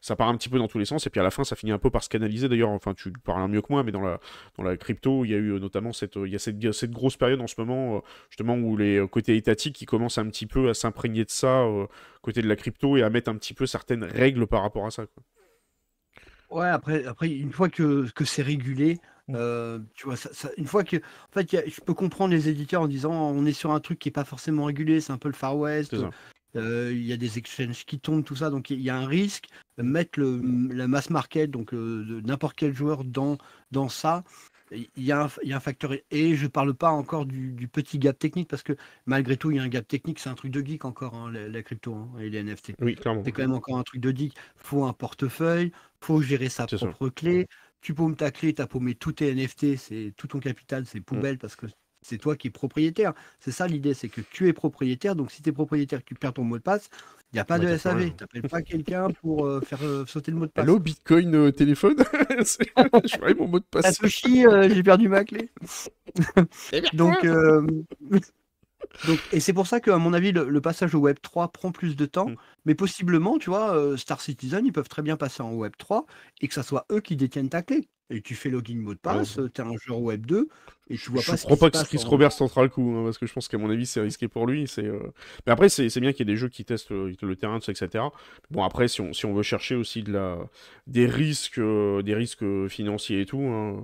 ça part un petit peu dans tous les sens. Et puis à la fin, ça finit un peu par se canaliser. D'ailleurs, enfin, tu parles mieux que moi, mais dans la, dans la crypto, il y a eu notamment cette. Il y a cette cette, grosse période en ce moment, euh, justement, où les euh, côtés étatiques qui commencent un petit peu à s'imprégner de ça, euh, côté de la crypto, et à mettre un petit peu certaines règles par rapport à ça. Ouais, après, après, une fois que, que c'est régulé, mm. tu vois, une fois que. En fait, je peux comprendre les éditeurs en disant oh, on est sur un truc qui n'est pas forcément régulé, c'est un peu le Far West. Il y a des exchanges qui tombent, tout ça, donc il y a un risque. Mettre le, la mass market, donc n'importe quel joueur dans, dans ça, il y, a un, il facteur. Et je ne parle pas encore du, petit gap technique, parce que malgré tout, il y a un gap technique, c'est un truc de geek encore, hein, la, crypto hein, et les NFT. Oui, c'est quand même encore un truc de geek. faut un portefeuille, faut gérer sa propre clé. Tu paumes ta clé, tu as paumé tous tes NFT, c'est tout ton capital, c'est mm. poubelle, parce que c'est toi qui es propriétaire. C'est ça l'idée, c'est que tu es propriétaire. Donc si tu es propriétaire, tu perds ton mot de passe. Il n'y a pas de SAV. Tu pas quelqu'un [laughs] pour euh, faire euh, sauter le mot de passe. Allô, Bitcoin euh, téléphone [laughs] [laughs] Je perds mon mot de passe. Satoshi, j'ai perdu ma clé. donc, et c'est pour ça à mon avis, le, passage au Web 3 prend plus de temps. Mm. Mais possiblement, tu vois, Star Citizen, ils peuvent très bien passer en Web 3 et que ce soit eux qui détiennent ta clé. Et tu fais login mot de passe, tu as un joueur Web 2, je ne crois pas que Chris Robert Roberts le coup, hein, parce que je pense qu'à mon avis, c'est risqué pour lui. Euh, mais après, c'est bien qu'il y ait des jeux qui testent euh, le, terrain, etc. Bon, après, si on, veut chercher aussi de la... des risques, euh, des risques financiers et tout. Hein,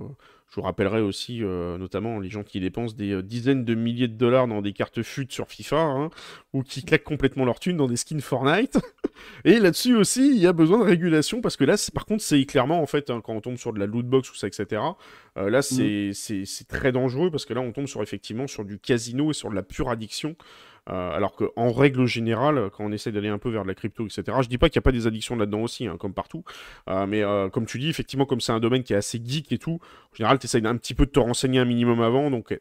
je vous rappellerai aussi, euh, notamment, les gens qui dépensent des euh, dizaines de milliers de dollars dans des cartes fut sur FIFA, hein, ou qui claquent complètement leur thune dans des skins Fortnite. [laughs] Et là-dessus aussi, il y a besoin de régulation, parce que là, par contre, c'est clairement, en fait, hein, quand on tombe sur de la lootbox box ou ça, etc., euh, là, mm. c'est très dangereux, parce que là, on tombe sur, effectivement, sur du casino et sur de la pure addiction. Euh, alors alors qu'en règle générale, quand on essaie d'aller un peu vers de la crypto, etc., je dis pas qu'il n'y a pas des addictions là-dedans aussi, hein, comme partout. Euh, mais euh, comme tu dis, effectivement, comme c'est un domaine qui est assez geek et tout, en général, tu essaies un petit peu de te renseigner un minimum avant. Donc,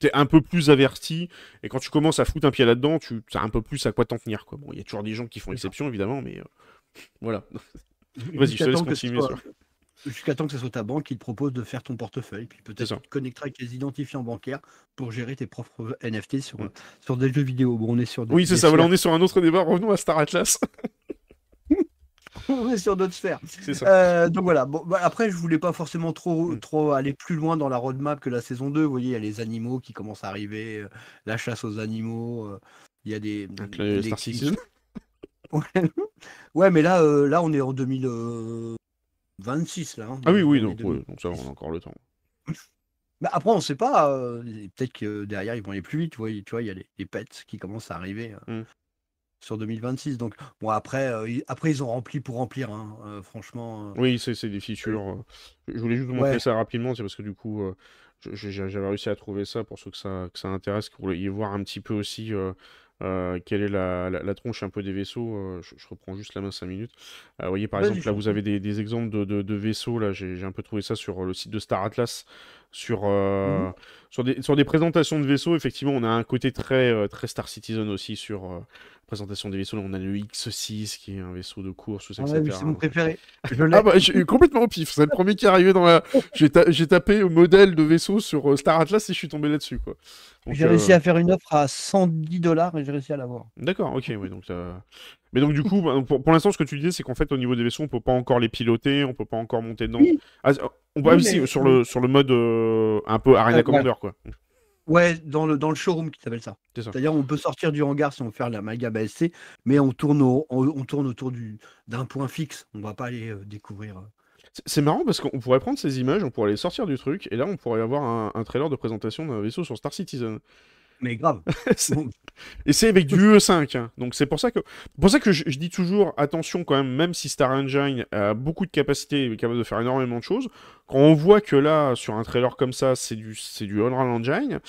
tu es un peu plus averti et quand tu commences à foutre un pied là-dedans, tu as un peu plus à quoi t'en tenir. Quoi. Bon, il y a toujours des gens qui font exception évidemment, mais voilà. [laughs] Vas-y, je te laisse continuer. Jusqu'à temps que ce soit ta banque qui te propose de faire ton portefeuille. Puis peut-être te connecteras avec tes identifiants bancaires pour gérer tes propres NFT sur, mm. euh, sur des jeux vidéo. Bon, on est sur oui, c'est ça. on est sur un autre débat. Revenons à Star Atlas. [laughs] on est sur d'autres sphères. Euh, donc voilà. Bon, bah, après, je voulais pas forcément trop, mm. trop aller plus loin dans la roadmap que la saison 2. Vous voyez, il y a les animaux qui commencent à arriver, euh, la chasse aux animaux. Euh, il y a des. Donc, Star [laughs] ouais. ouais, mais là, là, on est en 2000. 26 là. Hein, ah oui, oui, donc, donc, ça, on a encore le temps. Mais [laughs] bah, après, on ne sait pas. Euh, peut-être que derrière, ils vont aller plus vite. Tu vois, il vois, y a les, les, pets qui commencent à arriver euh, mm. sur 2026. Donc, bon, après, euh, après, ils ont rempli pour remplir, hein, franchement. Oui, c'est des fissures. Je voulais juste vous montrer ça rapidement. C'est parce que du coup, j'avais réussi à trouver ça pour ceux que ça, que ça intéresse, pour y voir un petit peu aussi euh, quelle est la, la, tronche un peu des vaisseaux. Euh, je, reprends juste la main 5 minutes. Euh, vous voyez, par exemple, là, vous avez des, exemples de, de, vaisseaux. Là, j'ai un peu trouvé ça sur le site de Star Atlas. Sur, mmh sur, des, sur, des, présentations de vaisseaux, effectivement, on a un côté très, très Star Citizen aussi sur, présentation des vaisseaux, on a le X6 qui est un vaisseau de course, ah etc. c'est mon préféré. Euh, j'ai ah bah, complètement au pif. C'est le premier qui est arrivé dans la. J'ai, tapé modèle de vaisseau sur euh, Star Atlas et je suis tombé là-dessus. Quoi. j'ai réussi euh, à faire une offre à 110 dollars et j'ai réussi à l'avoir. D'accord, ok, oui. Donc, Mais donc, du coup, bah, pour, l'instant, ce que tu disais, c'est qu'en fait, au niveau des vaisseaux, on peut pas encore les piloter, on peut pas encore monter dedans. Ah, on peut aussi sur, le, sur le mode un peu Arena Commander, quoi. Ouais, dans le, dans le showroom qui s'appelle ça. C'est-à-dire on peut sortir du hangar si on veut faire la Malga BSC, mais on tourne, on, tourne autour d'un point fixe. On va pas aller euh, découvrir. Euh. C'est marrant parce qu'on pourrait prendre ces images, on pourrait les sortir du truc, et là on pourrait avoir un trailer de présentation d'un vaisseau sur Star Citizen. Mais grave. [laughs] Et c'est avec du [laughs] E5. Hein. Donc c'est pour ça que, pour ça que je, dis toujours attention quand même, même si Star Engine a beaucoup de capacités, est capable de faire énormément de choses. Quand on voit que là, sur un trailer comme ça, c'est du, c'est du Unreal Engine,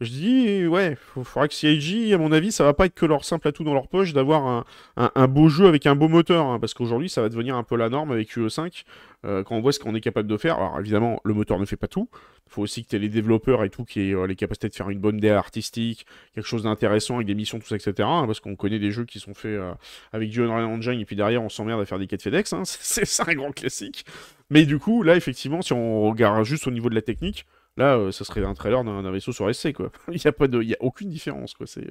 je dis ouais, il faudra que CIG, à mon avis, ça va pas être que leur simple atout dans leur poche d'avoir un, beau jeu avec un beau moteur, hein, parce qu'aujourd'hui ça va devenir un peu la norme avec UE5. Euh, quand on voit ce qu'on est capable de faire, alors évidemment, le moteur ne fait pas tout. Il faut aussi que tu aies les développeurs et tout qui aient euh, les capacités de faire une bonne DA artistique, quelque chose d'intéressant avec des missions, tout ça, etc. Hein, parce qu'on connaît des jeux qui sont faits euh, avec du Unreal Engine et puis derrière, on s'emmerde à faire des quêtes FedEx. Hein. [laughs] c'est ça un grand classique. Mais du coup, là, effectivement, si on regarde juste au niveau de la technique, là, ça serait un trailer d'un vaisseau sur SC. Quoi. [laughs] il n'y a, pas de, il y a aucune différence. Quoi. C'est.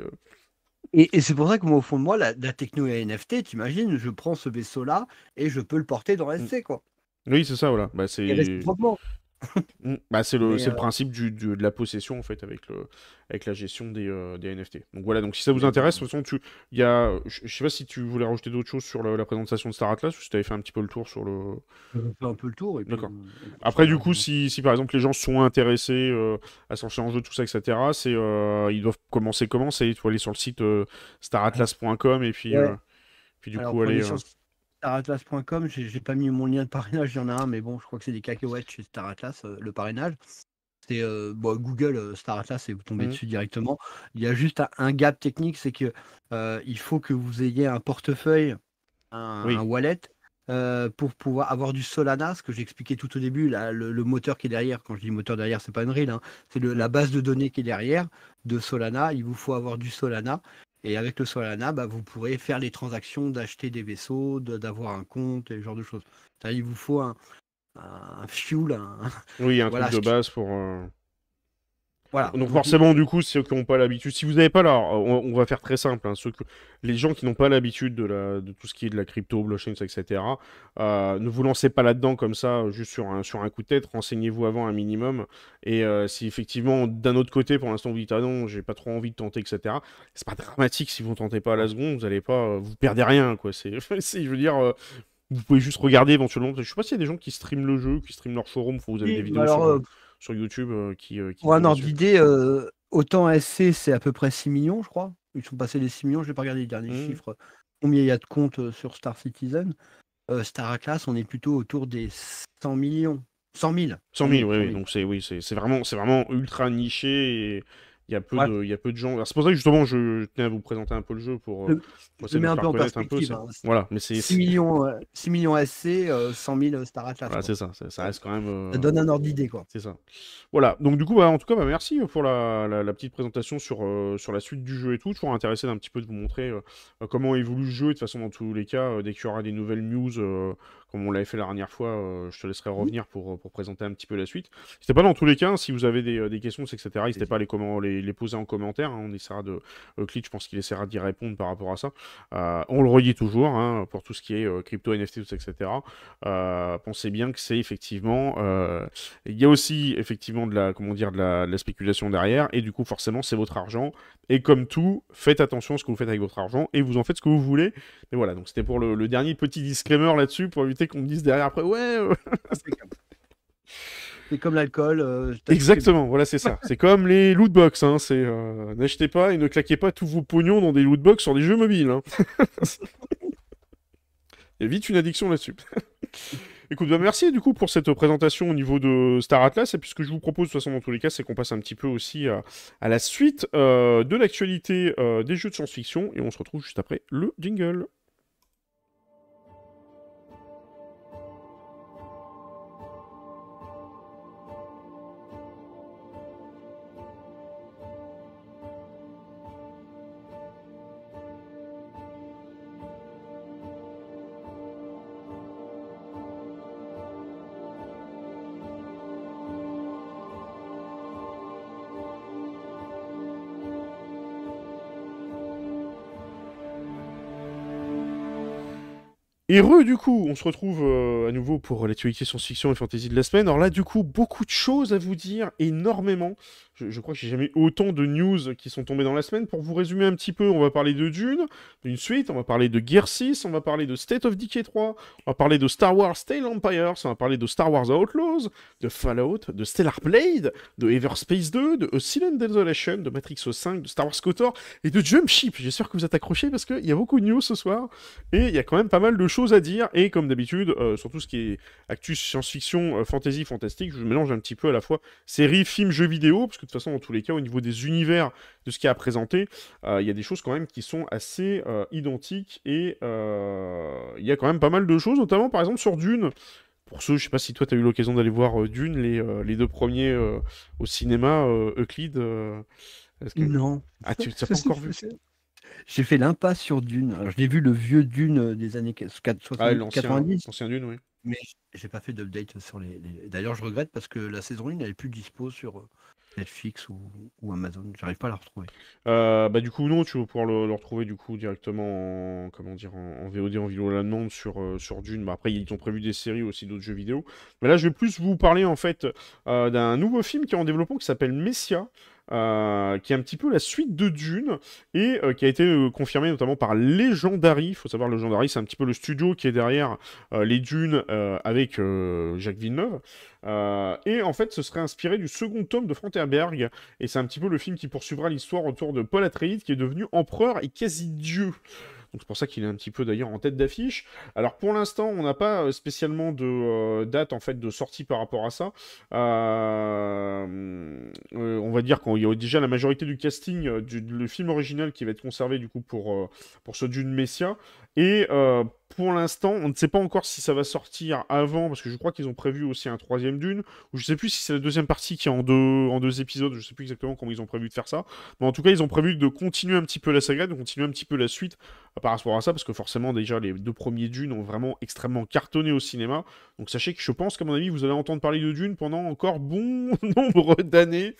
Et, c'est pour ça que moi, au fond de moi, la, techno et la NFT, t'imagines, je prends ce vaisseau-là et je peux le porter dans SC, mm. quoi. Oui, c'est ça, voilà. Bah, c'est... [laughs] Mmh, bah, c'est le, euh, principe de la possession, en fait, avec, le, avec la gestion des, euh, NFT. Donc voilà, donc si ça vous mmh. intéresse, de toute façon, tu, je, ne sais pas si tu voulais rajouter d'autres choses sur la, présentation de Star Atlas ou si tu avais fait un petit peu le tour sur le. un peu le tour. D'accord. Après, du coup, si, par exemple les gens sont intéressés euh, à s'enchaîner en jeu, tout ça, etc., c'est, ils doivent commencer comment C'est aller sur le site staratlas.com et puis, puis du coup, aller staratlas.com, j'ai pas mis mon lien de parrainage, il y en a un, mais bon, je crois que c'est des cacahuètes chez Staratlas, euh, le parrainage. C'est euh, Google euh, StarAtlas et vous tombez mmh. dessus directement. Il y a juste un gap technique, c'est que il faut que vous ayez un portefeuille, un, wallet, pour pouvoir avoir du Solana, ce que j'expliquais tout au début, là, le, moteur qui est derrière. Quand je dis moteur derrière, c'est pas une hein, c'est la base de données qui est derrière de Solana. Il vous faut avoir du Solana et avec le Solana, bah, vous pourrez faire les transactions d'acheter des vaisseaux, d'avoir un compte et ce genre de choses. Il vous faut un, fuel. Oui, un [laughs] truc de base pour pour. Euh, donc forcément, du coup, ceux qui n'ont pas l'habitude, si vous n'avez pas là, on, va faire très simple, hein, ceux les gens qui n'ont pas l'habitude de, la, de tout ce qui est de la crypto, blockchain, etc., euh, ne vous lancez pas là-dedans comme ça, juste sur un, coup de tête, renseignez-vous avant un minimum. Et euh, si effectivement, d'un autre côté, pour l'instant, vous dites, ah non, j'ai pas trop envie de tenter, etc., c'est pas dramatique si vous ne tentez pas à la seconde, vous allez pas, euh, vous perdez rien, quoi. [laughs] je veux dire. vous pouvez juste regarder éventuellement. Je sais pas s'il y a des gens qui streament le jeu, qui streament leur forum, faut vous avez des vidéos sur YouTube euh, qui, euh, qui Ouais, d'idée, euh, autant SC, c'est à peu près 6 millions, je crois. Ils sont passés les 6 millions, je n'ai pas regardé les derniers mmh. chiffres. Combien il y a de comptes sur Star Citizen Star on est plutôt autour des 100 millions. 100 000. 100 000, oui, donc c'est oui, c'est vraiment, vraiment ultra niché et il y, a peu de, il y a peu de gens. C'est pour ça que justement, je tenais à vous présenter un peu le jeu pour. Euh, un peu en perspective. Hein, voilà, mais 6 millions, 6 euh, millions SC, 100 000 Star Atlas. c'est ça, ça, reste quand même. Euh, donne un ordre d'idée, quoi. C'est ça. Voilà, donc du coup, bah, en tout cas, bah, merci pour la, petite présentation sur, sur la suite du jeu et tout. Toujours intéressé d'un petit peu de vous montrer comment évolue le jeu. de toute façon, dans tous les cas, dès qu'il y aura des nouvelles news comme on l'avait fait la dernière fois, euh, je te laisserai mmh. revenir pour, euh, pour présenter un petit peu la suite. C'était pas dans tous les cas, hein, si vous avez des, euh, des questions, etc., n'hésitez pas à les, les, poser en commentaire. Hein. on essaiera de. Euh, je pense qu'il essaiera d'y répondre par rapport à ça. on le redit toujours hein, pour tout ce qui est crypto, NFT, etc. pensez bien que c'est effectivement. Il y a aussi effectivement de la, comment dire, de la, spéculation derrière, et du coup, forcément, c'est votre argent. Et comme tout, faites attention à ce que vous faites avec votre argent et vous en faites ce que vous voulez. Mais voilà, donc c'était pour le, le dernier petit disclaimer là-dessus pour éviter qu'on me dise derrière après, ouais. Euh, [laughs] c'est comme l'alcool. Euh, Exactement, voilà, c'est ça. [laughs] c'est comme les loot box. Hein, c'est euh, n'achetez pas et ne claquez pas tous vos pognons dans des loot box sur des jeux mobiles. Hein. [laughs] Il y a vite une addiction là-dessus. Écoute, bah, merci du coup pour cette présentation au niveau de Star Atlas. Et puis ce que je vous propose, de toute façon, dans tous les cas, c'est qu'on passe un petit peu aussi à, la suite de l'actualité des jeux de science-fiction. Et on se retrouve juste après le jingle. Et re, du coup, on se retrouve euh, à nouveau pour l'actualité science-fiction et fantasy de la semaine. Alors là, du coup, beaucoup de choses à vous dire, énormément je, crois que j'ai jamais autant de news qui sont tombées dans la semaine. Pour vous résumer un petit peu, on va parler de Dune, d'une suite, on va parler de Gear 6, on va parler de State of Decay 3, on va parler de Star Wars Tale Empires, on va parler de Star Wars Outlaws, de Fallout, de Stellar Blade, de Everspace 2, de A Desolation, de Matrix 5, de Star Wars KOTOR et de Jump Ship. J'espère que vous êtes accrochés parce qu'il y a beaucoup de news ce soir et il y a quand même pas mal de choses à dire. Et comme d'habitude, euh, sur tout ce qui est actus science-fiction, euh, fantasy, fantastique, je mélange un petit peu à la fois séries, films, jeux vidéo, parce de toute façon, dans tous les cas, au niveau des univers de ce qui a présenté, euh, il y a des choses quand même qui sont assez euh, identiques et euh, il y a quand même pas mal de choses, notamment par exemple sur Dune pour ceux, je sais pas si toi tu as eu l'occasion d'aller voir Dune, les, deux premiers au cinéma, Euclide. Non. Ah, tu pas [laughs] encore vu J'ai fait l'impasse sur Dune. Alors, je l'ai vu le vieux Dune des années 90. Ah, l'ancien Dune, oui. Mais j'ai pas fait d'update sur les. D'ailleurs, je regrette parce que la saison 1 n'avait plus dispo sur, Netflix ou, ou Amazon. J'arrive pas à la retrouver. Euh, bah, du coup, non, tu vas pouvoir le, retrouver du coup directement en, comment dire, en, VOD, en vidéo à la demande sur, euh, sur Dune. Bah, après, ils ont prévu des séries aussi d'autres jeux vidéo. Mais là, je vais plus vous parler en fait euh, d'un nouveau film qui est en développement qui s'appelle Messia. Euh, qui est un petit peu la suite de Dune et euh, qui a été euh, confirmé notamment par Legendary. Il faut savoir, Legendary, c'est un petit peu le studio qui est derrière les Dunes avec Jacques Villeneuve. et en fait, ce serait inspiré du second tome de Frontenberg. Et c'est un petit peu le film qui poursuivra l'histoire autour de Paul Atreides qui est devenu empereur et quasi-dieu. Donc c'est pour ça qu'il est un petit peu d'ailleurs en tête d'affiche. Alors pour l'instant, on n'a pas euh, spécialement de euh, date en fait de sortie par rapport à ça. Euh, on va dire qu'il y a déjà la majorité du casting du film original qui va être conservé du coup pour, pour ce Dune Messia. Et pour l'instant, on ne sait pas encore si ça va sortir avant, parce que je crois qu'ils ont prévu aussi un troisième Dune, ou je ne sais plus si c'est la deuxième partie qui est en deux, épisodes, je ne sais plus exactement comment ils ont prévu de faire ça, mais en tout cas, ils ont prévu de continuer un petit peu la saga, de continuer un petit peu la suite euh, par rapport à ça, parce que forcément, déjà, les deux premiers Dunes ont vraiment extrêmement cartonné au cinéma, donc sachez que je pense qu'à mon avis, vous allez entendre parler de Dune pendant encore bon [laughs] nombre d'années.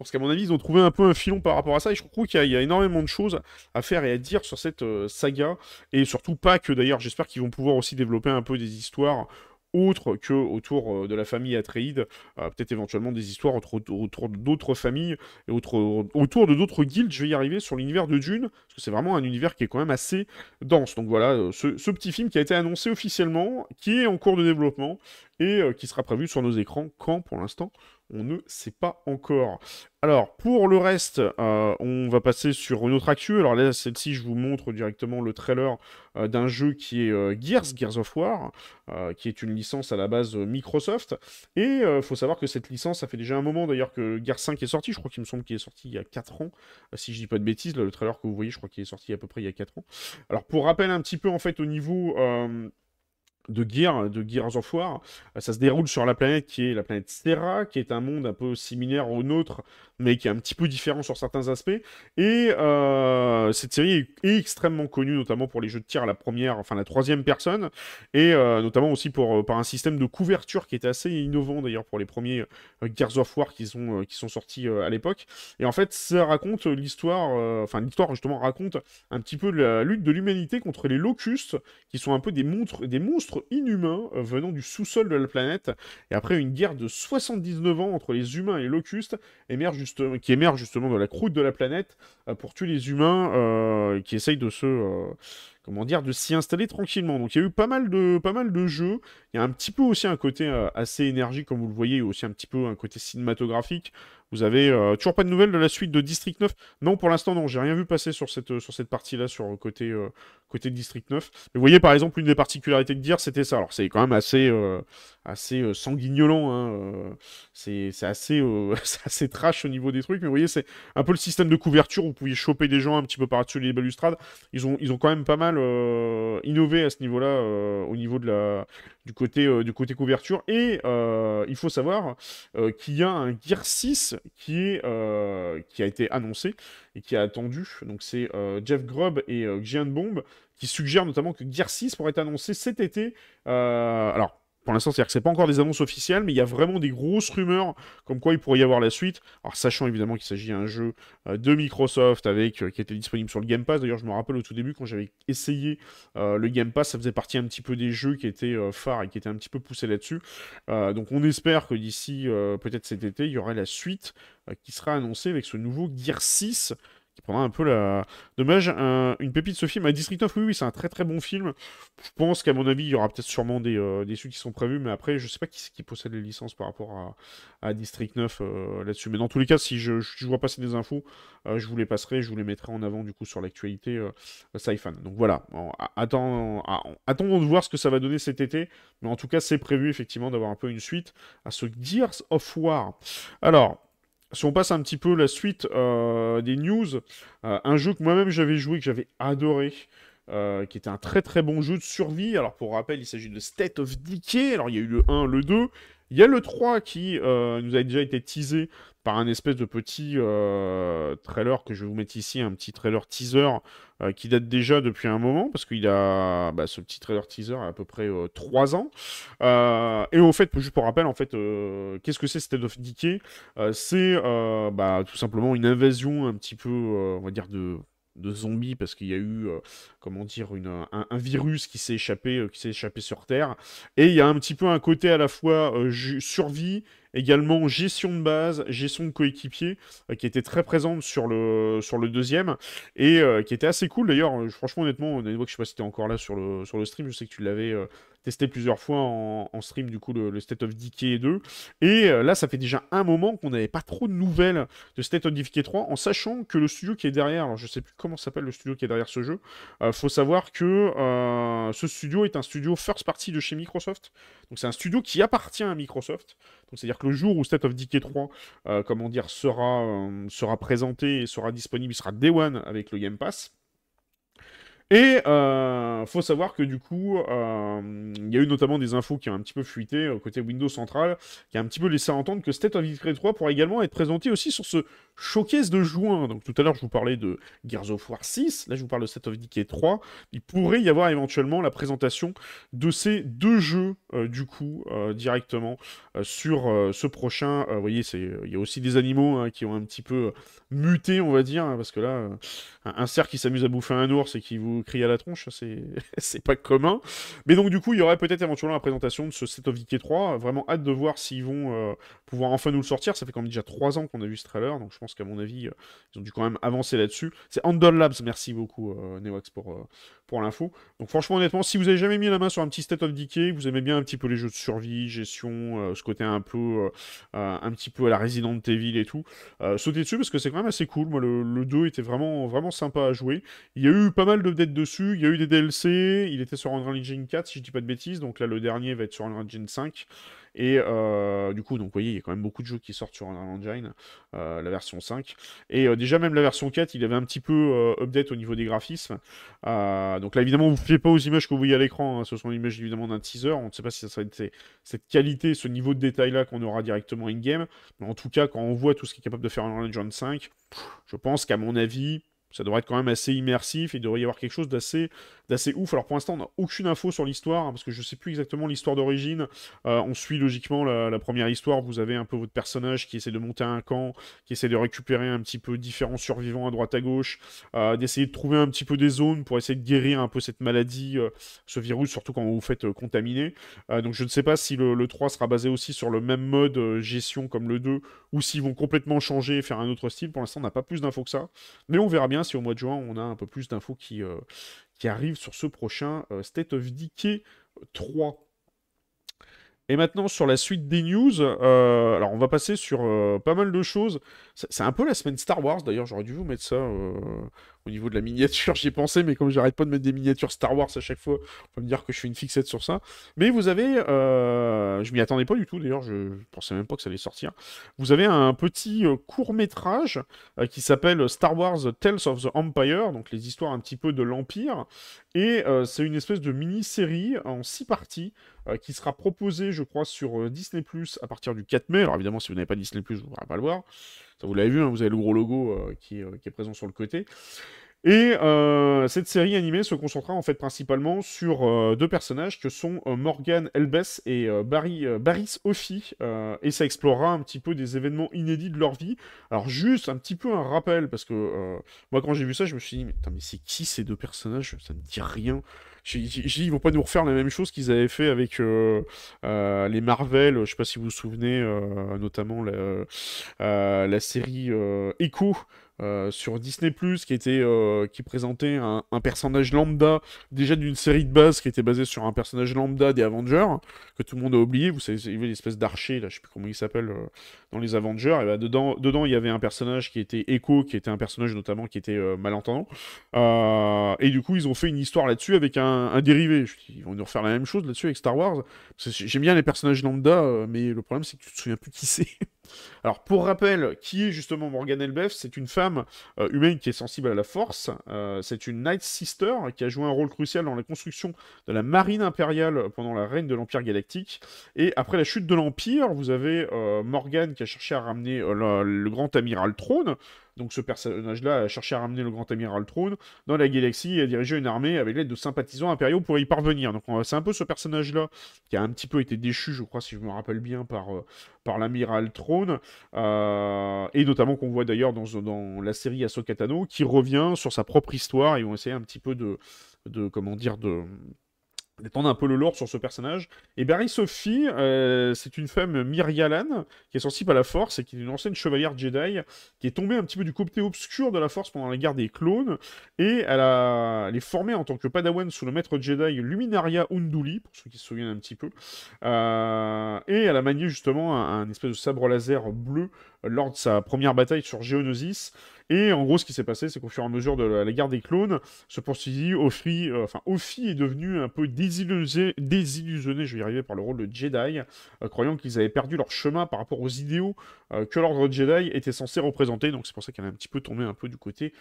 Parce qu'à mon avis, ils ont trouvé un peu un filon par rapport à ça. Et je trouve qu'il y, a énormément de choses à faire et à dire sur cette euh, saga. Et surtout pas que d'ailleurs, j'espère qu'ils vont pouvoir aussi développer un peu des histoires autres que autour euh, de la famille Atreide, euh, peut-être éventuellement des histoires autour d'autres familles et autour de d'autres guildes. Je vais y arriver sur l'univers de Dune, parce que c'est vraiment un univers qui est quand même assez dense. Donc voilà, ce, petit film qui a été annoncé officiellement, qui est en cours de développement et qui sera prévu sur nos écrans quand pour l'instant on ne sait pas encore. Alors, pour le reste, euh, on va passer sur une autre actu. Alors là, celle-ci, je vous montre directement le trailer euh, d'un jeu qui est euh, Gears, Gears of War, qui est une licence à la base Microsoft. Et il faut savoir que cette licence, ça fait déjà un moment d'ailleurs que Gears 5 est sorti. Je crois qu'il me semble qu'il est sorti il y a 4 ans, si je dis pas de bêtises. le trailer que vous voyez, je crois qu'il est sorti à peu près il y a 4 ans. Alors, pour rappel un petit peu, en fait, au niveau de hein, de Gears of War. Ça se déroule sur la planète qui est la planète Terra, qui est un monde un peu similaire au nôtre, mais qui est un petit peu différent sur certains aspects. Et euh, cette série est extrêmement connue, notamment pour les jeux de tir à la première, enfin la troisième personne, et euh, notamment aussi pour, euh, par un système de couverture qui est assez innovant d'ailleurs pour les premiers Gears of War qui sont, qui sont sortis à l'époque. Et en fait, ça raconte l'histoire, enfin l'histoire justement raconte un petit peu la lutte de l'humanité contre les locustes, qui sont un peu des, montres, des monstres inhumains euh, venant du sous-sol de la planète. Et après une guerre de 79 ans entre les humains et les locustes, justement, qui émerge justement de la croûte de la planète euh, pour tuer les humains euh, qui essayent de se. comment dire, de s'y installer tranquillement. Donc il y a eu pas mal de, pas mal de jeux. Il y a un petit peu aussi un côté assez énergique, comme vous le voyez, aussi un petit peu un côté cinématographique. Vous avez euh, toujours pas de nouvelles de la suite de District 9 Non, pour l'instant, non. J'ai rien vu passer sur cette, sur cette partie-là, sur côté, euh, côté District 9. Mais vous voyez, par exemple, une des particularités de dire, c'était ça. Alors, c'est quand même assez, euh, assez sanguignolant. Hein, c'est assez, [laughs] assez trash au niveau des trucs. Mais vous voyez, c'est un peu le système de couverture. Où vous pouviez choper des gens un petit peu par-dessus les balustrades. Ils ont, ils ont quand même pas mal innové à ce niveau-là, au niveau de la, du, côté, du côté couverture. Et il faut savoir qu'il y a un Gear 6 euh, qui, a été annoncé et qui a attendu. Donc c'est euh, Jeff Grubb et Gian euh, Bomb qui suggèrent notamment que Gear 6 pourrait être annoncé cet été. alors, pour l'instant. C'est-à-dire que c'est pas encore des annonces officielles, mais il y a vraiment des grosses rumeurs comme quoi il pourrait y avoir la suite. Alors, sachant évidemment qu'il s'agit d'un jeu euh, de Microsoft avec euh, qui était disponible sur le Game Pass. D'ailleurs, je me rappelle au tout début quand j'avais essayé euh, le Game Pass, ça faisait partie un petit peu des jeux qui étaient phares et qui étaient un petit peu poussés là-dessus. donc, on espère que d'ici peut-être cet été, il y aurait la suite qui sera annoncée avec ce nouveau Gear 6 qui prendra un peu la. Dommage, euh, une pépite ce film. District 9, oui, oui, c'est un très très bon film. Je pense qu'à mon avis, il y aura peut-être sûrement des, euh, des suites qui sont prévues, mais après, je sais pas qui c'est qui possède les licences par rapport à, à District 9 euh, là-dessus. Mais dans tous les cas, si je, vois passer des infos, je vous les passerai, je vous les mettrai en avant du coup sur l'actualité Saifan. Donc voilà, attendons de voir ce que ça va donner cet été, mais en tout cas, c'est prévu effectivement d'avoir un peu une suite à ce Gears of War. Alors si on passe un petit peu la suite euh, des news, euh, un jeu que moi-même j'avais joué, que j'avais adoré, euh, qui était un très très bon jeu de survie. Alors pour rappel, il s'agit de State of Decay. Alors il y a eu le 1, le 2. Il y a le 3 qui euh, nous a déjà été teasé par un espèce de petit euh, trailer que je vais vous mettre ici, un petit trailer teaser euh, qui date déjà depuis un moment, parce qu'il a bah, ce petit trailer teaser a à peu près 3 ans. et en fait, juste pour rappel, en fait, qu'est-ce que c'est State of Decay C'est bah, tout simplement une invasion un petit peu, on va dire, de de zombies parce qu'il y a eu, euh, comment dire, une, un, virus qui s'est échappé, euh, qui s'est échappé sur Terre. Et il y a un petit peu un côté à la fois euh, survie, également gestion de base, gestion de coéquipiers, qui était très présente sur le, sur le deuxième et qui était assez cool. D'ailleurs, franchement, honnêtement, je sais pas si tu encore là sur le, sur le stream, je sais que tu l'avais testé plusieurs fois en, stream, du coup, le, State of Decay 2. Et euh, là, ça fait déjà un moment qu'on n'avait pas trop de nouvelles de State of Decay 3, en sachant que le studio qui est derrière, alors je sais plus comment s'appelle le studio qui est derrière ce jeu, euh, faut savoir que euh, ce studio est un studio first party de chez Microsoft. Donc c'est un studio qui appartient à Microsoft. Donc c'est-à-dire que le jour où State of Decay 3, comment dire, sera, sera présenté et sera disponible, il sera Day One avec le Game Pass. Et il euh, faut savoir que du coup, euh, il y a eu notamment des infos qui ont un petit peu fuité euh, côté Windows Central, qui a un petit peu laissé entendre que State of Decay 3 pourrait également être présenté aussi sur ce showcase de juin. Donc tout à l'heure, je vous parlais de Gears of War 6, là je vous parle de State of Decay 3. Il pourrait y avoir éventuellement la présentation de ces deux jeux, du coup, directement sur ce prochain. vous voyez, il y a aussi des animaux hein, qui ont un petit peu muté, on va dire, hein, parce que là, un cerf qui s'amuse à bouffer un ours et qui vous crie à la tronche, [laughs] c'est pas commun. Mais donc du coup, il y aurait peut-être éventuellement la présentation de ce Set of Decay 3. Vraiment hâte de voir s'ils vont euh, pouvoir enfin nous le sortir. Ça fait quand même déjà 3 ans qu'on a vu ce trailer, donc je pense qu'à mon avis, euh, ils ont dû quand même avancer là-dessus. C'est Handle Labs, merci beaucoup euh, pour, euh, pour l'info. Donc franchement, honnêtement, si vous avez jamais mis la main sur un petit State of Decay, vous aimez bien un petit peu les jeux de survie, gestion, ce côté un peu, un petit peu à la Resident Evil et tout, sautez dessus parce que c'est quand même assez cool. Moi, le, le 2 était vraiment, vraiment sympa à jouer. Il y a eu pas mal de dessus. Il y a eu des DLC, il était sur Unreal Engine 4, si je dis pas de bêtises, donc là le dernier va être sur Unreal Engine 5. Et euh, du coup, donc vous voyez, il y a quand même beaucoup de jeux qui sortent sur Unreal Engine, euh, la version 5. Et euh, déjà, même la version 4, il avait un petit peu update au niveau des graphismes. donc là, évidemment, vous ne fiez pas aux images que vous voyez à l'écran. Hein, ce sont des images évidemment d'un teaser. On ne sait pas si ça sera cette qualité, ce niveau de détail-là qu'on aura directement in-game. Mais en tout cas, quand on voit tout ce qui est capable de faire Unreal Engine 5, je pense qu'à mon avis, ça devrait être quand même assez immersif et il devrait y avoir quelque chose d'assez, d'assez ouf. Alors pour l'instant, on n'a aucune info sur l'histoire, hein, parce que je ne sais plus exactement l'histoire d'origine. Euh, on suit logiquement la, première histoire. Vous avez un peu votre personnage qui essaie de monter un camp, qui essaie de récupérer un petit peu différents survivants à droite à gauche, euh, d'essayer de trouver un petit peu des zones pour essayer de guérir un peu cette maladie, euh, ce virus, surtout quand vous vous faites contaminer. donc je ne sais pas si le, le, 3 sera basé aussi sur le même mode gestion comme le 2, ou s'ils vont complètement changer et faire un autre style. Pour l'instant, on n'a pas plus d'infos que ça. Mais on verra bien si au mois de juin, on a un peu plus d'infos qui, euh, qui arrivent sur ce prochain euh, State of Decay 3. Et maintenant, sur la suite des news, euh, alors on va passer sur pas mal de choses. C'est un peu la semaine Star Wars, d'ailleurs, j'aurais dû vous mettre ça au niveau de la miniature, j'y ai pensé, mais comme j'arrête pas de mettre des miniatures Star Wars à chaque fois, on peut me dire que je suis une fixette sur ça. Mais vous avez, euh, je m'y attendais pas du tout d'ailleurs, je, pensais même pas que ça allait sortir. Vous avez un petit euh, court métrage euh, qui s'appelle Star Wars Tales of the Empire, donc les histoires un petit peu de l'Empire. Et c'est une espèce de mini-série en six parties qui sera proposée, je crois, sur Disney Plus à partir du 4 mai. Alors évidemment, si vous n'avez pas Disney Plus, vous ne pourrez pas le voir vous l'avez vu, hein, vous avez le gros logo euh, euh, qui, est présent sur le côté. Et euh, cette série animée se concentrera en fait principalement sur deux personnages que sont Morgan Elbes et Barry, Barry et ça explorera un petit peu des événements inédits de leur vie. Alors juste un petit peu un rappel, parce que moi quand j'ai vu ça, je me suis dit, mais, mais c'est qui ces deux personnages Ça ne dit rien. Je dis, ils vont pas nous refaire la même chose qu'ils avaient fait avec euh, euh, les Marvel. Je sais pas si vous vous souvenez, euh, notamment la, la série Echo euh, sur Disney qui était euh, qui présentait un, personnage lambda déjà d'une série de base qui était basée sur un personnage lambda des Avengers que tout le monde a oublié. Vous savez, il y l'espèce d'archer là, je sais plus comment il s'appelle euh, dans les Avengers. Et bah, dedans, dedans, il y avait un personnage qui était Echo, qui était un personnage notamment qui était malentendant. et du coup, ils ont fait une histoire là-dessus avec un, dérivé. Je dis, ils vont nous refaire la même chose là-dessus avec Star Wars. J'aime bien les personnages lambda, mais le problème c'est que tu te souviens plus qui c'est. [laughs] Alors, pour rappel, qui est justement Morgan Elbef, C'est une femme euh, humaine qui est sensible à la force. Euh, c'est une Knight Sister hein, qui a joué un rôle crucial dans la construction de la marine impériale pendant la reine de l'Empire galactique. Et après la chute de l'Empire, vous avez euh, Morgan qui a cherché à ramener le grand amiral trône donc ce personnage-là a cherché à ramener le grand amiral trône dans la galaxie et a dirigé une armée avec l'aide de sympathisants impériaux pour y parvenir. Donc c'est un peu ce personnage-là qui a un petit peu été déchu, je crois, si je me rappelle bien, par, euh, par l'amiral trône, euh, et notamment qu'on voit d'ailleurs dans, la série Ahsoka Tano, qui revient sur sa propre histoire, et on essaie un petit peu de, de comment dire, de d'étendre un peu le lore sur ce personnage. Et Barry Sophie, euh, c'est une femme Myrialan, qui est sensible à la force et qui est une ancienne chevalière Jedi, qui est tombée un petit peu du côté obscur de la force pendant la guerre des clones, et elle, a... elle est formée en tant que padawan sous le maître Jedi Luminaria Unduli, pour ceux qui se souviennent un petit peu, euh, et elle a manié justement un, un, espèce de sabre laser bleu lors de sa première bataille sur Geonosis, et en gros, ce qui s'est passé, c'est qu'au fur et à mesure de la, guerre des clones, ce poursuivi, euh, enfin, Ophi est devenu un peu désillusionné, je vais y arriver, par le rôle de Jedi, euh, croyant qu'ils avaient perdu leur chemin par rapport aux idéaux euh, que l'ordre Jedi était censé représenter. Donc c'est pour ça qu'elle est un petit peu tombé un peu du côté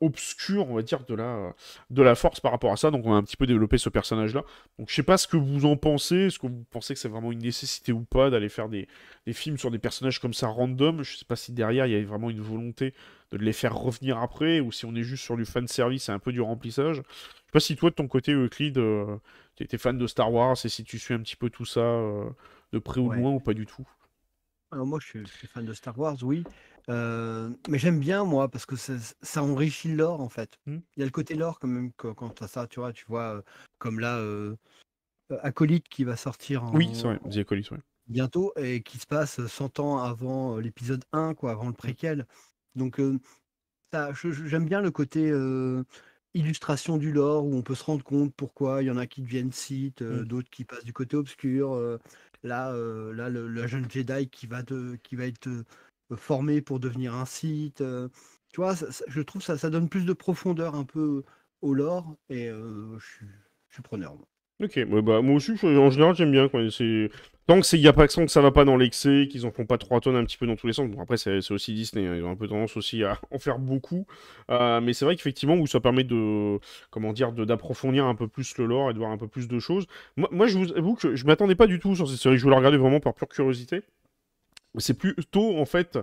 obscur, on va dire, de la, de la force par rapport à ça. Donc on a un petit peu développé ce personnage-là. Donc je sais pas ce que vous en pensez, est-ce que vous pensez que c'est vraiment une nécessité ou pas d'aller faire des, films sur des personnages comme ça random. Je sais pas si derrière il y avait vraiment une volonté de les faire revenir après, ou si on est juste sur du fan service et un peu du remplissage. Je sais pas si toi, de ton côté, Euclide, euh, tu étais fan de Star Wars et si tu suis un petit peu tout ça euh, de près ou de loin ou pas du tout. Alors moi, je suis, fan de Star Wars, oui. Euh, mais j'aime bien, moi, parce que ça, enrichit l'or, en fait. Hmm. Il y a le côté l'or, quand même, quand, tu as ça, tu vois, tu vois comme là, Acolyte qui va sortir oui, c'est Acolyte, bientôt, et qui se passe 100 ans avant l'épisode 1, quoi, avant le préquel. Donc, euh, j'aime bien le côté euh, illustration du lore où on peut se rendre compte pourquoi il y en a qui deviennent Sith, euh, mmh. d'autres qui passent du côté obscur. là, là le, jeune Jedi qui va, être formé pour devenir un site. tu vois, je trouve ça, ça donne plus de profondeur un peu au lore et je suis, je, suis, preneur. Moi. Ok, bah, moi aussi, en général, j'aime bien. Quoi. Tant que n'y a pas que ça va pas dans l'excès, qu'ils en font pas 3 tonnes un petit peu dans tous les sens. Bon, après, c'est aussi Disney, hein. ils ont un peu tendance aussi à [laughs] en faire beaucoup. Euh, mais c'est vrai qu'effectivement, où ça permet de, comment dire, d'approfondir un peu plus le lore et de voir un peu plus de choses. Moi, moi je vous avoue que je m'attendais pas du tout sur cette série, je voulais regarder vraiment par pure curiosité c'est plutôt en fait, euh,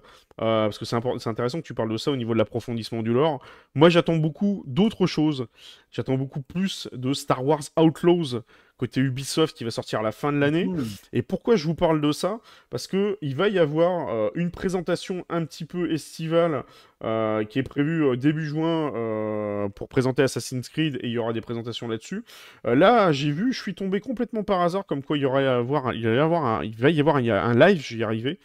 parce que c'est, intéressant que tu parles de ça au niveau de l'approfondissement du lore. Moi, j'attends beaucoup d'autres choses. J'attends beaucoup plus de Star Wars Outlaws côté Ubisoft qui va sortir à la fin de l'année. Mm-hmm. Et pourquoi je vous parle de ça Parce que il va y avoir euh, une présentation un petit peu estivale euh, qui est prévue euh, début juin pour présenter Assassin's Creed et il y aura des présentations là-dessus. là, j'ai vu, je suis tombé complètement par hasard comme quoi il y aurait avoir, il va y avoir un, il va y avoir un live, j'y arrivais.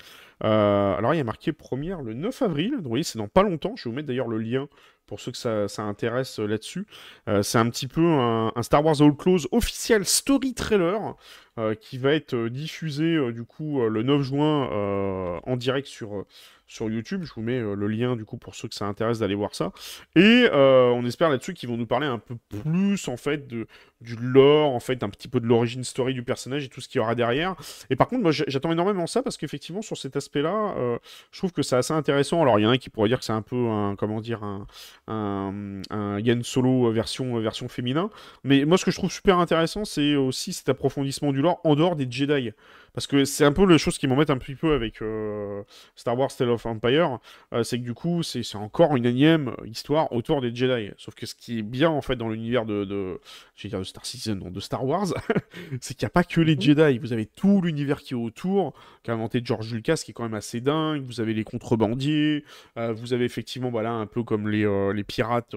Euh, alors, il y a marqué première le 9 avril. Donc, vous voyez, c'est dans pas longtemps. Je vais vous mettre d'ailleurs le lien pour ceux que ça, intéresse euh, là-dessus. Euh, c'est un petit peu un, Star Wars All Close officiel story trailer euh, qui va être euh, diffusé euh, du coup le 9 juin en direct sur, sur YouTube. Je vous mets le lien du coup pour ceux que ça intéresse d'aller voir ça. Et on espère là-dessus qu'ils vont nous parler un peu plus en fait de, du lore, en fait, un petit peu de l'origine story du personnage et tout ce qu'il y aura derrière. Et par contre, moi j'attends énormément ça parce qu'effectivement sur cet aspect-là, je trouve que c'est assez intéressant. Alors il y en a qui pourraient dire que c'est un peu un comment dire un, un, Yen Solo version version féminin, mais moi ce que je trouve super intéressant c'est aussi cet approfondissement du en dehors des Jedi. Parce que c'est un peu le chose qui m'embête un petit peu avec euh, Star Wars Tale of Empire, euh, c'est que du coup, c'est encore une énième histoire autour des Jedi. Sauf que ce qui est bien, en fait, dans l'univers de, de, de Star Citizen, de Star Wars, [laughs] c'est qu'il n'y a pas que les mhm. Jedi. Vous avez tout l'univers qui est autour, a inventé George Lucas, qui est quand même assez dingue. Vous avez les contrebandiers, euh, vous avez effectivement, voilà, bah un peu comme les, les pirates,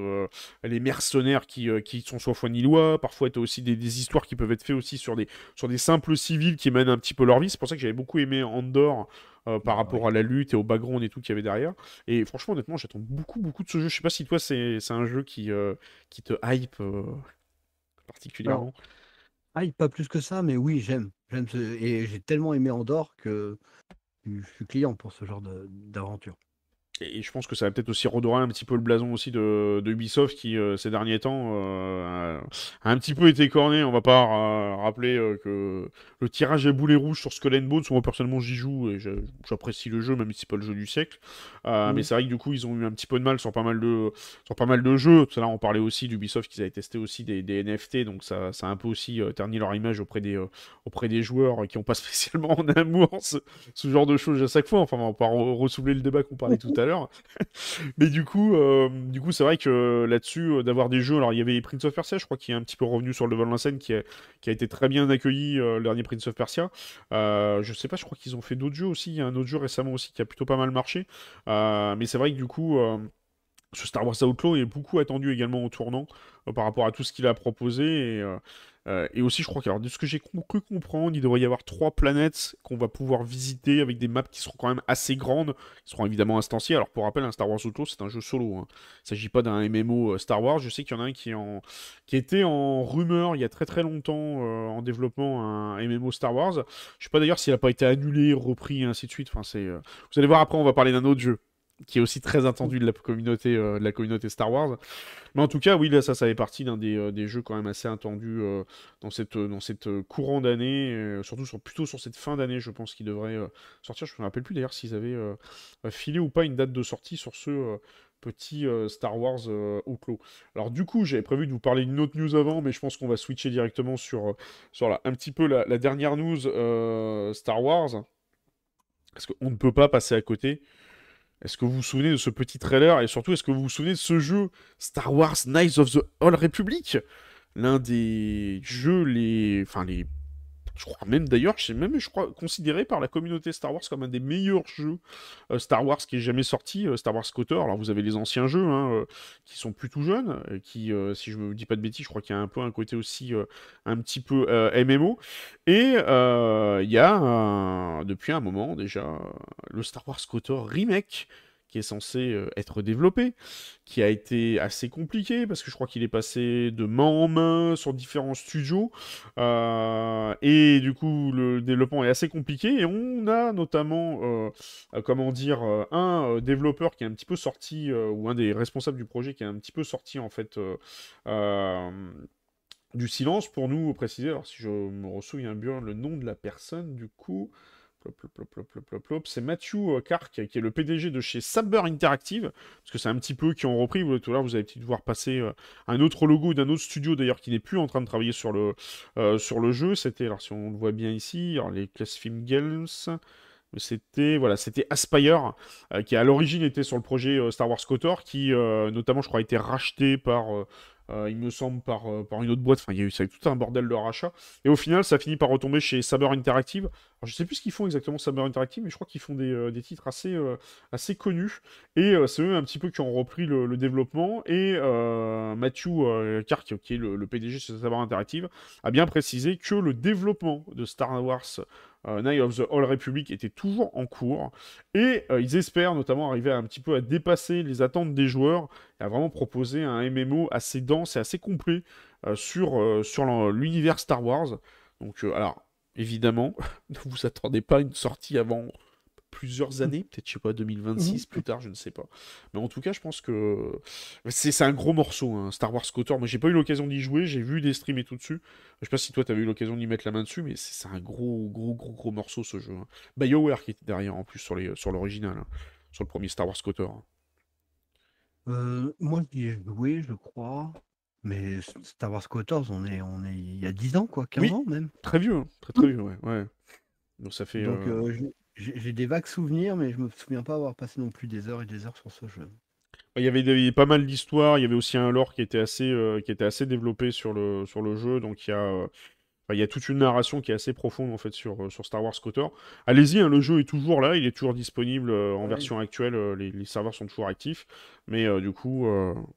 les mercenaires qui, qui sont soit fois lois parfois tu aussi des, histoires qui peuvent être faites aussi sur des, sur des simples civils qui mènent un petit peu leur vie. C'est pour ça que j'avais beaucoup aimé Andorre. Euh, par rapport à la lutte et au background et tout qu'il y avait derrière. Et franchement, honnêtement, j'attends beaucoup, beaucoup de ce jeu. Je sais pas si toi, c'est un jeu qui, euh, qui te hype euh, particulièrement. hype, pas plus que ça, mais oui, j'aime. j'aime Et j'ai tellement aimé Andorre que je suis client pour ce genre d'aventure et, je pense que ça va peut-être aussi redorer un petit peu le blason aussi de, Ubisoft qui euh, ces derniers temps euh, a, un petit peu été corné. On va pas euh, rappeler que le tirage à boulet rouge sur Skull and Bones, moi personnellement j'y joue et j'apprécie le jeu même si c'est pas le jeu du siècle. Mm. Mais c'est vrai que du coup ils ont eu un petit peu de mal sur pas mal de sur pas mal de jeux. Là on parlait aussi d'Ubisoft qui avaient testé aussi des, NFT donc ça, ça a un peu aussi terni leur image auprès des auprès des joueurs qui ont pas [laughs] spécialement en amour ce, genre de choses à chaque fois. Enfin on va pas ressoulever le débat qu'on parlait tout à l'heure. [laughs] mais du coup, euh, du coup, c'est vrai que euh, là-dessus, euh, d'avoir des jeux. Alors, il y avait Prince of Persia, je crois, qui est un petit peu revenu sur le vol de scène, qui a, été très bien accueilli, le dernier Prince of Persia. je sais pas, je crois qu'ils ont fait d'autres jeux aussi. Il y a un autre jeu récemment aussi qui a plutôt pas mal marché. mais c'est vrai que du coup ce Star Wars Outlaw est beaucoup attendu également au tournant par rapport à tout ce qu'il a proposé. Euh, et aussi, je crois que, de ce que j'ai cru comprendre, il devrait y avoir trois planètes qu'on va pouvoir visiter avec des maps qui seront quand même assez grandes, qui seront évidemment instanciées. Alors, pour rappel, un Star Wars Auto c'est un jeu solo. Hein. Il ne s'agit pas d'un MMO euh, Star Wars. Je sais qu'il y en a un qui, était en rumeur il y a très très longtemps euh, en développement, un MMO Star Wars. Je ne sais pas d'ailleurs s'il n'a pas été annulé, repris, et ainsi de suite. Enfin, c'est, Vous allez voir, après, on va parler d'un autre jeu qui est aussi très attendu de la communauté, euh, la communauté Star Wars. Mais en tout cas, oui, là, ça, ça fait partie d'un des, euh, jeux quand même assez attendus euh, dans cette, dans cette courant d'année, surtout sur, plutôt sur cette fin d'année, je pense qu'il devrait sortir. Je ne me rappelle plus d'ailleurs s'ils avaient filé ou pas une date de sortie sur ce petit Star Wars au clos. Alors du coup, j'avais prévu de vous parler d'une autre news avant, mais je pense qu'on va switcher directement sur, sur un petit peu la, la dernière news Star Wars, parce qu'on ne peut pas passer à côté. Est-ce que vous vous souvenez de ce petit trailer et surtout est-ce que vous vous souvenez de ce jeu Star Wars Knights of the Old Republic L'un des jeux les enfin les je crois même d'ailleurs, c'est même, je crois, considéré par la communauté Star Wars comme un des meilleurs jeux euh, Star Wars qui est jamais sorti, euh, Star Wars Cotor. Alors vous avez les anciens jeux hein, euh, qui sont plus tout jeunes, qui, si je me dis pas de bêtises, je crois qu'il y a un peu un côté aussi un petit peu MMO. Et il y a depuis un moment déjà le Star Wars Cotor remake est censé euh, être développé, qui a été assez compliqué parce que je crois qu'il est passé de main en main sur différents studios euh, et du coup le développement est assez compliqué et on a notamment euh, comment dire un développeur qui est un petit peu sorti ou un des responsables du projet qui est un petit peu sorti en fait du silence pour nous préciser alors si je me souviens bien le nom de la personne du coup c'est Matthew euh, Kark, qui est le PDG de chez Saber Interactive, parce que c'est un petit peu qui ont repris. Tout à l'heure, vous avez peut-être voir passer euh, un autre logo d'un autre studio, d'ailleurs, qui n'est plus en train de travailler sur le, euh, sur le jeu. C'était, alors si on le voit bien ici, les les Film Games, c'était voilà, c'était Aspire euh, qui à l'origine était sur le projet euh, Star Wars Kotor, qui euh, notamment je crois a été racheté par, il me semble par, par une autre boîte. Enfin, il y a eu tout un bordel de rachat. Et au final, ça finit par retomber chez Saber Interactive. Je je sais plus ce qu'ils font exactement Saber Interactive, mais je crois qu'ils font des, titres assez assez connus. Et c'est eux un petit peu qui ont repris le, développement. Et Matthew Kark, qui est le, le PDG de Saber Interactive, a bien précisé que le développement de Star Wars euh, Night of the All Republic était toujours en cours. Et euh, ils espèrent notamment arriver un petit peu à dépasser les attentes des joueurs et à vraiment proposer un MMO assez dense et assez complet euh, sur, sur l'univers Star Wars. Donc, alors, évidemment, [laughs] ne vous attendez pas à une sortie avant plusieurs mmh. années, peut-être, je sais pas, 2026, mmh plus tard, je ne sais pas. Mais en tout cas, je pense que bah, c'est un gros morceau, hein, Star Wars Cotor. Moi, j'ai pas eu l'occasion d'y jouer, j'ai vu des streams et tout dessus. Je sais pas si toi, tu avais eu l'occasion d'y mettre la main dessus, mais c'est un gros, gros, gros, gros morceau, ce jeu. Hein. BioWare qui était derrière, en plus, sur l'original, sur, l'original hein, sur le premier Star Wars Cotor. Hein. Euh, moi, j'y ai joué, je crois. Mais Star Wars Cotor, on est, on est il y a 10 ans, quoi, 15 ans même. Très vieux, hein. très très mmh. vieux, ouais. Donc ça fait. Euh, euh, j'ai des vagues souvenirs, mais je me souviens pas avoir passé non plus des heures et des heures sur ce jeu. Il y avait, pas mal d'histoires, il y avait aussi un lore qui était assez, euh, qui était assez développé sur le, sur le jeu, donc il y a. Euh, il y a toute une narration qui est assez profonde en fait sur, euh, sur Star Wars Cotter. Allez-y, hein, le jeu est toujours là, il est toujours disponible en version actuelle, les, serveurs sont toujours actifs. Mais du coup,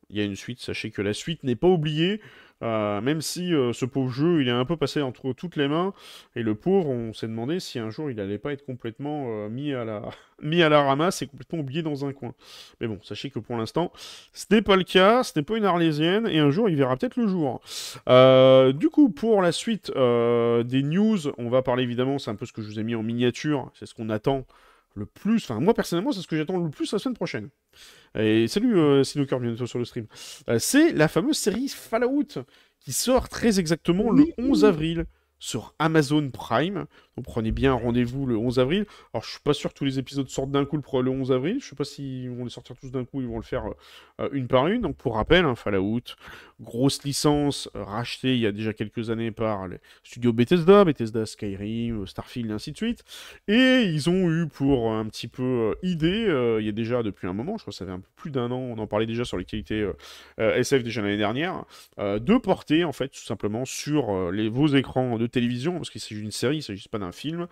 il y a une suite, sachez que la suite n'est pas oubliée. Euh, même si euh, ce pauvre jeu, il est un peu passé entre toutes les mains, et le pauvre, on s'est demandé si un jour il allait pas être complètement euh, mis, à la... [laughs] mis à la ramasse et complètement oublié dans un coin. Mais bon, sachez que pour l'instant, ce n'est pas le cas, ce n'est pas une arlésienne, et un jour il verra peut-être le jour. du coup, pour la suite des news, on va parler évidemment, c'est un peu ce que je vous ai mis en miniature, c'est ce qu'on attend le plus. Enfin, moi personnellement, c'est ce que j'attends le plus la semaine prochaine. Et salut euh, Sinocur, bientôt sur le stream. Euh, c'est la fameuse série Fallout qui sort très exactement le 11 avril sur Amazon Prime prenez bien rendez-vous le 11 avril. Alors, je suis pas sûr que tous les épisodes sortent d'un coup le, 11 avril. Je sais pas si on les sortir tous d'un coup, ils vont le faire euh, une par une. Donc, pour rappel, hein, Fallout, grosse licence euh, rachetée il y a déjà quelques années par les studios Bethesda, Bethesda Skyrim, euh, Starfield, et ainsi de suite. Et ils ont eu pour un petit peu idée, il y a déjà depuis un moment, je crois ça fait un peu plus d'un an, on en parlait déjà sur les qualités SF déjà l'année dernière, de porter en fait tout simplement sur les, vos écrans de télévision, parce qu'il s'agit d'une série, il s'agit pas d'un film.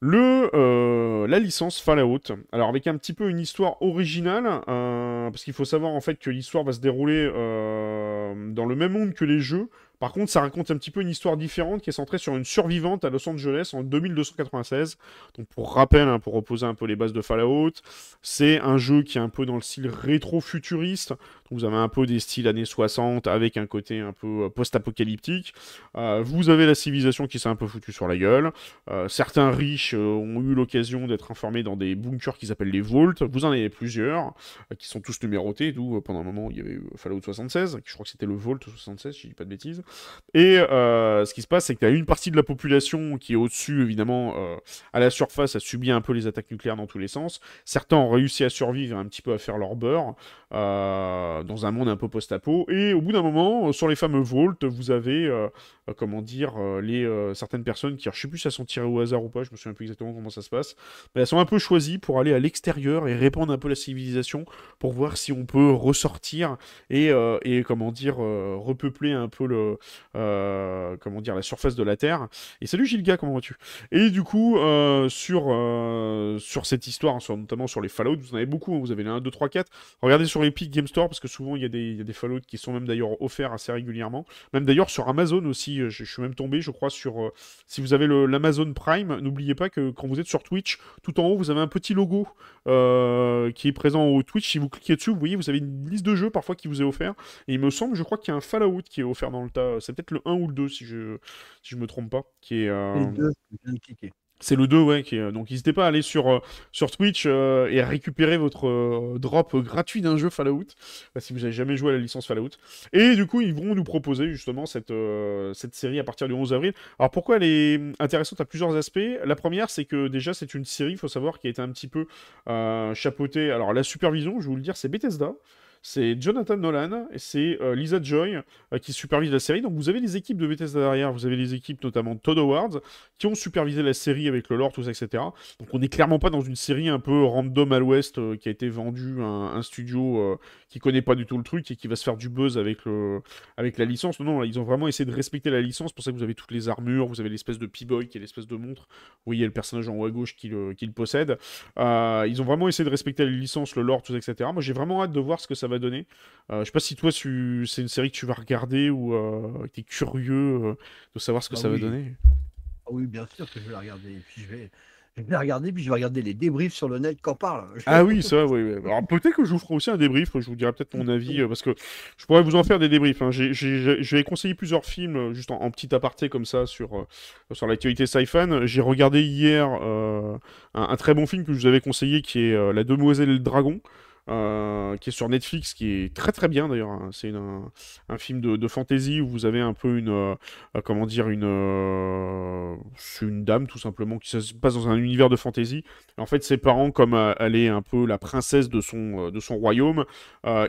Le, euh, la licence Fallout. Alors avec un petit peu une histoire originale, euh, parce qu'il faut savoir en fait que l'histoire va se dérouler euh, dans le même monde que les jeux. Par contre, ça raconte un petit peu une histoire différente qui est centrée sur une survivante à Los Angeles en 2296. Donc pour rappel, hein, pour reposer un peu les bases de Fallout, c'est un jeu qui est un peu dans le style rétro-futuriste vous avez un peu des styles années 60 avec un côté un peu euh, post-apocalyptique. Euh, vous avez la civilisation qui s'est un peu foutue sur la gueule. Euh, certains riches ont eu l'occasion d'être informés dans des bunkers qui s'appellent les vaults. Vous en avez plusieurs qui sont tous numérotés, d'où pendant un moment il y avait Fallout 76, je crois que c'était le vault 76, si je dis pas de bêtises. Et ce qui se passe, c'est que tu as une partie de la population qui est au-dessus, évidemment, à la surface, a subi un peu les attaques nucléaires dans tous les sens. Certains ont réussi à survivre un petit peu à faire leur beurre. Euh, euh, dans un monde un peu post-apo. Et au bout d'un moment, euh, sur les fameux Vaults, vous avez, euh, comment dire, les, certaines personnes qui, je sais plus si elles sont tirées au hasard ou pas, je me souviens plus exactement comment ça se passe, mais elles sont un peu choisies pour aller à l'extérieur et répandre un peu la civilisation pour voir si on peut ressortir et, comment dire, repeupler un peu le, comment dire, la surface de la Terre. Et salut Gilga, comment vas-tu Et du coup, sur, sur cette histoire, hein, notamment sur les Fallout, vous en avez beaucoup, hein, vous avez les 1, 2, 3, 4. Regardez sur Epic Game Store, parce que souvent il y, a des, Fallout qui sont même d'ailleurs offerts assez régulièrement. Même d'ailleurs sur Amazon aussi, euh, je, suis même tombé, je crois, sur. Euh, si vous avez l'Amazon Prime, n'oubliez pas que quand vous êtes sur Twitch, tout en haut, vous avez un petit logo euh, qui est présent au Twitch. Si vous cliquez dessus, vous voyez, vous avez une liste de jeux parfois qui vous est offert. Et il me semble, je crois qu'il y a un Fallout qui est offert dans le tas. C'est peut-être le 1 ou le 2, si je, si je me trompe pas. Qui est, c'est le 2, ouais. Qui Donc n'hésitez pas à aller sur, euh, sur Twitch euh, et à récupérer votre euh, drop gratuit d'un jeu Fallout, bah, si vous n'avez jamais joué à la licence Fallout. Et du coup, ils vont nous proposer justement cette, cette série à partir du 11 avril. Alors pourquoi elle est intéressante à plusieurs aspects La première, c'est que déjà, c'est une série, il faut savoir, qui a été un petit peu chapeautée. Alors la supervision, je vous le dire, c'est Bethesda. C'est Jonathan Nolan et c'est euh, Lisa Joy euh, qui supervise la série. Donc vous avez les équipes de Bethesda derrière, vous avez les équipes notamment Todd Howard qui ont supervisé la série avec le Lord, tout ça, etc. Donc on n'est clairement pas dans une série un peu random à l'ouest euh, qui a été vendue à un, studio qui connaît pas du tout le truc et qui va se faire du buzz avec, le, avec la licence. Non, non, ils ont vraiment essayé de respecter la licence. pour ça que vous avez toutes les armures, vous avez l'espèce de P-Boy qui est l'espèce de montre. Vous voyez le personnage en haut à gauche qui le, qui le possède. ils ont vraiment essayé de respecter la licence, le lore, tout ça, etc. Moi j'ai vraiment hâte de voir ce que ça va donner. Euh, je sais pas si toi, c'est une série que tu vas regarder ou euh, tu es curieux euh, de savoir ce que bah ça va donner. Ah oui, bien sûr que je vais la regarder. puis je vais, regarder, les débriefs sur le net qu'en parle. Ah oui, ça, [laughs] oui. Alors peut-être que je vous ferai aussi un débrief, je vous dirai peut-être mon avis, euh, parce que je pourrais vous en faire des débriefs. Hein. J'ai, conseillé plusieurs films, juste en, petit aparté comme ça, sur, sur l'actualité sci J'ai regardé hier un, très bon film que je vous avais conseillé, qui est La Demoiselle et le Dragon. Euh, qui est sur Netflix, qui est très très bien d'ailleurs. Hein. C'est un, film de, fantasy où vous avez un peu une, euh, comment dire, une, euh, une dame tout simplement qui se passe dans un univers de fantasy. en fait, ses parents, comme elle est un peu la princesse de son, de son royaume,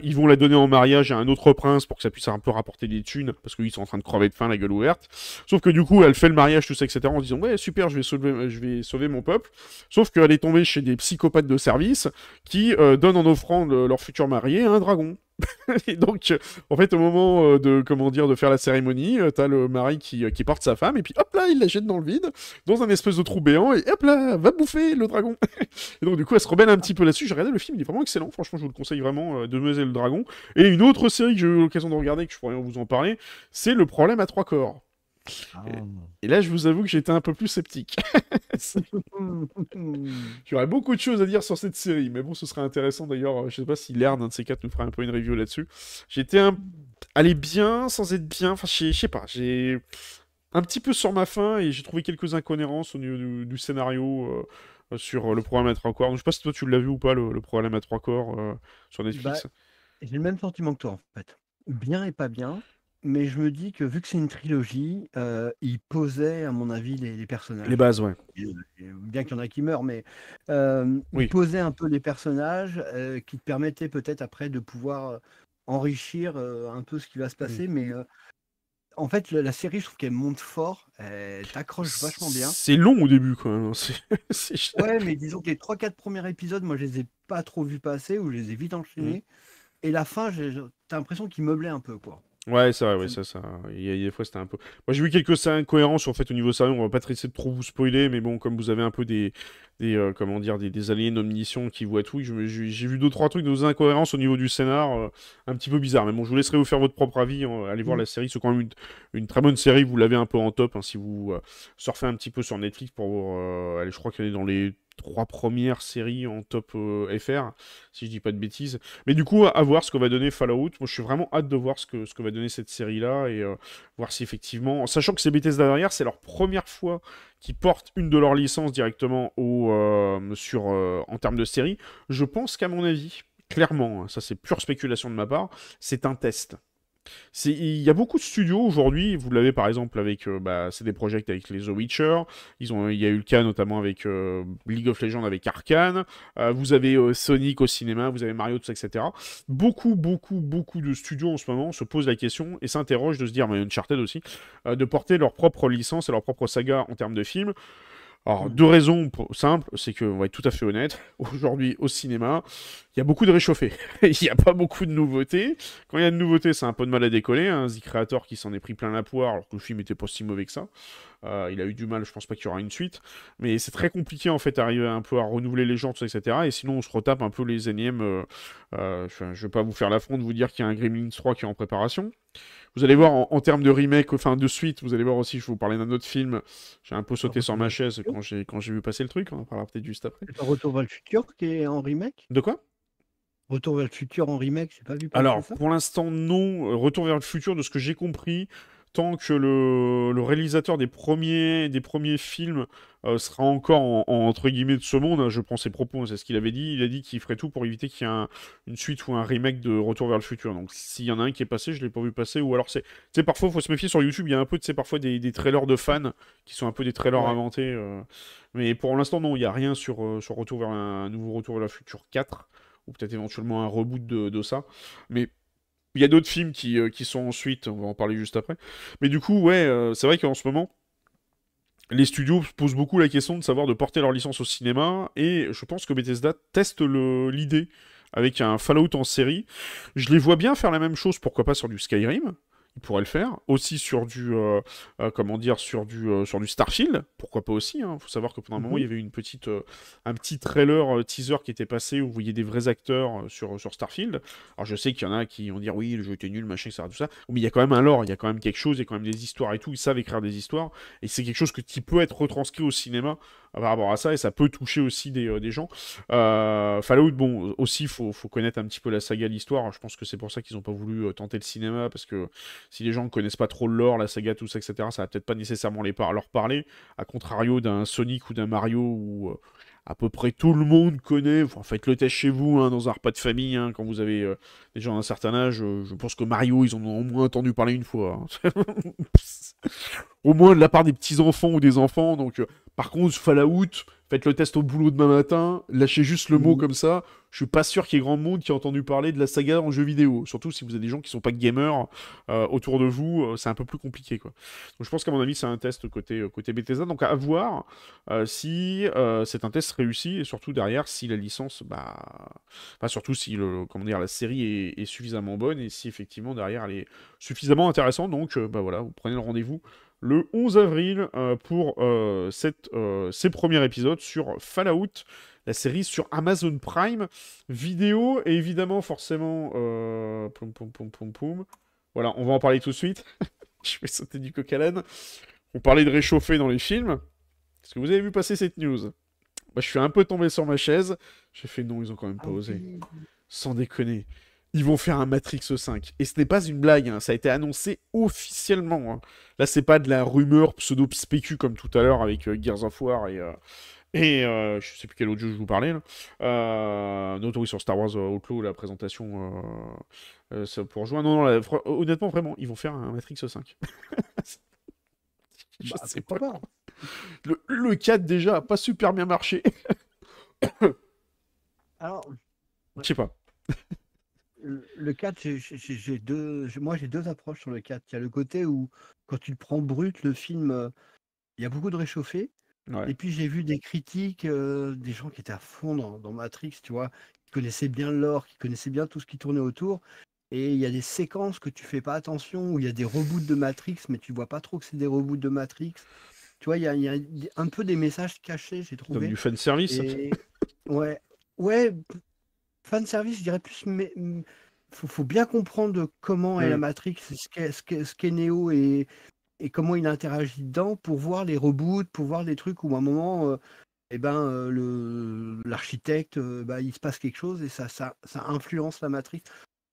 ils vont la donner en mariage à un autre prince pour que ça puisse un peu rapporter des thunes parce qu'ils sont en train de crever de faim, la gueule ouverte. Sauf que du coup, elle fait le mariage, tout ça, etc. en disant ouais super, je vais sauver, je vais sauver mon peuple. Sauf qu'elle est tombée chez des psychopathes de service qui donnent en offre prendre euh, leur futur marié un dragon. [laughs] et donc, euh, en fait, au moment euh, de comment dire de faire la cérémonie, t'as le mari qui, porte sa femme et puis hop là, il la jette dans le vide, dans un espèce de trou béant et hop là, va bouffer le dragon. [laughs] et donc du coup, elle se rebelle un petit peu là-dessus. J'ai regardé le film, il est vraiment excellent. Franchement, je vous le conseille vraiment, de meuser le dragon. Et une autre série que j'ai eu l'occasion de regarder que je pourrais vous en parler, c'est Le problème à trois corps. Ah. Et, là, je vous avoue que j'étais un peu plus sceptique. [laughs] J'aurais beaucoup de choses à dire sur cette série, mais bon, ce serait intéressant d'ailleurs. Euh, je sais pas si l'air d'un de ces quatre, nous fera un peu une review là-dessus. J'étais un... allé bien sans être bien. Enfin, je sais pas. J'ai un petit peu sur ma fin et j'ai trouvé quelques incohérences au niveau du, scénario. Euh, euh, sur le programme à trois corps. Donc, je sais pas si toi tu l'as vu ou pas, le, problème programme à trois corps sur Netflix. Bah, j'ai le même sentiment que toi en fait. Bien et pas bien mais je me dis que vu que c'est une trilogie, euh, il posait, à mon avis, les, personnages. Les bases, ouais. Euh, bien qu'il y en a qui meurent, mais euh, il posait un peu les personnages qui te permettaient peut-être après de pouvoir enrichir un peu ce qui va se mmh. passer. Mais en fait, la, série, je trouve qu'elle monte fort, elle t'accroche vachement bien. C'est long au début, quand même. Hein, [laughs] ouais, mais disons que les 3-4 premiers épisodes, moi, je les ai pas trop vus passer ou je les ai vite enchaînés. Mmh. Et la fin, t'as l'impression qu'il meublait un peu, quoi. Ouais, c'est vrai, Oui, ça, ça. Il y a des fois, c'était un peu. Moi, j'ai vu quelques incohérences en fait au niveau sérieux. On va pas essayer de trop vous spoiler, mais bon, comme vous avez un peu des, des euh, comment dire, des, aliens qui voient tout, j'ai vu deux trois trucs, deux incohérences au niveau du scénar, euh, un petit peu bizarre. Mais bon, je vous laisserai vous faire votre propre avis. Hein. allez voir mm. la série, c'est quand même une, très bonne série. Vous l'avez un peu en top hein, si vous euh, surfez un petit peu sur Netflix pour. Allez, je crois qu'elle est dans les trois premières séries en top euh, FR, si je dis pas de bêtises. Mais du coup, à, voir ce que va donner Fallout. Moi, je suis vraiment hâte de voir ce que, ce va donner cette série-là et euh, voir si effectivement, sachant que ces Bethesda derrière, c'est leur première fois qu'ils portent une de leurs licences directement au, euh, sur, en termes de série. Je pense qu'à mon avis, clairement, hein, ça c'est pure spéculation de ma part, c'est un test. Il y a beaucoup de studios aujourd'hui, vous l'avez par exemple avec euh, bah, c'est des CD avec les The Witcher, Ils ont... il y a eu le cas notamment avec euh, League of Legends avec Arkane, euh, vous avez Sonic au cinéma, vous avez Mario, tout ça, etc. Beaucoup, beaucoup, beaucoup de studios en ce moment se posent la question et s'interrogent de se dire, mais Uncharted aussi, de porter leur propre licence et leur propre saga en termes de films. Alors, mm. deux raisons simples, c'est que, va être tout à fait honnête, aujourd'hui au cinéma, il y a beaucoup de réchauffés. [laughs] Il n'y a pas beaucoup de nouveautés. Quand il y a de nouveautés, c'est un peu de mal à décoller. un hein. The Creator qui s'en est pris plein la poire, alors que le film n'était pas si mauvais que ça. Euh, il a eu du mal, je pense pas qu'il y aura une suite. Mais c'est très compliqué en fait d'arriver un peu à renouveler les gens, etc. Et sinon on se retape un peu les énièmes. Euh, euh, je, vais pas vous faire l'affront de vous dire qu'il y a un Gremlins 3 qui est en préparation. Vous allez voir en, termes de remake, enfin de suite, vous allez voir aussi, je vous parlais d'un autre film. J'ai un peu sauté sur ma chaise quand j'ai quand j'ai vu passer le truc. On en parlera peut-être juste après. Retour vers le futur qui est en remake. De quoi Retour vers le futur en remake, c'est pas vu. Alors, pour l'instant, non. Retour vers le futur, de ce que j'ai compris, tant que le, réalisateur des premiers, des premiers films euh, sera encore entre guillemets de ce monde, hein, je prends ses propos, hein, c'est ce qu'il avait dit, il a dit qu'il ferait tout pour éviter qu'il y ait une suite ou un remake de Retour vers le futur. Donc s'il y en a un qui est passé, je l'ai pas vu passer, ou alors c'est, parfois, parfois faut se méfier sur YouTube, il y a un peu, parfois des, des, trailers de fans qui sont un peu des trailers inventés, euh. mais pour l'instant non, il n'y a rien sur, euh, sur Retour vers un, nouveau Retour vers le futur 4 ou peut-être éventuellement un reboot de, de ça, mais il y a d'autres films qui, euh, sont ensuite, on va en parler juste après. Mais du coup, ouais, euh, c'est vrai qu'en ce moment, les studios posent beaucoup la question de savoir de porter leur licence au cinéma, et je pense que Bethesda teste l'idée avec un Fallout en série. Je les vois bien faire la même chose, pourquoi pas sur du Skyrim, il pourrait le faire. Aussi sur du, euh, euh, comment dire, sur du, euh, sur du Starfield, pourquoi pas aussi. Il hein. faut savoir que pendant un moment, mhm. il y avait une petite, un petit trailer teaser qui était passé où vous voyez des vrais acteurs sur, sur Starfield. Alors je sais qu'il y en a qui vont dire oui, le jeu était nul, machin, etc. Tout ça. Mais il y a quand même un lore, il y a quand même quelque chose, il y a quand même des histoires et tout. Ils savent écrire des histoires. Et c'est quelque chose que, qui peut être retranscrit au cinéma. Ah, par rapport à ça, et ça peut toucher aussi des, euh, gens. Euh, Fallout, bon, aussi, faut, faut connaître un petit peu la saga, l'histoire. Je pense que c'est pour ça qu'ils n'ont pas voulu euh, tenter le cinéma, parce que si les gens ne connaissent pas trop l'or, la saga, tout ça, etc., ça va peut-être pas nécessairement les par leur parler, à contrario d'un Sonic ou d'un Mario ou à peu près tout le monde connaît. faites le test chez vous, hein, dans un repas de famille, hein, quand vous avez des gens d'un certain âge. je pense que Mario, ils en ont au moins entendu parler une fois. Hein. [laughs] au moins de la part des petits-enfants ou des enfants. Donc, par contre, Fallout, faites le test au boulot demain matin, lâchez juste le mot mm. comme ça. Je suis pas sûr qu'il y ait grand monde qui a entendu parler de la saga en jeu vidéo. Surtout si vous avez des gens qui sont pas gamers euh, autour de vous, euh, c'est un peu plus compliqué Donc je pense qu'à mon avis c'est un test côté euh, côté Bethesda. Donc à voir si c'est un test réussi et surtout derrière si la licence bah enfin, surtout si le comment dire la série est, suffisamment bonne et si effectivement derrière elle est suffisamment intéressante. Donc bah voilà, vous prenez le rendez-vous le 11 avril euh, pour euh, cette, euh, ces premiers épisodes sur Fallout, la série sur Amazon Prime vidéo et évidemment forcément poum, poum, poum, Voilà, on va en parler tout de suite. [laughs] Je vais sauter du coq à On parlait de réchauffer dans les films. Est-ce que vous avez vu passer cette news bah, je suis un peu tombé sur ma chaise. J'ai fait non, ils ont quand même pas ah osé. Sans déconner ils vont faire un Matrix 5. Et ce n'est pas une blague, hein, ça a été annoncé officiellement. Là, hein. Là, c'est pas de la rumeur pseudo-spécu comme tout à l'heure avec euh, Gears of War et, je euh, et euh, je sais plus quel autre je vous parlais. Là. sur Star Wars Outlaw, la présentation ça pour rejoindre. Non, non, honnêtement, vraiment, ils vont faire un Matrix 5. [laughs] je bah, sais pas. Hein. Le, 4 déjà n'a pas super bien marché. Alors. Je sais pas le 4, j'ai deux, moi j'ai deux approches sur le 4. Il y a le côté où, quand tu le prends brut, le film, euh, il y a beaucoup de réchauffé. Et puis j'ai vu des critiques, euh, des gens qui étaient à fond dans, Matrix, tu vois, qui connaissaient bien l'or, qui connaissaient bien tout ce qui tournait autour. Et il y a des séquences que tu fais pas attention, où il y a des reboots de Matrix, mais tu vois pas trop que c'est des reboots de Matrix. Tu vois, il y, a, un peu des messages cachés, j'ai trouvé. Comme du fan service. Et... ouais, ouais, fan service, je dirais plus, mais mm, faut, faut bien comprendre comment est la mm. Matrix, ce qu'est Neo et, comment il interagit dedans pour voir les reboots, pour voir des trucs où à un moment, euh, eh ben, euh, le l'architecte, euh, bah, il se passe quelque chose et ça, ça, influence la Matrix.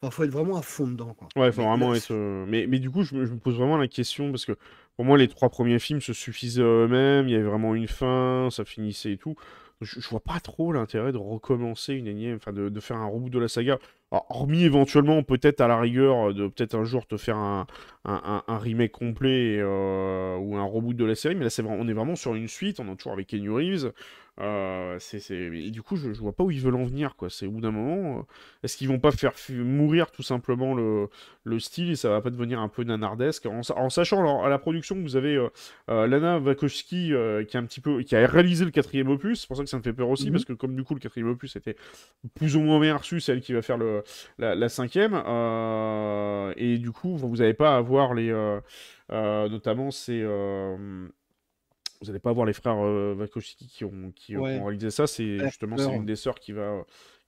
Il faut être vraiment à fond dedans. Quoi. Ouais, faut mais, vraiment être. Mais, du coup, je me, pose vraiment la question parce que pour moi, les trois premiers films se suffisaient eux-mêmes. Il y avait vraiment une fin, ça finissait et tout je, vois pas trop l'intérêt de recommencer une énième, enfin de, faire un reboot de la saga. hormis éventuellement, peut-être à la rigueur, euh, de peut-être un jour te faire un, un, remake complet euh, ou un reboot de la série, mais là c'est on est vraiment sur une suite, on est toujours avec Kenny Reeves, ah, c'est, c'est... Et du coup, je, vois pas où ils veulent en venir, quoi. C'est au d'un moment, euh, est-ce qu'ils vont pas faire mourir tout simplement le, style et ça va pas devenir un peu nanardesque en, sachant alors, à la production vous avez euh, euh, Lana Wachowski qui a un petit peu, qui a réalisé le quatrième opus, c'est pour ça que ça me fait peur aussi mmh parce que comme du coup le quatrième opus était plus ou moins bien reçu, c'est elle qui va faire le la, cinquième et du coup vous n'avez pas à voir les notamment c'est vous n'allez pas voir les frères euh, Vakoshiki qui, ont, ont réalisé ça. C'est justement c'est une des sœurs qui va euh,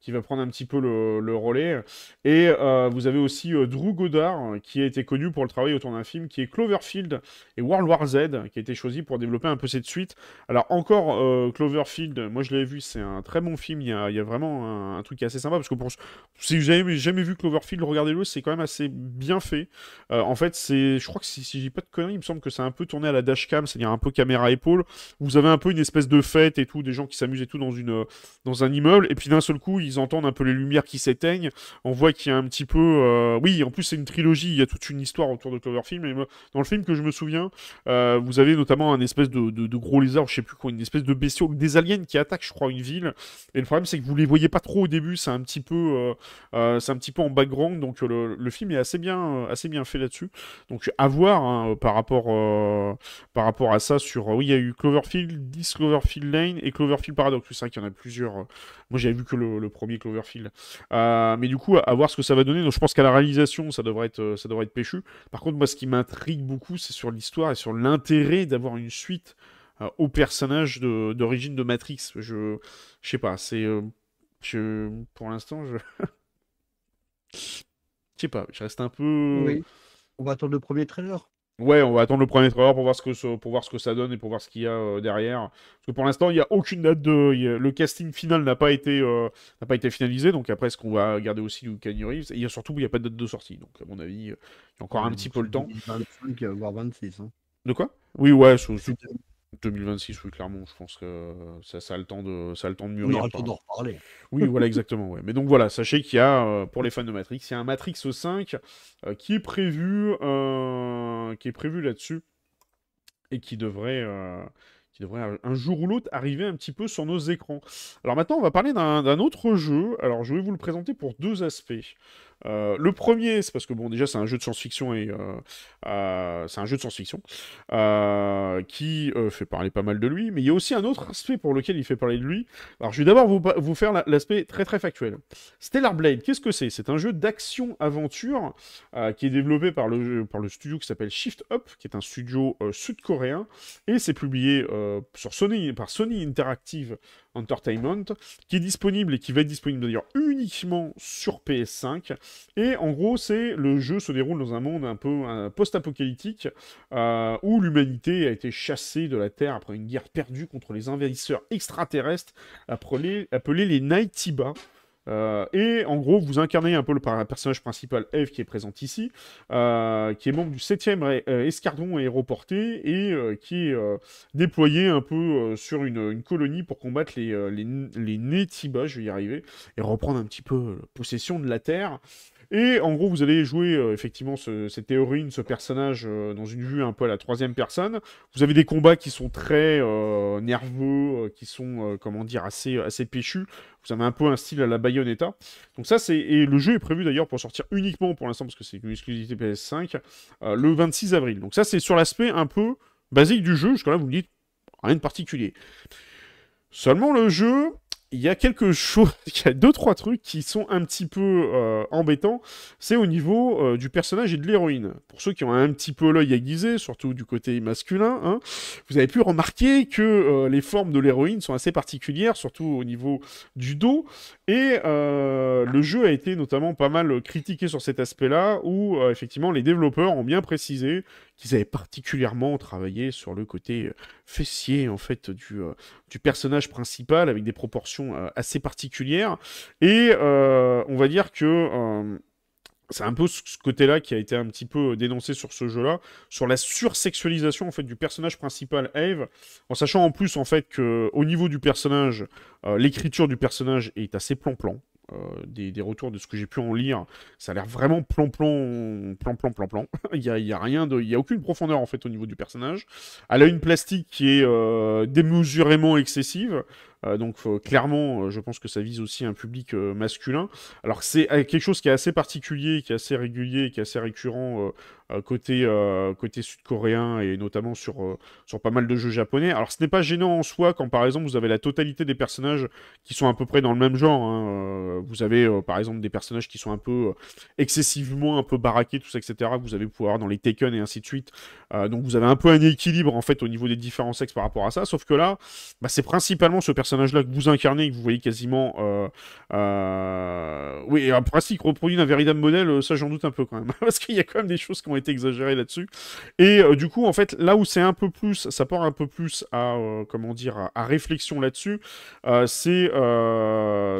qui va prendre un petit peu le, relais. Et euh, vous avez aussi euh, Drew Goddard, hein, qui a été connu pour le travail autour d'un film qui est Cloverfield et World War Z, qui a été choisi pour développer un peu cette suite. Alors encore euh, Cloverfield, moi je l'ai vu, c'est un très bon film, il y a, vraiment un, truc assez sympa, parce que pour, si vous n'avez jamais vu Cloverfield, regardez-le, c'est quand même assez bien fait. en fait, c'est, je crois que si, si je pas de conneries, il me semble que c'est un peu tourné à la dashcam, c'est-à-dire un peu caméra épaule. Vous avez un peu une espèce de fête et tout, des gens qui s'amusent et tout dans, une, dans un immeuble, et puis d'un seul coup, ils entendre entendent un peu les lumières qui s'éteignent. On voit qu'il y a un petit peu. Euh, oui, en plus, c'est une trilogie. Il y a toute une histoire autour de Cloverfield. Et dans le film que je me souviens, euh, vous avez notamment un espèce de, gros lézard, je sais plus quoi, une espèce de bestiaux, des aliens qui attaquent, je crois, une ville. Et le problème, c'est que vous les voyez pas trop au début. C'est un petit peu, euh, c'est un petit peu en background. Donc le, film est assez bien, assez bien fait là-dessus. Donc à voir hein, par rapport, par rapport à ça. Sur oui, il y a eu Cloverfield, 10 Lane et Cloverfield Paradox. C'est vrai qu'il y en a plusieurs moi, j'avais vu que le, premier Cloverfield. Euh, mais du coup, à, voir ce que ça va donner. Donc, je pense qu'à la réalisation, ça devrait être, euh, ça devrait être péchu. Par contre, moi, ce qui m'intrigue beaucoup, c'est sur l'histoire et sur l'intérêt d'avoir une suite euh, au personnage d'origine de, Matrix. Je, je sais pas. C'est, je, pour l'instant, je, [laughs] je sais pas. Je reste un peu. On va attendre le premier trailer. Ouais, on va attendre le premier trailer pour voir ce que, pour voir ce que ça donne et pour voir ce qu'il y a euh, derrière. Parce que pour l'instant, il n'y a aucune date de. le casting final n'a pas, été, euh, pas été finalisé. Donc après, est ce qu'on va garder aussi du il Reeves. Et surtout, il n'y a pas de date de sortie. Donc à mon avis, euh, il y a encore un petit peu le temps. 25, voire 26. Hein. De quoi Oui, ouais. Je, 2026, oui, clairement, je pense que euh, ça, a, le temps de, ça a le temps de mûrir. le temps reparler. Oui, voilà, exactement. Mais donc voilà, sachez qu'il y a, euh, pour les fans de Matrix, il y a un Matrix 5 euh, qui est prévu, prévu là-dessus et qui devrait, qui devrait un jour ou l'autre arriver un petit peu sur nos écrans. Alors maintenant, on va parler d'un autre jeu. Alors je vais vous le présenter pour deux aspects. Euh, le premier, c'est parce que bon, déjà c'est un jeu de science-fiction et euh, euh, c'est un jeu de science-fiction qui fait parler pas mal de lui, mais il y a aussi un autre aspect pour lequel il fait parler de lui. Alors je vais d'abord vous, faire l'aspect très très factuel. Stellar Blade, qu'est-ce que c'est C'est un jeu d'action-aventure qui est développé par le, par le studio qui s'appelle Shift Up, qui est un studio sud-coréen, et c'est publié sur Sony, par Sony Interactive Entertainment, qui est disponible et qui va être disponible d'ailleurs uniquement sur PS5. Et en gros, c'est le jeu se déroule dans un monde un peu post-apocalyptique euh, où l'humanité a été chassée de la Terre après une guerre perdue contre les envahisseurs extraterrestres appelés, appelés les Nightiba. Euh, et en gros, vous incarnez un peu le personnage principal, Eve, qui est présente ici, euh, qui est membre du 7e euh, escadron aéroporté et qui est déployé un peu sur une, colonie pour combattre les, les, les je vais y arriver, et reprendre un petit peu possession de la Terre. Et en gros, vous allez jouer euh, effectivement ce, cette héroïne, ce personnage euh, dans une vue un peu à la troisième personne. Vous avez des combats qui sont très euh, nerveux, qui sont comment dire assez assez péchus. Vous avez un peu un style à la Bayonetta. Donc ça c'est et le jeu est prévu d'ailleurs pour sortir uniquement pour l'instant parce que c'est une exclusivité PS5 le 26 avril. Donc ça c'est sur l'aspect un peu basique du jeu. jusqu'à là vous me dites rien de particulier. Seulement le jeu il y a quelque chose, [laughs] il y a deux trois trucs qui sont un petit peu euh, embêtants. C'est au niveau euh, du personnage et de l'héroïne. Pour ceux qui ont un petit peu l'œil aiguisé, surtout du côté masculin, hein, vous avez pu remarquer que euh, les formes de l'héroïne sont assez particulières, surtout au niveau du dos. Et le jeu a été notamment pas mal critiqué sur cet aspect-là, où effectivement les développeurs ont bien précisé qu'ils avaient particulièrement travaillé sur le côté euh, fessier en fait du, euh, du personnage principal avec des proportions euh, assez particulières. Et on va dire que c'est un peu ce côté-là qui a été un petit peu dénoncé sur ce jeu-là, sur la sursexualisation en fait du personnage principal Eve, en sachant en plus en fait que au niveau du personnage, l'écriture du personnage est assez plan-plan. Euh, des, retours de ce que j'ai pu en lire, ça a l'air vraiment plan plan plan plan plan plan. [laughs] il y a, rien de, il y a aucune profondeur en fait au niveau du personnage. Elle a une plastique qui est euh, démesurément excessive. Euh, donc euh, clairement, euh, je pense que ça vise aussi un public masculin. Alors c'est quelque chose qui est assez particulier, qui est assez régulier, qui est assez récurrent côté, côté sud-coréen et notamment sur, sur pas mal de jeux japonais. Alors ce n'est pas gênant en soi quand par exemple vous avez la totalité des personnages qui sont à peu près dans le même genre. Hein. Vous avez par exemple des personnages qui sont un peu excessivement un peu baraqués, tout ça, etc. vous avez pouvoir dans les Tekken et ainsi de suite. donc vous avez un peu un équilibre en fait au niveau des différents sexes par rapport à ça. Sauf que là, bah, c'est principalement ce personnage personnage-là que vous incarnez, que vous voyez quasiment. Euh, euh Oui, en principe, reproduit d'un véritable modèle, euh, ça j'en doute un peu quand même. [laughs] parce qu'il y a quand même des choses qui ont été exagérées là-dessus. Et euh, du coup, en fait, là où c'est un peu plus, ça part un peu plus à, comment dire, à, réflexion là-dessus, c'est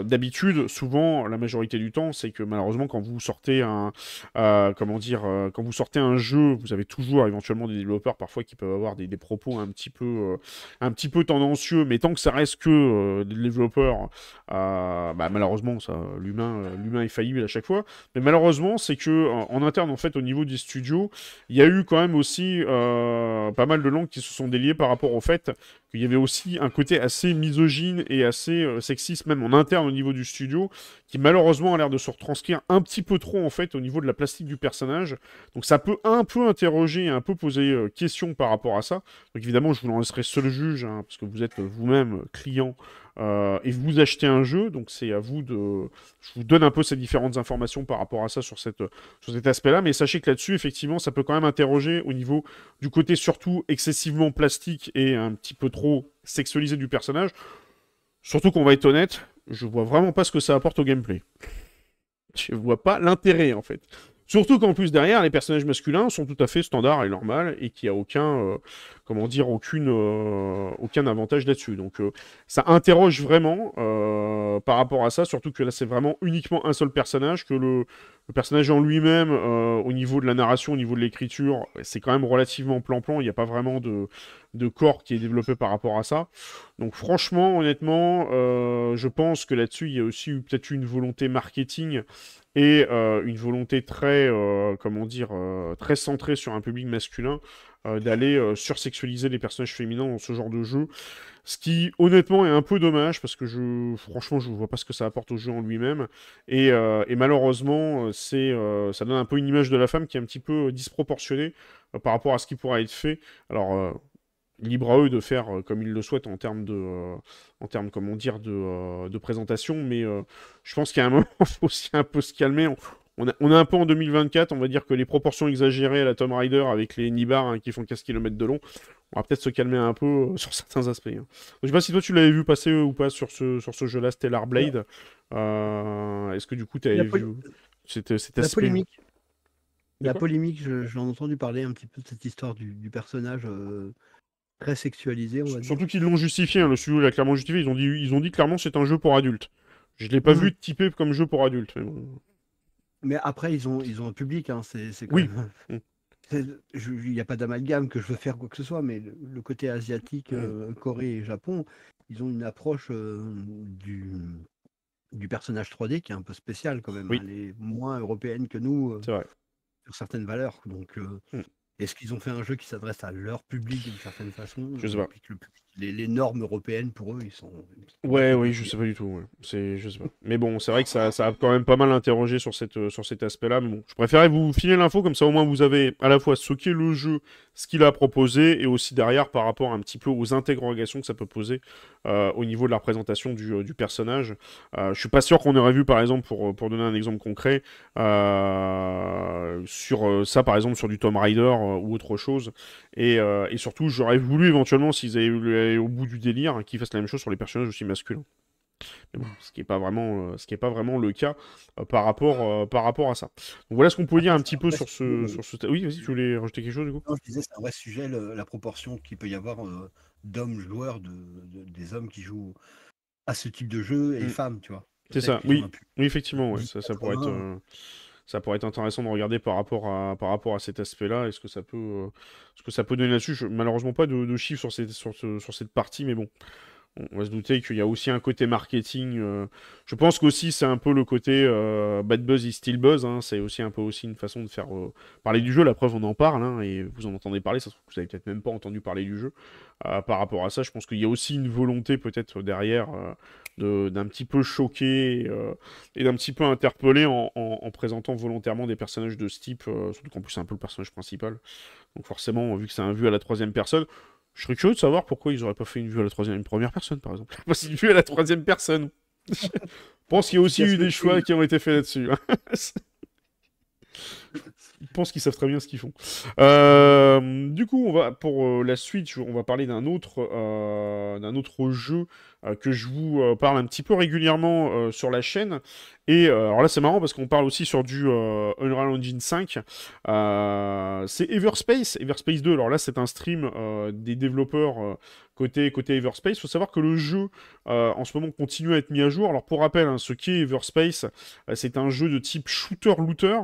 d'habitude, souvent, la majorité du temps, c'est que malheureusement, quand vous sortez un. comment dire, quand vous sortez un jeu, vous avez toujours éventuellement des développeurs parfois qui peuvent avoir des, des propos un petit peu, un petit peu tendancieux, mais tant que ça reste que euh, des développeurs, euh, bah, malheureusement, ça, l'humain, euh, l'humain est faillible à chaque fois. Mais malheureusement, c'est que en interne, en fait, au niveau des studios, il y a eu quand même aussi pas mal de langues qui se sont déliées par rapport au fait qu'il y avait aussi un côté assez misogyne et assez sexiste, même en interne au niveau du studio, qui malheureusement a l'air de se retranscrire un petit peu trop en fait au niveau de la plastique du personnage. Donc ça peut un peu interroger et un peu poser question par rapport à ça. Donc évidemment, je vous en laisserai seul juge, hein, parce que vous êtes vous-même client euh, et vous achetez un jeu, donc c'est à vous de. Je vous donne un peu ces différentes informations par rapport à ça sur, cette, sur cet aspect-là, mais sachez que là-dessus, effectivement, ça peut quand même interroger au niveau du côté surtout excessivement plastique et un petit peu trop sexualisé du personnage. Surtout qu'on va être honnête, je vois vraiment pas ce que ça apporte au gameplay. Je vois pas l'intérêt en fait. Surtout qu'en plus derrière, les personnages masculins sont tout à fait standards et normal et qu'il n'y a aucun, euh, comment dire, aucune, euh, aucun avantage là-dessus. Donc euh, ça interroge vraiment par rapport à ça, surtout que là c'est vraiment uniquement un seul personnage, que le, personnage en lui-même, au niveau de la narration, au niveau de l'écriture, c'est quand même relativement plan-plan, il n'y a pas vraiment de, de, corps qui est développé par rapport à ça. Donc franchement, honnêtement, je pense que là-dessus, il y a aussi peut-être une volonté marketing et euh, une volonté très, euh, comment dire, euh, très centrée sur un public masculin d'aller sursexualiser les personnages féminins dans ce genre de jeu. Ce qui, honnêtement, est un peu dommage parce que je, franchement, je vois pas ce que ça apporte au jeu en lui-même. Et, malheureusement, c'est, ça donne un peu une image de la femme qui est un petit peu disproportionnée par rapport à ce qui pourrait être fait. Alors, libre à eux de faire euh, comme ils le souhaitent en termes de, euh, en termes, comment dire, de, euh, de présentation. Mais je pense qu'à un [laughs] moment, il faut aussi un peu se calmer. On, a, on, est un peu en 2024, on va dire que les proportions exagérées à la Tom Rider avec les Nibars hein, qui font 15 km de long, on va peut-être se calmer un peu [laughs] sur certains aspects. Je hein. ne je sais pas si toi tu l'avais vu passer ou pas sur ce, sur ce jeu-là, Stellar Blade. Est-ce que du coup tu avais vu cet, cet La polémique. Hein? La polémique, j'en ai entendu parler un petit peu de cette histoire du, personnage très sexualisé, on va dire. Surtout qu'ils l'ont justifié, hein, le studio l'a clairement justifié. Ils ont dit, ils ont dit clairement c'est un jeu pour adultes. Je ne l'ai pas mm. vu typé comme jeu pour adultes. Mais, après, ils ont, ils ont un public, hein, c'est Oui. Mm. [laughs] Il n'y a pas d'amalgame que je veux faire quoi que ce soit, mais le, côté asiatique, mm. euh, Corée et Japon, ils ont une approche euh, du, du personnage 3D qui est un peu spéciale quand même. Hein. Elle est moins européenne que nous euh, sur certaines valeurs. Donc, est-ce qu'ils ont fait un jeu qui s'adresse à leur public d'une certaine façon Je Le les, normes européennes pour eux, ils sont. Ouais, oui, je sais pas du tout. C'est, je Mais bon, c'est vrai que ça, a quand même pas mal interrogé sur, cette, euh, sur cet aspect-là. Mais bon, je préférais vous filer l'info, comme ça au moins vous avez à la fois ce qu'est le jeu, ce qu'il a proposé, et aussi derrière par rapport un petit peu aux interrogations que ça peut poser euh, au niveau de la représentation du, euh, du personnage. je suis pas sûr qu'on aurait vu, par exemple, pour, pour donner un exemple concret, sur ça, par exemple, sur du Tom Raider ou autre chose. Et, et surtout, j'aurais voulu éventuellement, s'ils avaient eu au bout du délire, hein, qu'ils fassent la même chose sur les personnages aussi masculins. Mais bon, ce qui n'est pas vraiment, euh, ce qui est pas vraiment le cas euh, par rapport, euh, par rapport à ça. Donc voilà ce qu'on pouvait dire un petit peu sur ce, sur ce. Oui, vas-y, tu voulais rejeter quelque chose du coup je disais c'est un vrai sujet la proportion qu'il peut y avoir d'hommes joueurs, de, des hommes qui jouent à ce type de jeu et mm. femmes, tu vois. C'est ça, oui, oui, effectivement, ça, ça pourrait être ça pourrait être intéressant de regarder par rapport à, par rapport à cet aspect-là est ce que ça peut, euh, ce que ça peut donner là-dessus. Malheureusement, pas de, chiffres sur, ces sur cette partie, mais bon on va se douter qu'il y a aussi un côté marketing. Euh, je pense qu'aussi c'est un peu le côté euh, bad buzz is still buzz. Hein. c'est aussi un peu aussi une façon de faire euh, parler du jeu. La preuve, on en parle hein, et vous en entendez parler. Ça se trouve que vous n'avez peut-être même pas entendu parler du jeu. par rapport à ça, je pense qu'il y a aussi une volonté peut-être derrière d'un petit peu choquer et d'un petit peu interpeller en, en, présentant volontairement des personnages de ce type. surtout qu'en plus c'est un peu le personnage principal. Donc forcément, vu que c'est un vu à la troisième personne, je serais curieux de savoir pourquoi ils n'auraient pas fait une vue à la troisième, une première personne, par exemple. C'est [laughs] une vue à la troisième personne. Je pense qu'il y a aussi eu des choix qui ont été faits là-dessus. Hein. [laughs] je pense qu'ils savent très bien ce qu'ils font. Euh, du coup, on va pour euh, la suite, on va parler d'un autre, euh, d'un autre jeu euh, que je vous euh, parle un petit peu régulièrement euh, sur la chaîne. Et alors là, c'est marrant parce qu'on parle aussi sur du Unreal Engine 5. c'est Everspace, Everspace 2. Alors là, c'est un stream des développeurs côté, côté Everspace. Il faut savoir que le jeu, en ce moment, continue à être mis à jour. Alors, pour rappel, hein, ce qu'est Everspace, c'est un jeu de type shooter-looter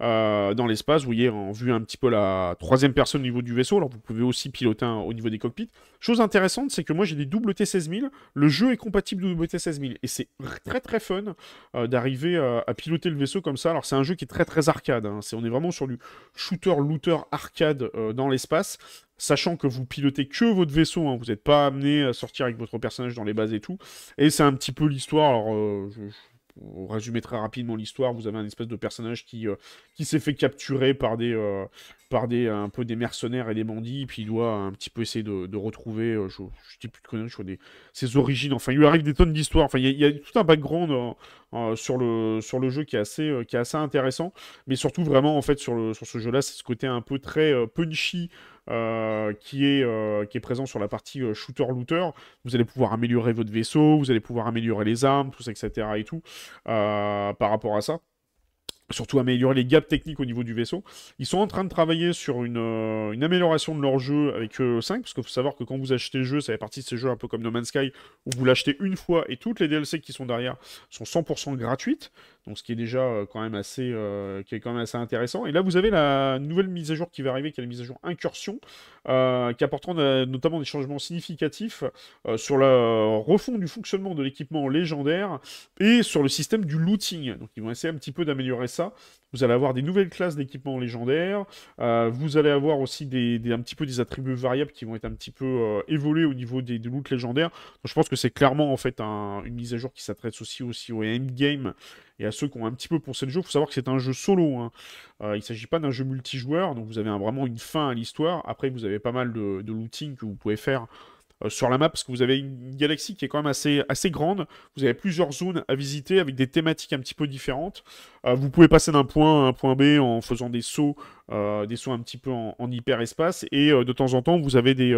dans l'espace. Vous voyez, en vue un petit peu la troisième personne au niveau du vaisseau. Alors, vous pouvez aussi piloter au niveau des cockpits. Chose intéressante, c'est que moi, j'ai des double T16000. Le jeu est compatible WT16000 et c'est très très fun euh, d'arriver euh, à piloter le vaisseau comme ça. Alors c'est un jeu qui est très très arcade. Hein. on est vraiment sur du shooter looter arcade euh, dans l'espace, sachant que vous pilotez que votre vaisseau. Hein. Vous n'êtes pas amené à sortir avec votre personnage dans les bases et tout. Et c'est un petit peu l'histoire. je on résumer très rapidement l'histoire, vous avez un espèce de personnage qui, euh, qui s'est fait capturer par des, euh, par des, un peu des mercenaires et des bandits, et puis il doit un petit peu essayer de, retrouver, euh, je, dis plus de connaître, ses origines, enfin, il lui arrive des tonnes d'histoires, enfin, il y, a tout un background sur, le, sur le jeu qui est, assez, qui est assez intéressant, mais surtout vraiment, en fait, sur, le, sur ce jeu-là, c'est ce côté un peu très punchy, euh, euh, qui, est, présent sur la partie euh, shooter-looter. Vous allez pouvoir améliorer votre vaisseau, vous allez pouvoir améliorer les armes, tout ça, etc. et tout, par rapport à ça. Surtout améliorer les gaps techniques au niveau du vaisseau. Ils sont en train de travailler sur une, amélioration de leur jeu avec 5, parce qu'il faut savoir que quand vous achetez le jeu, ça fait partie de ces jeux un peu comme No Man's Sky, où vous l'achetez une fois et toutes les DLC qui sont derrière sont 100% gratuites. Donc ce qui est déjà euh, quand même assez, euh, qui est quand même assez intéressant. Et là vous avez la nouvelle mise à jour qui va arriver, qui est la mise à jour incursion, euh, qui apportera notamment des changements significatifs sur la refond du fonctionnement de l'équipement légendaire et sur le système du looting. Donc ils vont essayer un petit peu d'améliorer ça. Vous allez avoir des nouvelles classes d'équipements légendaires. Euh, vous allez avoir aussi des, un petit peu des attributs variables qui vont être un petit peu euh, évolués au niveau des, loots légendaires. Donc, je pense que c'est clairement en fait une mise à jour qui s'adresse aussi, aussi au endgame et à ceux qui ont un petit peu pensé le jeu. Il faut savoir que c'est un jeu solo. Hein. Euh, il ne s'agit pas d'un jeu multijoueur, donc vous avez vraiment une fin à l'histoire. Après, vous avez pas mal de, looting que vous pouvez faire sur la map parce que vous avez une galaxie qui est quand même assez, assez grande. Vous avez plusieurs zones à visiter avec des thématiques un petit peu différentes. Euh, vous pouvez passer d'un point à un point B en faisant des sauts, euh, des sauts un petit peu en, hyperespace. Et euh, de temps en temps, vous avez des,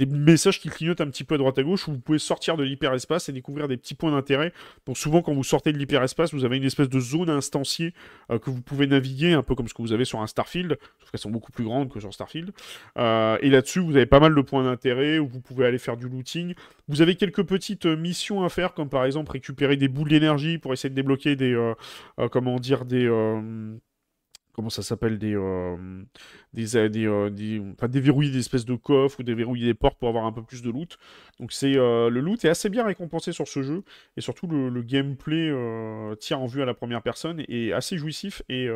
messages qui clignotent un petit peu à droite à gauche où vous pouvez sortir de l'hyperespace et découvrir des petits points d'intérêt. Donc souvent, quand vous sortez de l'hyperespace, vous avez une espèce de zone instanciée que vous pouvez naviguer, un peu comme ce que vous avez sur un Starfield, sauf qu'elles sont beaucoup plus grandes que sur Starfield. et là-dessus, vous avez pas mal de points d'intérêt où vous pouvez aller faire du looting. Vous avez quelques petites missions à faire, comme par exemple récupérer des boules d'énergie pour essayer de débloquer des, comment dire, des euh, comment ça s'appelle des, euh, des, euh, déverrouiller des espèces de coffres ou déverrouiller des portes pour avoir un peu plus de loot. Donc c'est le loot est assez bien récompensé sur ce jeu et surtout le, gameplay tient en vue à la première personne est assez jouissif et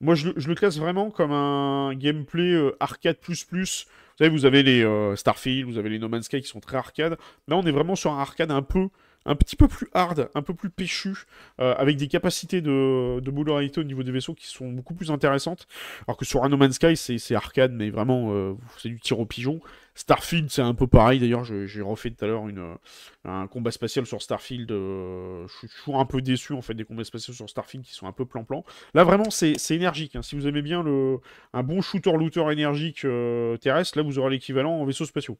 moi je, le classe vraiment comme un gameplay arcade plus plus. Vous savez vous avez les Starfield, vous avez les No Man's Sky qui sont très arcade. Là on est vraiment sur un arcade un peu un petit peu plus hard, un peu plus péchu, euh, avec des capacités de, de modularité au niveau des vaisseaux qui sont beaucoup plus intéressantes. Alors que sur un No Man's Sky, c'est arcade, mais vraiment, euh, c'est du tir au pigeon. Starfield, c'est un peu pareil. D'ailleurs, j'ai refait tout à l'heure un combat spatial sur Starfield. Euh, je suis toujours un peu déçu en fait des combats spatiaux sur Starfield qui sont un peu plan-plan. Là, vraiment, c'est énergique. Hein. Si vous aimez bien le, un bon shooter-looter énergique terrestre, là, vous aurez l'équivalent en vaisseaux spatiaux.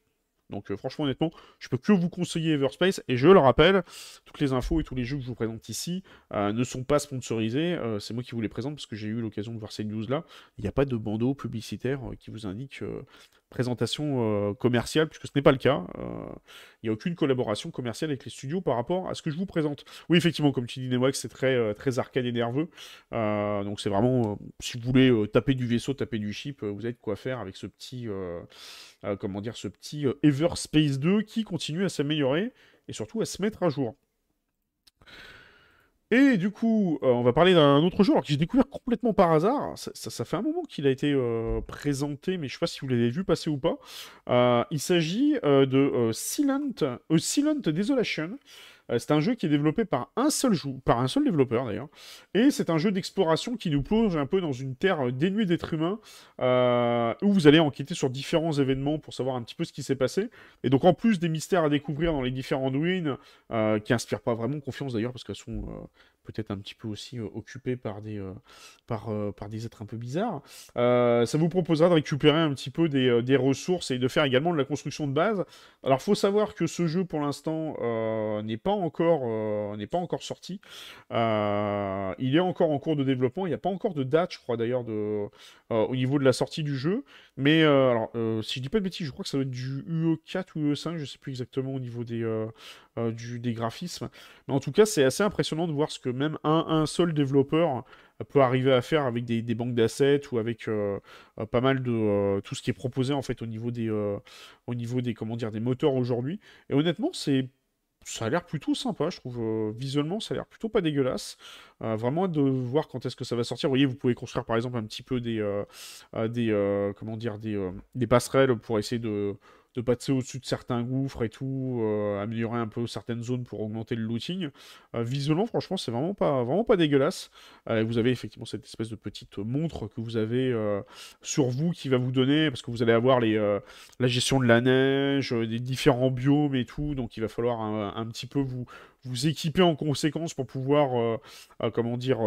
Donc euh, franchement honnêtement, je peux que vous conseiller Everspace et je le rappelle, toutes les infos et tous les jeux que je vous présente ici euh, ne sont pas sponsorisés, euh, c'est moi qui vous les présente parce que j'ai eu l'occasion de voir ces news là, il n'y a pas de bandeau publicitaire qui vous indique présentation euh, commerciale, puisque ce n'est pas le cas. Euh, il n'y a aucune collaboration commerciale avec les studios par rapport à ce que je vous présente. Oui, effectivement, comme tu dis, que c'est très, euh, très arcade et nerveux. donc c'est vraiment, si vous voulez taper du vaisseau, taper du ship, vous avez quoi faire avec ce petit, comment dire, ce petit Everspace 2 qui continue à s'améliorer et surtout à se mettre à jour. Et du coup, euh, on va parler d'un autre jeu alors que j'ai découvert complètement par hasard. Ça, fait un moment qu'il a été euh, présenté, mais je ne sais pas si vous l'avez vu passer ou pas. Euh, il s'agit de Silent, Silent, Desolation. Euh, c'est un jeu qui est développé par un seul, par un seul développeur d'ailleurs, et c'est un jeu d'exploration qui nous plonge un peu dans une terre euh, dénuée d'êtres humains, euh, où vous allez enquêter sur différents événements pour savoir un petit peu ce qui s'est passé. Et donc en plus des mystères à découvrir dans les différents ruines, qui inspirent pas vraiment confiance d'ailleurs, parce qu'elles sont peut-être un petit peu aussi euh, occupé par des, euh, par, euh, par des êtres un peu bizarres. ça vous proposera de récupérer un petit peu des, des, ressources et de faire également de la construction de base. Alors, faut savoir que ce jeu, pour l'instant, n'est pas encore, n'est pas encore sorti. il est encore en cours de développement. Il n'y a pas encore de date, je crois d'ailleurs, de au niveau de la sortie du jeu. Mais alors, si je dis pas de bêtises, je crois que ça doit être du UE4 ou UE5, je ne sais plus exactement au niveau des, euh, des graphismes. Mais en tout cas, c'est assez impressionnant de voir ce que même un, un seul développeur euh, peut arriver à faire avec des, des banques d'assets ou avec euh, pas mal de tout ce qui est proposé en fait au niveau des au niveau des comment dire des moteurs aujourd'hui et honnêtement c'est ça a l'air plutôt sympa, je trouve. visuellement, ça a l'air plutôt pas dégueulasse. vraiment de voir quand est-ce que ça va sortir. Vous voyez, vous pouvez construire par exemple un petit peu des, des comment dire, des, des passerelles pour essayer de, de passer au-dessus de certains gouffres et tout, euh, améliorer un peu certaines zones pour augmenter le looting. Euh, visuellement, franchement, c'est vraiment pas, vraiment pas dégueulasse. Euh, vous avez effectivement cette espèce de petite montre que vous avez sur vous qui va vous donner, parce que vous allez avoir les, la gestion de la neige, des différents biomes et tout, donc il va falloir un, petit peu vous, vous équiper en conséquence pour pouvoir, comment dire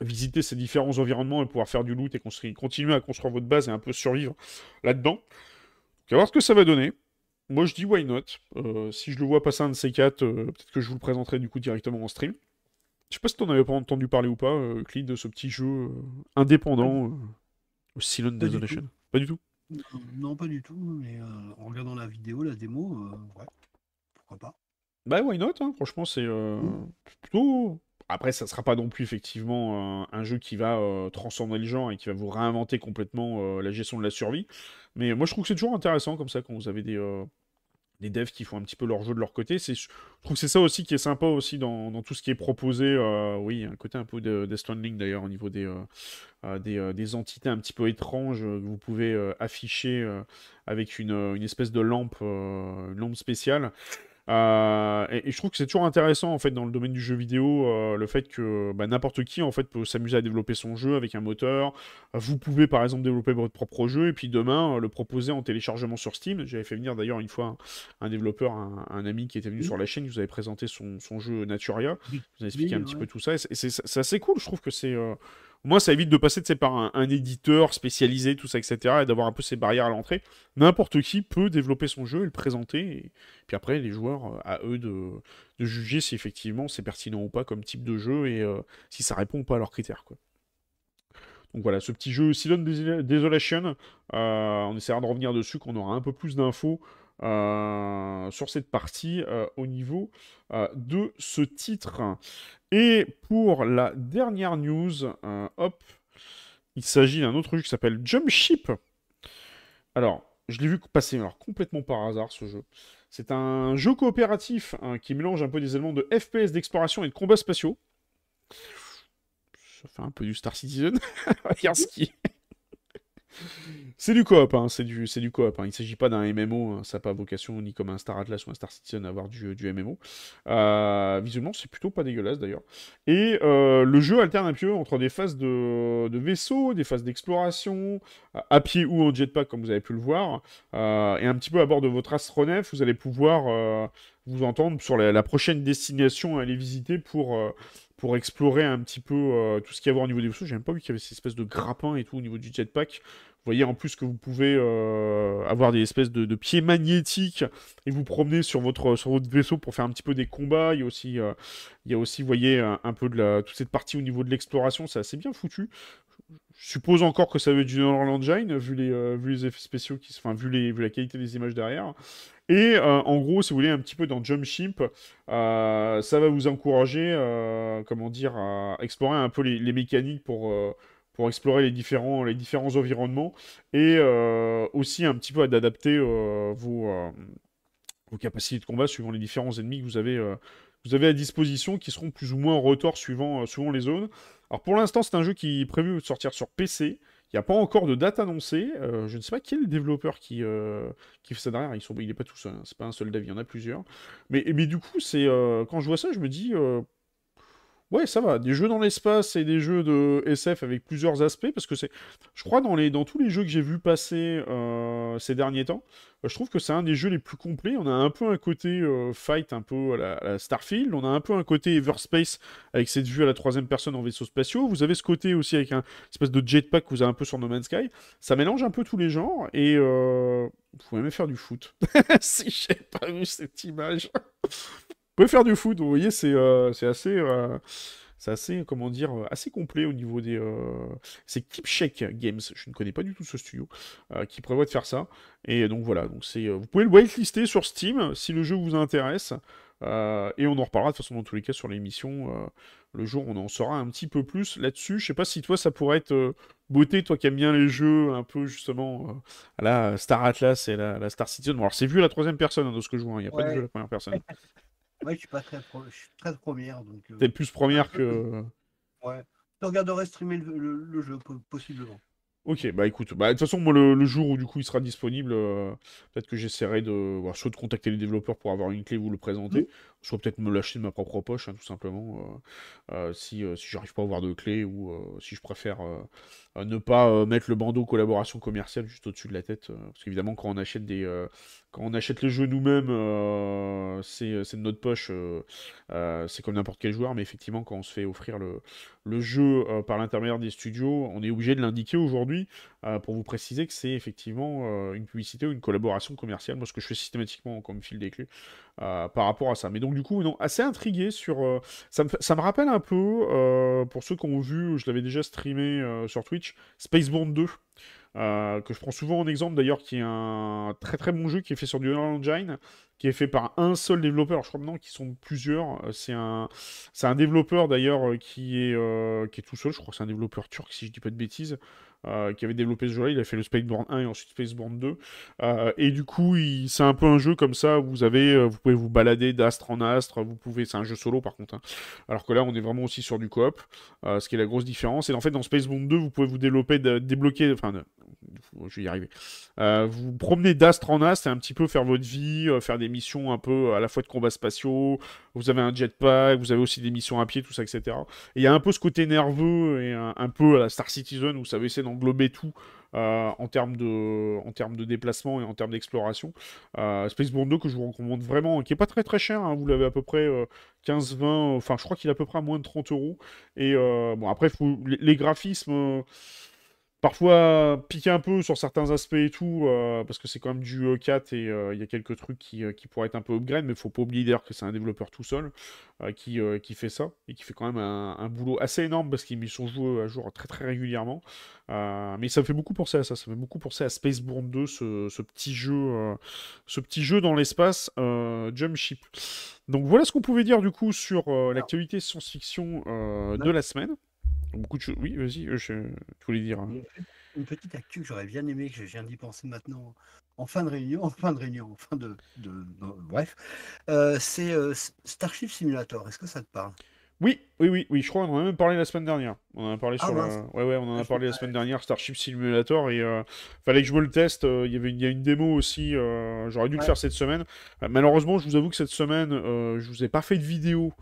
visiter ces différents environnements et pouvoir faire du loot et continuer à construire votre base et un peu survivre là-dedans. On voir ce que ça va donner. Moi, je dis why not. Euh, si je le vois passer un de ces quatre, euh, peut-être que je vous le présenterai du coup directement en stream. Je sais pas si t'en avais pas entendu parler ou pas, euh, de ce petit jeu euh, indépendant, Silent Desolation. Pas du tout non, pas du tout, mais en regardant la vidéo, la démo, ouais, pourquoi pas. Bah, why not, hein? franchement, c'est mm. plutôt après, ça ne sera pas non plus effectivement un, jeu qui va euh, transcender le genre et qui va vous réinventer complètement euh, la gestion de la survie. Mais moi, je trouve que c'est toujours intéressant comme ça quand vous avez des, euh, des devs qui font un petit peu leur jeu de leur côté. Je trouve que c'est ça aussi qui est sympa aussi dans, tout ce qui est proposé. oui, un côté un peu de, de d'ailleurs au niveau des, des, entités un petit peu étranges que vous pouvez afficher avec une, une, espèce de lampe, une lampe spéciale. Euh, et, je trouve que c'est toujours intéressant en fait dans le domaine du jeu vidéo euh, le fait que bah, n'importe qui en fait peut s'amuser à développer son jeu avec un moteur. Vous pouvez par exemple développer votre propre jeu et puis demain euh, le proposer en téléchargement sur Steam. J'avais fait venir d'ailleurs une fois un, développeur, un, ami qui était venu sur la chaîne, il vous avait présenté son, son jeu Naturia, vous a expliqué un petit peu tout ça. Et c'est, assez cool, je trouve que c'est au moins, ça évite de passer de par un, éditeur spécialisé, tout ça, etc., et d'avoir un peu ces barrières à l'entrée. N'importe qui peut développer son jeu et le présenter. Et puis après, les joueurs, euh, à eux de, juger si effectivement c'est pertinent ou pas comme type de jeu et euh, si ça répond ou pas à leurs critères. Quoi. Donc voilà, ce petit jeu Silent Desolation, euh, on essaiera de revenir dessus, qu'on aura un peu plus d'infos. Euh, sur cette partie euh, au niveau euh, de ce titre. Et pour la dernière news, hop, il s'agit d'un autre jeu qui s'appelle Jump Ship. Alors, je l'ai vu passer alors, complètement par hasard ce jeu. C'est un jeu coopératif hein, qui mélange un peu des éléments de FPS, d'exploration et de combats spatiaux. Ça fait un peu du Star Citizen. [laughs] Regarde ce qui c'est du coop, hein, c'est du, du coop. Hein. Il ne s'agit pas d'un MMO, hein. ça n'a pas vocation ni comme un Star Atlas ou un Star Citizen à avoir du, MMO. Euh, visuellement, c'est plutôt pas dégueulasse d'ailleurs. Et euh, le jeu alterne un peu entre des phases de, vaisseau, des phases d'exploration, à pied ou en jetpack comme vous avez pu le voir, euh, et un petit peu à bord de votre astronef, vous allez pouvoir vous entendre sur la, prochaine destination à aller visiter pour, pour explorer un petit peu euh, tout ce qu'il y voir au niveau des vaisseaux. J'ai même pas vu qu'il y avait ces espèces de grappins et tout au niveau du jetpack. Vous voyez en plus que vous pouvez euh, avoir des espèces de, pieds magnétiques et vous promener sur votre, vaisseau pour faire un petit peu des combats. Il y a aussi, euh, il y aussi vous voyez, un, peu de la, toute cette partie au niveau de l'exploration. C'est assez bien foutu suppose encore que ça veut être du Neural Engine, euh, vu les, effets spéciaux, qui, enfin, vu, la qualité des images derrière. Et euh, en gros, si vous voulez, un petit peu dans Jump Ship, euh, ça va vous encourager, comment dire, à explorer un peu les, mécaniques pour, explorer les différents, environnements et aussi un petit peu d'adapter vos, vos, capacités de combat suivant les différents ennemis que vous avez, à disposition, qui seront plus ou moins en retour suivant les zones. Alors pour l'instant, c'est un jeu qui est prévu de sortir sur PC. Il n'y a pas encore de date annoncée. Euh, je ne sais pas qui est le développeur qui, euh, qui fait ça derrière. Ils sont... Il n'est pas tout seul. Hein. C'est pas un seul dev, il y en a plusieurs. Mais, mais du coup, c'est euh, quand je vois ça, je me dis. Ouais, ça va. Des jeux dans l'espace et des jeux de SF avec plusieurs aspects, parce que c'est, je crois, dans, les, dans tous les jeux que j'ai vu passer ces derniers temps, bah, je trouve que c'est un des jeux les plus complets. On a un peu un côté euh, fight, un peu à la, Starfield. On a un peu un côté Everspace avec cette vue à la troisième personne en vaisseau spatiaux. Vous avez ce côté aussi avec un espèce de jetpack que vous avez un peu sur No Man's Sky. Ça mélange un peu tous les genres et euh, vous pouvez même faire du foot. [laughs] si j'ai pas vu cette image, vous pouvez faire du foot. Vous voyez, c'est euh, assez c'est assez, euh, comment dire, euh, assez complet au niveau des. Euh, c'est Keepshake Games, je ne connais pas du tout ce studio, qui prévoit de faire ça. Et donc voilà, donc c'est, vous pouvez le whitelister sur Steam si le jeu vous intéresse. et on en reparlera de toute façon dans tous les cas sur l'émission. le jour où on en saura un petit peu plus là-dessus. Je ne sais pas si toi ça pourrait être beauté, toi qui aimes bien les jeux, un peu justement à la Star Atlas et la, Star Citizen. alors c'est vu la troisième personne hein, dans ce que je vois, hein. il n'y a pas de jeu à la première personne. [laughs] Oui, je suis pas très, je suis très première. donc. être euh, plus première que. [laughs] Ouais. Je regarderai streamer le, jeu, possiblement. Ok, bah écoute, bah, de toute façon, moi, le, jour où du coup il sera disponible, euh, peut-être que j'essaierai de, soit de contacter les développeurs pour avoir une clé vous le présenter, mm. soit peut-être me lâcher de ma propre poche, hein, tout simplement, euh, si, si j'arrive pas à avoir de clé ou si je préfère ne pas euh, mettre le bandeau collaboration commerciale juste au-dessus de la tête. Euh, parce qu'évidemment, quand on achète des, euh, quand on achète le jeu nous-mêmes, c'est, de notre poche. c'est comme n'importe quel joueur, mais effectivement, quand on se fait offrir le, le jeu par l'intermédiaire des studios, on est obligé de l'indiquer aujourd'hui pour vous préciser que c'est effectivement une publicité ou une collaboration commerciale. Moi, ce que je fais systématiquement comme fil des clés, euh, par rapport à ça. Mais donc du coup, non, assez intrigué sur... Euh, ça, me, ça, me, rappelle un peu, euh, pour ceux qui ont vu, je l'avais déjà streamé sur Twitch, Spaceborne 2. Euh, que je prends souvent en exemple d'ailleurs, qui est un très très bon jeu qui est fait sur du Unreal Engine, qui est fait par un seul développeur, je crois maintenant qu'ils sont plusieurs. Euh, c'est un, c'est un développeur d'ailleurs euh, qui est, qui est tout seul, je crois que c'est un développeur turc si je dis pas de bêtises. qui avait développé ce jeu-là. Il a fait le Spaceborne 1 et ensuite Spaceborne 2. et du coup, il... c'est un peu un jeu comme ça. vous avez, vous pouvez vous balader d'astre en astre. Vous pouvez, c'est un jeu solo par contre. Hein. Alors que là, on est vraiment aussi sur du coop, ce qui est la grosse différence. Et en fait, dans Spaceborne 2, vous pouvez vous développer, débloquer, enfin, je vais y arriver. Euh, vous promenez d'astre en astre et un petit peu faire votre vie, euh, faire des missions un peu euh, à la fois de combat spatiaux. Vous avez un jetpack, vous avez aussi des missions à pied, tout ça, etc. il y a un peu ce côté nerveux et un, peu à la Star Citizen où ça veut essayer d'englober tout. Euh, en, termes de, en termes de déplacement et en termes d'exploration. Bond 2 que je vous recommande vraiment, qui est pas très très cher, hein. vous l'avez à peu près 15, 20, enfin je crois qu'il est à peu près à moins de 30 euros. Et bon après, les graphismes parfois piquer un peu sur certains aspects et tout, euh, parce que c'est quand même du E4 et euh, il y a quelques trucs qui, euh, qui pourraient être un peu upgrade, mais il faut pas oublier d'ailleurs que c'est un développeur tout seul qui, qui fait ça et qui fait quand même un, boulot assez énorme parce qu'il met son jeu à jour très très régulièrement. mais ça fait beaucoup penser à ça, ça fait beaucoup penser à Spaceborne 2, ce, petit jeu, ce petit jeu dans l'espace Jump Donc voilà ce qu'on pouvait dire du coup sur l'actualité science-fiction de bah, la semaine. Beaucoup de choses. Oui, vas-y, euh, je... voulais dire. Hein. Une petite actu que j'aurais bien aimé, que j'ai viens d'y penser maintenant, en fin de réunion, [laughs] en fin de réunion, en fin de. bref. Euh, c'est euh, Starship Simulator. Est-ce que ça te parle oui, oui, oui, oui, je crois qu'on en a même parlé la semaine dernière. On en a parlé ah, sur la... Ouais, ouais, on en a ah, parlé la semaine dernière, Starship Simulator, et fallait que je me le teste. il y avait y a une démo aussi, j'aurais dû le faire cette semaine. malheureusement, je vous avoue que cette semaine, je vous ai pas fait de vidéo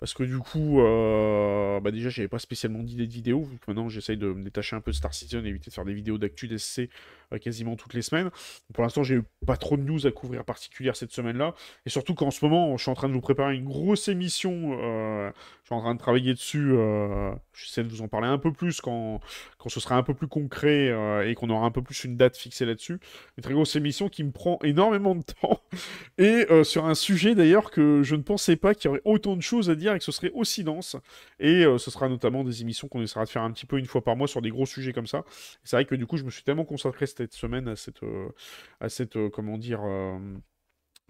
parce que du coup, euh, bah déjà, j'avais pas spécialement dit de vidéos. vu que maintenant j'essaye de me détacher un peu de Star Citizen et éviter de faire des vidéos d'actu d'SC euh, quasiment toutes les semaines. Pour l'instant, j'ai pas trop de news à couvrir particulière cette semaine-là. Et surtout qu'en ce moment, je suis en train de vous préparer une grosse émission. Euh, je suis en train de travailler dessus. Euh, J'essaie de vous en parler un peu plus quand, quand ce sera un peu plus concret euh, et qu'on aura un peu plus une date fixée là-dessus. Une très grosse émission qui me prend énormément de temps. [laughs] Et sur un sujet d'ailleurs que je ne pensais pas qu'il y aurait autant de choses à dire et que ce serait aussi dense. Et ce sera notamment des émissions qu'on essaiera de faire un petit peu une fois par mois sur des gros sujets comme ça. C'est vrai que du coup, je me suis tellement concentré cette semaine à cette, euh, à cette euh, comment dire, euh,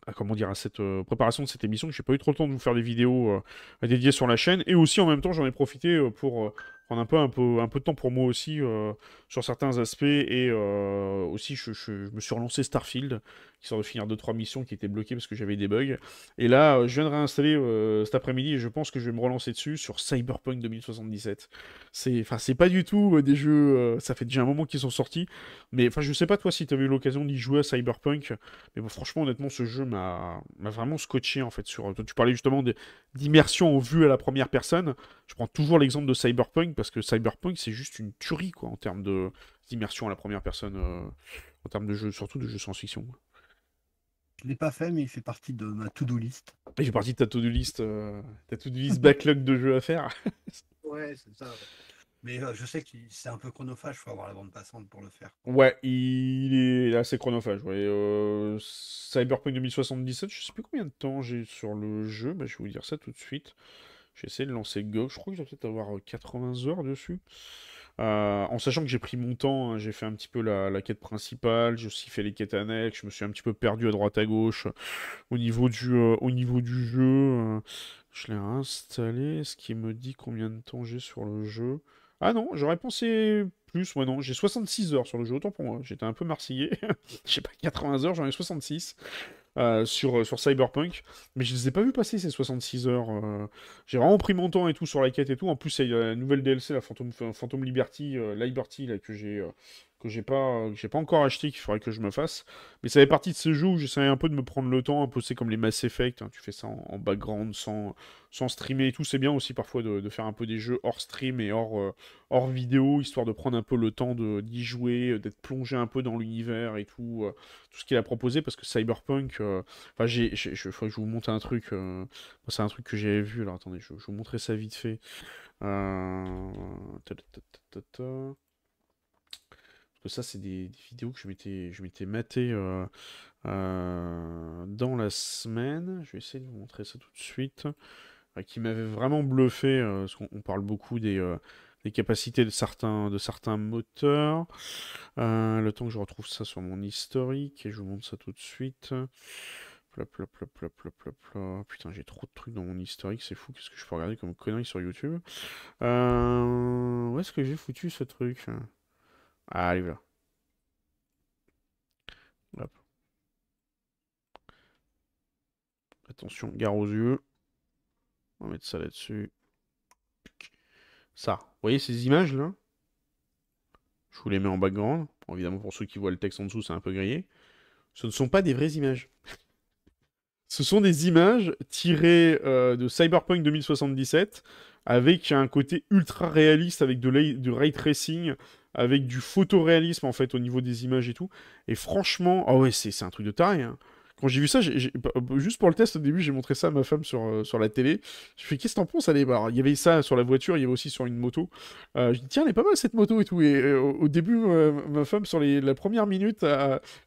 à, comment dire, à cette préparation de cette émission, Je n'ai pas eu trop le temps de vous faire des vidéos dédiées sur la chaîne, et aussi en même temps j'en ai profité pour prendre un peu, un peu, un peu de temps pour moi aussi euh, sur certains aspects. Et euh, aussi, je, me suis relancé Starfield, qui sort de finir 2-3 missions qui étaient bloquées parce que j'avais des bugs. Et là, euh, je viens de réinstaller cet après-midi et je pense que je vais me relancer dessus sur Cyberpunk 2077. C'est, enfin, pas du tout des jeux. ça fait déjà un moment qu'ils sont sortis. Mais enfin, je sais pas toi si tu avais eu l'occasion d'y jouer à Cyberpunk. Mais franchement, honnêtement, ce jeu m'a, vraiment scotché en fait. Sur, tu parlais justement d'immersion en vue à la première personne. Je prends toujours l'exemple de Cyberpunk parce que Cyberpunk, c'est juste une tuerie, quoi, en termes d'immersion à la première personne, euh, en termes de jeu, surtout de jeux science-fiction. Je ne l'ai pas fait, mais il fait partie de ma to-do list. Il fait partie de ta to-do list, euh, ta to-do list backlog de jeux à faire. [laughs] ouais, c'est ça. Mais euh, je sais que c'est un peu chronophage, il faut avoir la bande passante pour le faire. Ouais, il est assez chronophage. Ouais. Cyberpunk 2077, je sais plus combien de temps j'ai sur le jeu, je vais vous dire ça tout de suite. J'ai essayé de lancer Go. Je crois que je vais peut-être avoir 80 euh, heures dessus. Euh, en sachant que j'ai pris mon temps, hein. j'ai fait un petit peu la, quête principale, j'ai aussi fait les quêtes annexes, je me suis un petit peu perdu à droite à gauche euh, au niveau du, niveau du jeu. je l'ai installé, ce qui me dit combien de temps j'ai sur le jeu. Ah non, j'aurais pensé plus, ouais non, j'ai 66 heures sur le jeu, autant pour moi, j'étais un peu marseillais, [laughs] j'ai pas 80 heures, j'en ai 66. Euh, sur, euh, sur Cyberpunk, mais je les ai pas vus passer ces 66 heures. Euh. j'ai vraiment pris mon temps et tout sur la quête et tout. En plus, il y a la nouvelle DLC, la Phantom, Liberty, Liberty là, que j'ai que j'ai pas, j'ai pas encore acheté, qu'il faudrait que je me fasse. Mais ça fait partie de ce jeu où j'essayais un peu de me prendre le temps, un peu c'est comme les Mass Effect, hein. tu fais ça en, background, sans, streamer et tout. C'est bien aussi parfois de, faire un peu des jeux hors stream et hors, euh, hors vidéo, histoire de prendre un peu le temps d'y jouer, euh, d'être plongé un peu dans l'univers et tout, euh, tout ce qu'il a proposé, parce que Cyberpunk, enfin il faudrait que je vous montre un truc, c'est un truc que j'avais vu, alors attendez, je, vais vous montrer ça vite fait que ça, c'est des, vidéos que je m'étais, je m'étais maté euh, euh, dans la semaine. Je vais essayer de vous montrer ça tout de suite. Euh, qui m'avait vraiment bluffé, parce qu'on parle beaucoup des, des, capacités de certains, de certains moteurs. le temps que je retrouve ça sur mon historique, et je vous montre ça tout de suite. Oh, putain, j'ai trop de trucs dans mon historique, c'est fou. Qu'est-ce que je peux regarder comme connerie sur YouTube Où est-ce que j'ai foutu ce truc ah, allez, là. Attention, gare aux yeux. On va mettre ça là-dessus. Ça. Vous voyez ces images là Je vous les mets en background. évidemment, pour ceux qui voient le texte en dessous, c'est un peu grillé. Ce ne sont pas des vraies images. [laughs] Ce sont des images tirées euh, de Cyberpunk 2077 avec un côté ultra réaliste avec de, du ray tracing, avec du photoréalisme en fait au niveau des images et tout. Et franchement, ah ouais, c'est un truc de taille quand j'ai vu ça, bah, bah, juste pour le test, au début, j'ai montré ça à ma femme sur, euh, sur la télé. Je fais qu'est-ce que t'en penses Allez, il y avait ça sur la voiture, il y avait aussi sur une moto. Euh, je dis tiens, elle est pas mal cette moto et tout. Et euh, au début, ma femme, sur les, la première minute,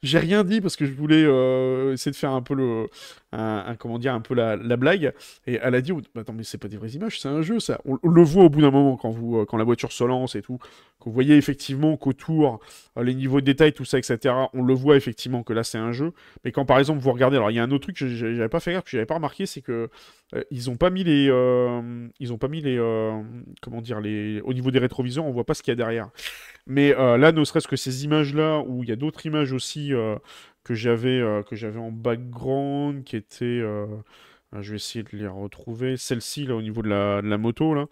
j'ai rien dit parce que je voulais euh, essayer de faire un peu le. Un, comment dire, un peu la, la blague. Et elle a dit oh, Attends, mais c'est pas des vraies images, c'est un jeu, ça. On, le voit au bout d'un moment quand, vous, quand la voiture se lance et tout. Qu'on voyait effectivement qu'autour, les niveaux de détails tout ça, etc., on le voit effectivement que là, c'est un jeu. Mais quand par exemple, vous regardez, alors il y a un autre truc que j'avais pas fait gaffe, que j'avais pas remarqué, c'est que euh, ils ont pas mis les, euh, ils ont pas mis les, euh, comment dire, les, au niveau des rétroviseurs, on voit pas ce qu'il y a derrière. Mais là, ne serait-ce que ces images-là, où il y a d'autres images aussi que j'avais, que j'avais en background, qui étaient, je vais essayer de les retrouver, celles ci là au niveau de la, moto là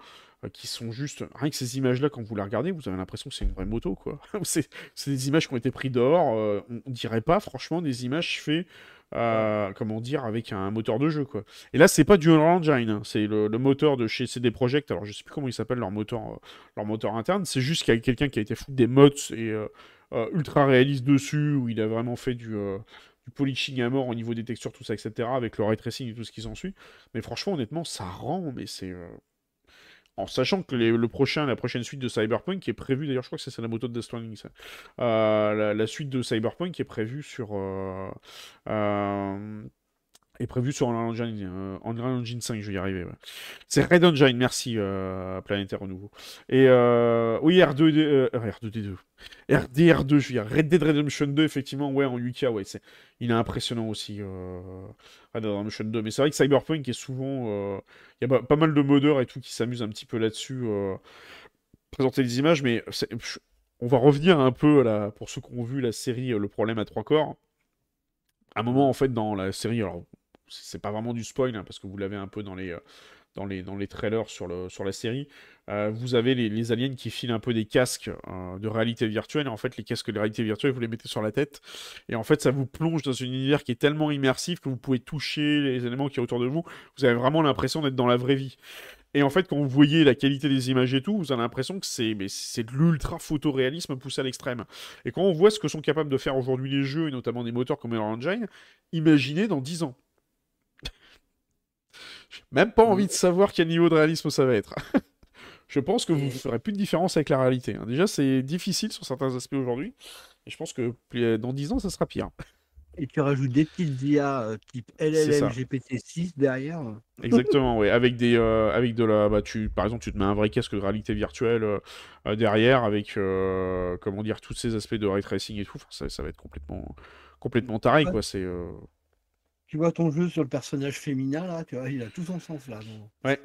qui sont juste. Rien que ces images-là, quand vous les regardez, vous avez l'impression que c'est une vraie moto, quoi. [laughs] c'est des images qui ont été prises dehors. on dirait pas, franchement, des images faites comment dire, avec un moteur de jeu. quoi. Et là, c'est pas du Unreal Engine, hein. c'est le, moteur de chez CD Projekt. Alors, je sais plus comment ils s'appellent leur moteur, euh, leur moteur interne. C'est juste qu'il y a quelqu'un qui a été fou des mods et euh, euh, ultra réaliste dessus, où il a vraiment fait du, polishing à mort au niveau des textures, tout ça, etc., avec le ray et tout ce qui s'ensuit. Mais franchement, honnêtement, ça rend, mais c'est en sachant que le prochain, la prochaine suite de Cyberpunk qui est prévue, d'ailleurs, je crois que c'est la moto de Death euh, la, suite de Cyberpunk qui est prévue sur. Euh, euh est prévu sur Unreal Engine, 5, euh, je vais y arriver. Ouais. C'est Red Engine, merci euh, Planétaire Renouveau. Et euh, oui, R2, R2D2. RDR2, je veux dire, Red Dead Redemption 2, effectivement, ouais, en 8K, ouais, c'est, il est impressionnant aussi, euh, Red Dead Redemption 2. Mais c'est vrai que Cyberpunk est souvent, il y a pas mal de modeurs et tout qui s'amusent un petit peu là-dessus, présenter des images, mais on va revenir un peu, là, pour ceux qui ont vu la série Le Problème à trois corps, à un moment, en fait, dans la série, alors c'est pas vraiment du spoil, hein, parce que vous l'avez un peu dans les, euh, dans les, dans les trailers sur, le, sur la série, euh, vous avez les, aliens qui filent un peu des casques euh, de réalité virtuelle, et en fait les casques de réalité virtuelle, vous les mettez sur la tête, et en fait ça vous plonge dans un univers qui est tellement immersif que vous pouvez toucher les éléments qui sont autour de vous, vous avez vraiment l'impression d'être dans la vraie vie. Et en fait, quand vous voyez la qualité des images et tout, vous avez l'impression que c'est, de l'ultra photoréalisme poussé à l'extrême. Et quand on voit ce que sont capables de faire aujourd'hui les jeux, et notamment des moteurs comme Unreal Engine, imaginez dans 10 ans même pas envie mm. de savoir quel niveau de réalisme ça va être. [laughs] je pense que vous ne mm. ferez plus de différence avec la réalité. Hein. Déjà, c'est difficile sur certains aspects aujourd'hui. Et je pense que euh, dans 10 ans, ça sera pire. Et tu rajoutes des petites IA euh, type LLM GPT-6 derrière. Euh. Exactement, oui. Avec des, avec de la, bah, tu, par exemple, tu te mets un vrai casque de réalité virtuelle derrière, avec comment dire tous ces aspects de ray tracing et tout. ça, va être complètement, complètement taré, quoi. C'est tu vois ton jeu sur le personnage féminin, là, tu vois, il a tout son sens, là. Ouais,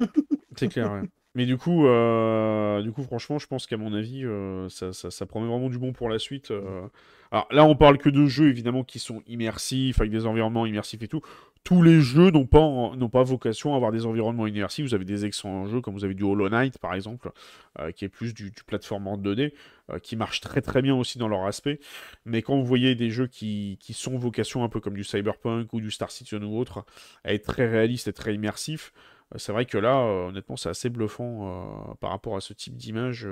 c'est clair, ouais. Mais du coup, euh, du coup, franchement, je pense qu'à mon avis, euh, ça, ça, promet vraiment du bon pour la suite. Euh. Alors là, on parle que de jeux évidemment qui sont immersifs, avec des environnements immersifs et tout tous les jeux n'ont pas, pas, vocation à avoir des environnements immersifs. Vous avez des excellents jeux, comme vous avez du Hollow Knight, par exemple, euh, qui est plus du, plateforme en données, euh, qui marche très très bien aussi dans leur aspect. Mais quand vous voyez des jeux qui, qui sont vocation un peu comme du Cyberpunk ou du Star Citizen ou autre, à être très réaliste et très immersif, euh, c'est vrai que là, euh, honnêtement, c'est assez bluffant euh, par rapport à ce type d'image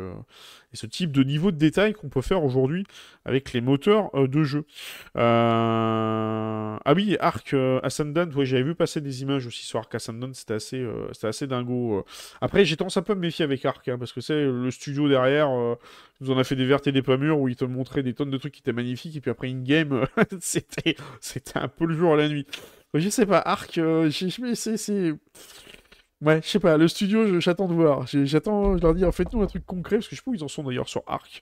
et ce type de niveau de détail qu'on peut faire aujourd'hui avec les moteurs de jeu. Ah oui, Arc Ascendant, ouais, j'avais vu passer des images aussi sur Arc Ascendant, c'était assez, assez dingo. Après, j'ai tendance à peu me méfier avec Arc, hein, parce que c'est le studio derrière nous en a fait des vertes et des pas mûres où ils te montraient des tonnes de trucs qui étaient magnifiques et puis après in game [laughs] c'était c'était un peu le jour à la nuit. Je sais pas, Arc, euh, c'est Ouais, je sais pas, le studio, j'attends de voir. J'attends Je leur dire, faites-nous un truc concret, parce que je sais pas où ils en sont d'ailleurs sur Arc.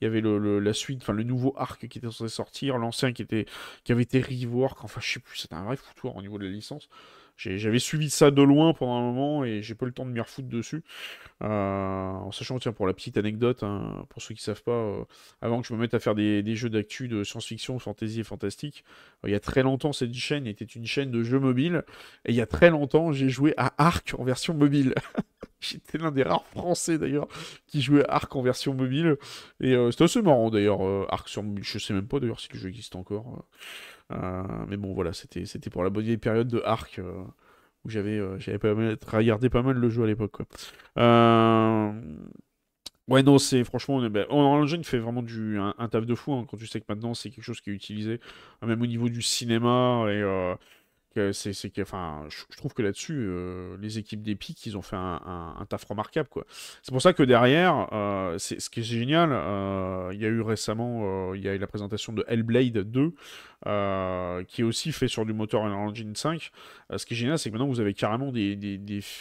Il y avait la suite, enfin le nouveau Arc qui était censé sortir, l'ancien qui, était, qui avait été rework, enfin je sais plus, c'était un vrai foutoir au niveau de la licence. J'avais suivi ça de loin pendant un moment et j'ai pas eu le temps de m'y refoutre dessus. Euh, en sachant, tiens, pour la petite anecdote, hein, pour ceux qui savent pas, euh, avant que je me mette à faire des, jeux d'actu de science-fiction, fantasy et fantastique, euh, il y a très longtemps, cette chaîne était une chaîne de jeux mobiles. Et il y a très longtemps, j'ai joué à Arc en version mobile. [laughs] J'étais l'un des rares Français d'ailleurs qui jouait à Arc en version mobile. Et c'était assez marrant d'ailleurs, Arc sur mobile. Je sais même pas d'ailleurs si le jeu existe encore. Euh, mais bon, voilà, c'était, c'était pour la bonne période de Arc euh, où j'avais, euh, j'avais pas regardé pas mal le jeu à l'époque. Quoi. Ouais, non, c'est franchement, on ben, oh, fait vraiment du, un, taf de fou hein, quand tu sais que maintenant c'est quelque chose qui est utilisé, même au niveau du cinéma et c'est, que, enfin, je trouve que là-dessus, euh, les équipes d'Epic, ils ont fait un, taf remarquable, quoi. C'est pour ça que derrière, euh, ce qui est génial, euh, il y a eu récemment, il y a la présentation de Hellblade 2, qui est aussi fait sur du moteur Unreal Engine 5. ce qui est génial, c'est que maintenant, vous avez carrément des, des,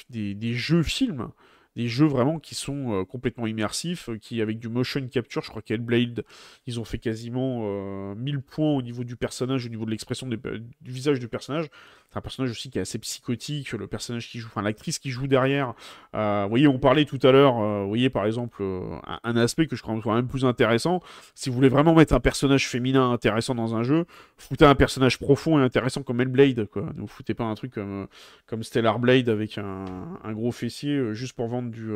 des, des jeux films des jeux vraiment qui sont euh, complètement immersifs, euh, qui avec du motion capture, je crois Blade, ils ont fait quasiment 1000 euh, points au niveau du personnage, au niveau de l'expression du visage du personnage. C'est un personnage aussi qui est assez psychotique, le personnage qui joue, enfin l'actrice qui joue derrière. Euh, vous voyez, on parlait tout à l'heure, euh, vous voyez par exemple, euh, un, aspect que je crois quand même plus intéressant, si vous voulez vraiment mettre un personnage féminin intéressant dans un jeu, foutez un personnage profond et intéressant comme Hellblade, quoi. Ne vous foutez pas un truc comme, comme Stellar Blade avec un gros fessier juste pour vendre du,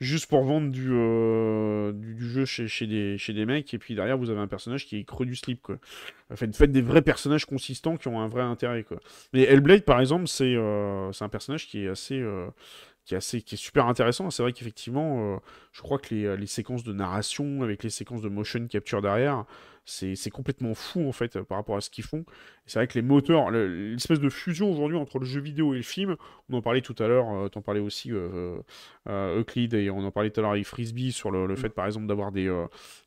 juste pour vendre du, euh, du, jeu chez, chez, des, mecs, et puis derrière, vous avez un personnage qui est creux du slip, quoi. Faites, faites des vrais personnages consistants qui ont un vrai intérêt, quoi. Mais Hellblade, par exemple, c'est euh, un personnage qui est assez... Euh, qui est, assez, qui est super intéressant. C'est vrai qu'effectivement, je crois que les, les, séquences de narration avec les séquences de motion capture derrière, c'est complètement fou en fait euh, par rapport à ce qu'ils font. C'est vrai que les moteurs, l'espèce de fusion aujourd'hui entre le jeu vidéo et le film, on en parlait tout à l'heure, tu euh, t'en parlais aussi euh, Euclid et on en parlait tout à l'heure avec Frisbee sur le, mm. fait par exemple d'avoir des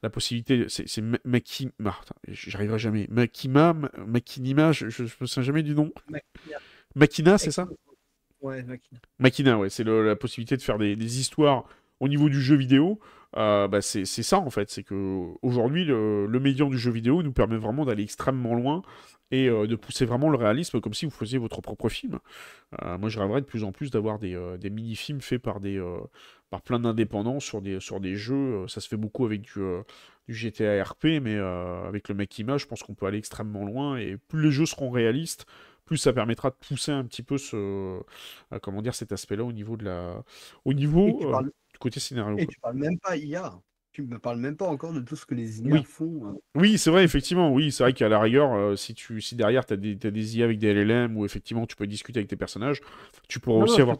la possibilité, c'est Makima, ah, j'arriverai jamais, Makima, Makinima, je ne souviens jamais du nom. Makina, c'est ça Ouais, Makina. Makina, ouais, c'est la possibilité de faire des, des histoires au niveau du jeu vidéo euh, bah, c'est ça en fait, c'est que aujourd'hui le, le, médium du jeu vidéo nous permet vraiment d'aller extrêmement loin et euh, de pousser vraiment le réalisme comme si vous faisiez votre propre film. Euh, moi je rêverais de plus en plus d'avoir des, des mini-films faits par des par plein d'indépendants sur des, sur des jeux. Ça se fait beaucoup avec du, du GTA RP, mais avec le mec image, je pense qu'on peut aller extrêmement loin et plus les jeux seront réalistes, plus ça permettra de pousser un petit peu ce comment dire cet aspect-là au niveau de la au niveau côté scénario. Et tu parles même pas IA. Tu me parles même pas encore de tout ce que les IA font. Hein. Oui, c'est vrai, effectivement. Oui, c'est vrai qu'à la rigueur, euh, si, tu, si derrière, tu as, des... des IA avec des LLM où effectivement tu peux discuter avec tes personnages, tu pourras aussi avoir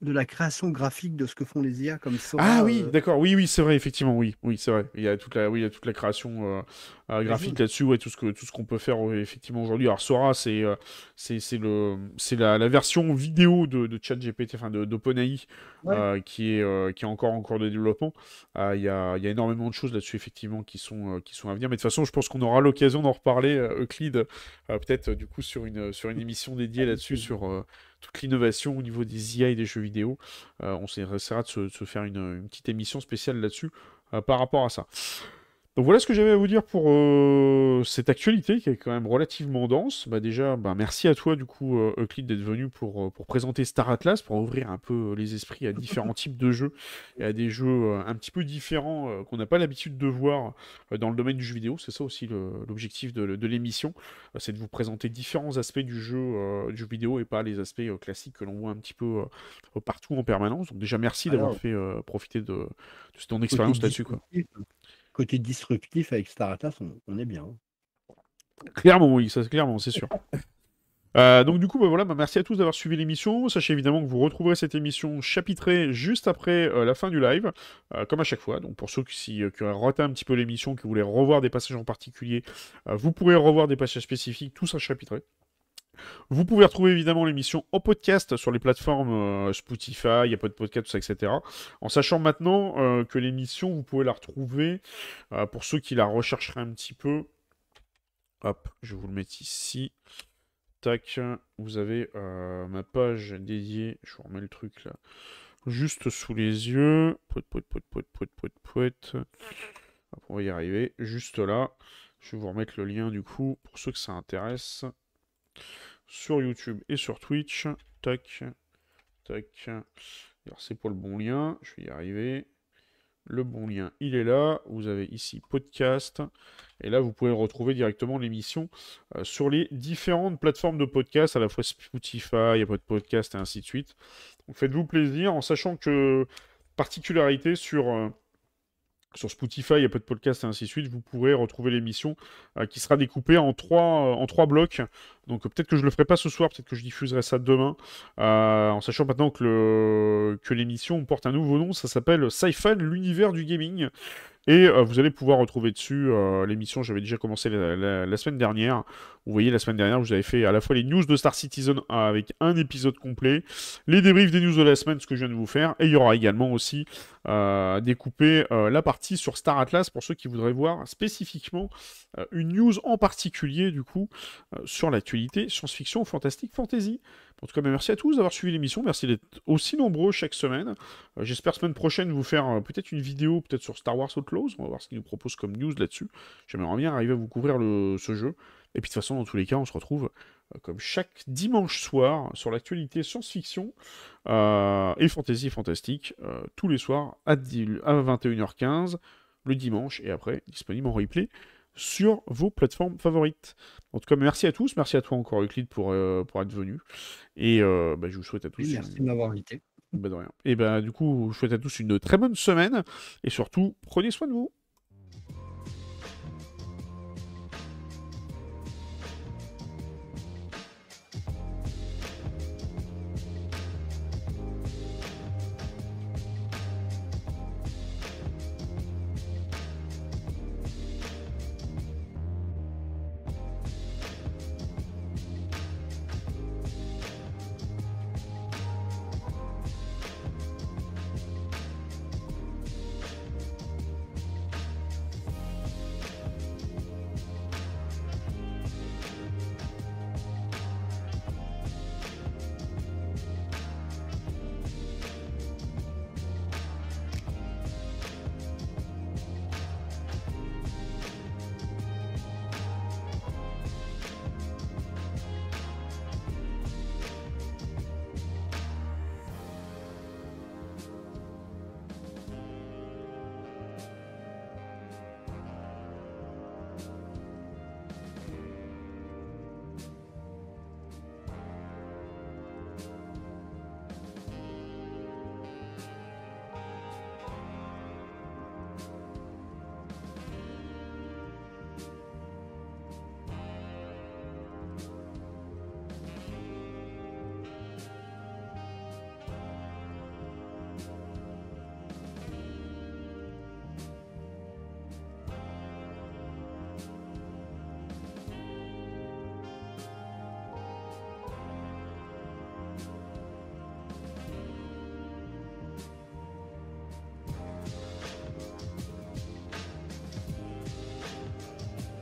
de la création graphique de ce que font les IA comme ça. Ah oui, euh, d'accord, oui, oui, c'est vrai, effectivement, oui, oui, c'est vrai. Il y a toute la, oui, il y a toute la création euh, euh, graphique là-dessus, tout ce tout ce qu'on peut faire effectivement aujourd'hui. Alors Sora, c'est c'est le c'est la, version vidéo de, ChatGPT, enfin d'OpenAI, qui est qui est encore en cours de développement. Il y, a, y, a, énormément de choses là-dessus effectivement qui sont qui sont à venir. Mais de toute façon, je pense qu'on aura l'occasion d'en reparler, Euclide, peut-être du coup sur une sur une émission dédiée là-dessus sur toute l'innovation au niveau des IA et des jeux vidéo. Euh, on essaiera de se, faire une petite émission spéciale là-dessus euh, par rapport à ça. Donc voilà ce que j'avais à vous dire pour euh, cette actualité qui est quand même relativement dense. Bah déjà, bah, merci à toi du coup euh, Euclid d'être venu pour, euh, pour présenter Star Atlas, pour ouvrir un peu les esprits à différents [laughs] types de jeux et à des jeux un petit peu différents qu'on n'a pas l'habitude de voir dans le domaine du jeu vidéo. C'est ça aussi l'objectif de, l'émission, c'est de vous présenter différents aspects du jeu, du jeu vidéo et pas les aspects classiques que l'on voit un petit peu partout en permanence. Donc déjà merci ah, d'avoir fait profiter de, ton expérience là-dessus côté disruptif avec Star Atlas, on, est bien. Clairement, oui, ça, clairement, c'est sûr. [laughs] Euh, donc du coup, bah, voilà, bah, merci à tous d'avoir suivi l'émission. Sachez évidemment que vous retrouverez cette émission chapitrée juste après euh, la fin du live, euh, comme à chaque fois. Donc pour ceux qui, auraient raté un petit peu l'émission, qui voulaient revoir des passages en particulier, vous pourrez revoir des passages spécifiques, tous à chapitré. Vous pouvez retrouver évidemment l'émission en podcast sur les plateformes euh, Spotify, il n'y pas de podcast, tout ça, etc. En sachant maintenant euh, que l'émission, vous pouvez la retrouver euh, pour ceux qui la rechercheraient un petit peu. Hop, je vous le mettre ici. Tac, vous avez ma page dédiée. Je vous remets le truc là. Juste sous les yeux. Pouet, pouet, pouet, pouet, pouet, pouet, on va y arriver. Juste là. Je vais vous remettre le lien du coup pour ceux que ça intéresse sur YouTube et sur Twitch. Tac, tac. Alors c'est pour le bon lien, je vais y Le bon lien, il est là. Vous avez ici podcast. Et là, vous pouvez retrouver directement l'émission euh, sur les différentes plateformes de podcast, à la fois Spotify, Apple Podcast et ainsi de suite. faites-vous plaisir en sachant que particularité sur... Euh, sur Spotify, il y a peu de podcasts et ainsi de suite, vous pourrez retrouver l'émission euh, qui sera découpée en trois, euh, en blocs. Donc euh, peut-être que je ne le ferai pas ce soir, peut-être que je diffuserai ça demain, en sachant maintenant que, que l'émission porte un nouveau nom, ça s'appelle sci l'univers du gaming. Et euh, vous allez pouvoir retrouver dessus euh, l'émission, j'avais déjà commencé la, semaine dernière. Vous voyez, la semaine dernière, vous avez fait à la fois les news de Star Citizen euh, avec un épisode complet, les débriefs des news de la semaine, ce que je viens de vous faire, et il y aura également aussi découpé la partie sur Star Atlas pour ceux qui voudraient voir spécifiquement une news en particulier, du coup, sur l'actualité science-fiction, fantastique, fantasy. En tout cas, ben, merci à tous d'avoir suivi l'émission. Merci d'être aussi nombreux chaque semaine. Euh, j'espère semaine prochaine vous faire euh, peut-être une vidéo, peut-être sur Star Wars Outlaws. On va voir ce qu'ils nous proposent comme news là-dessus. J'aimerais bien arriver à vous couvrir ce jeu. Et puis de toute façon, dans tous les cas, on se retrouve euh, comme chaque dimanche soir sur l'actualité science-fiction et fantasy fantastique, tous les soirs à 21h15 le dimanche et après disponible en replay sur vos plateformes favorites. En tout cas, merci à tous. Merci à toi encore, Euclide, pour, euh, pour être venu. Et euh, bah, je vous souhaite à tous. Merci de m'avoir invité. Bah, de rien. Et bah, du coup, je vous souhaite à tous une très bonne semaine. Et surtout, prenez soin de vous.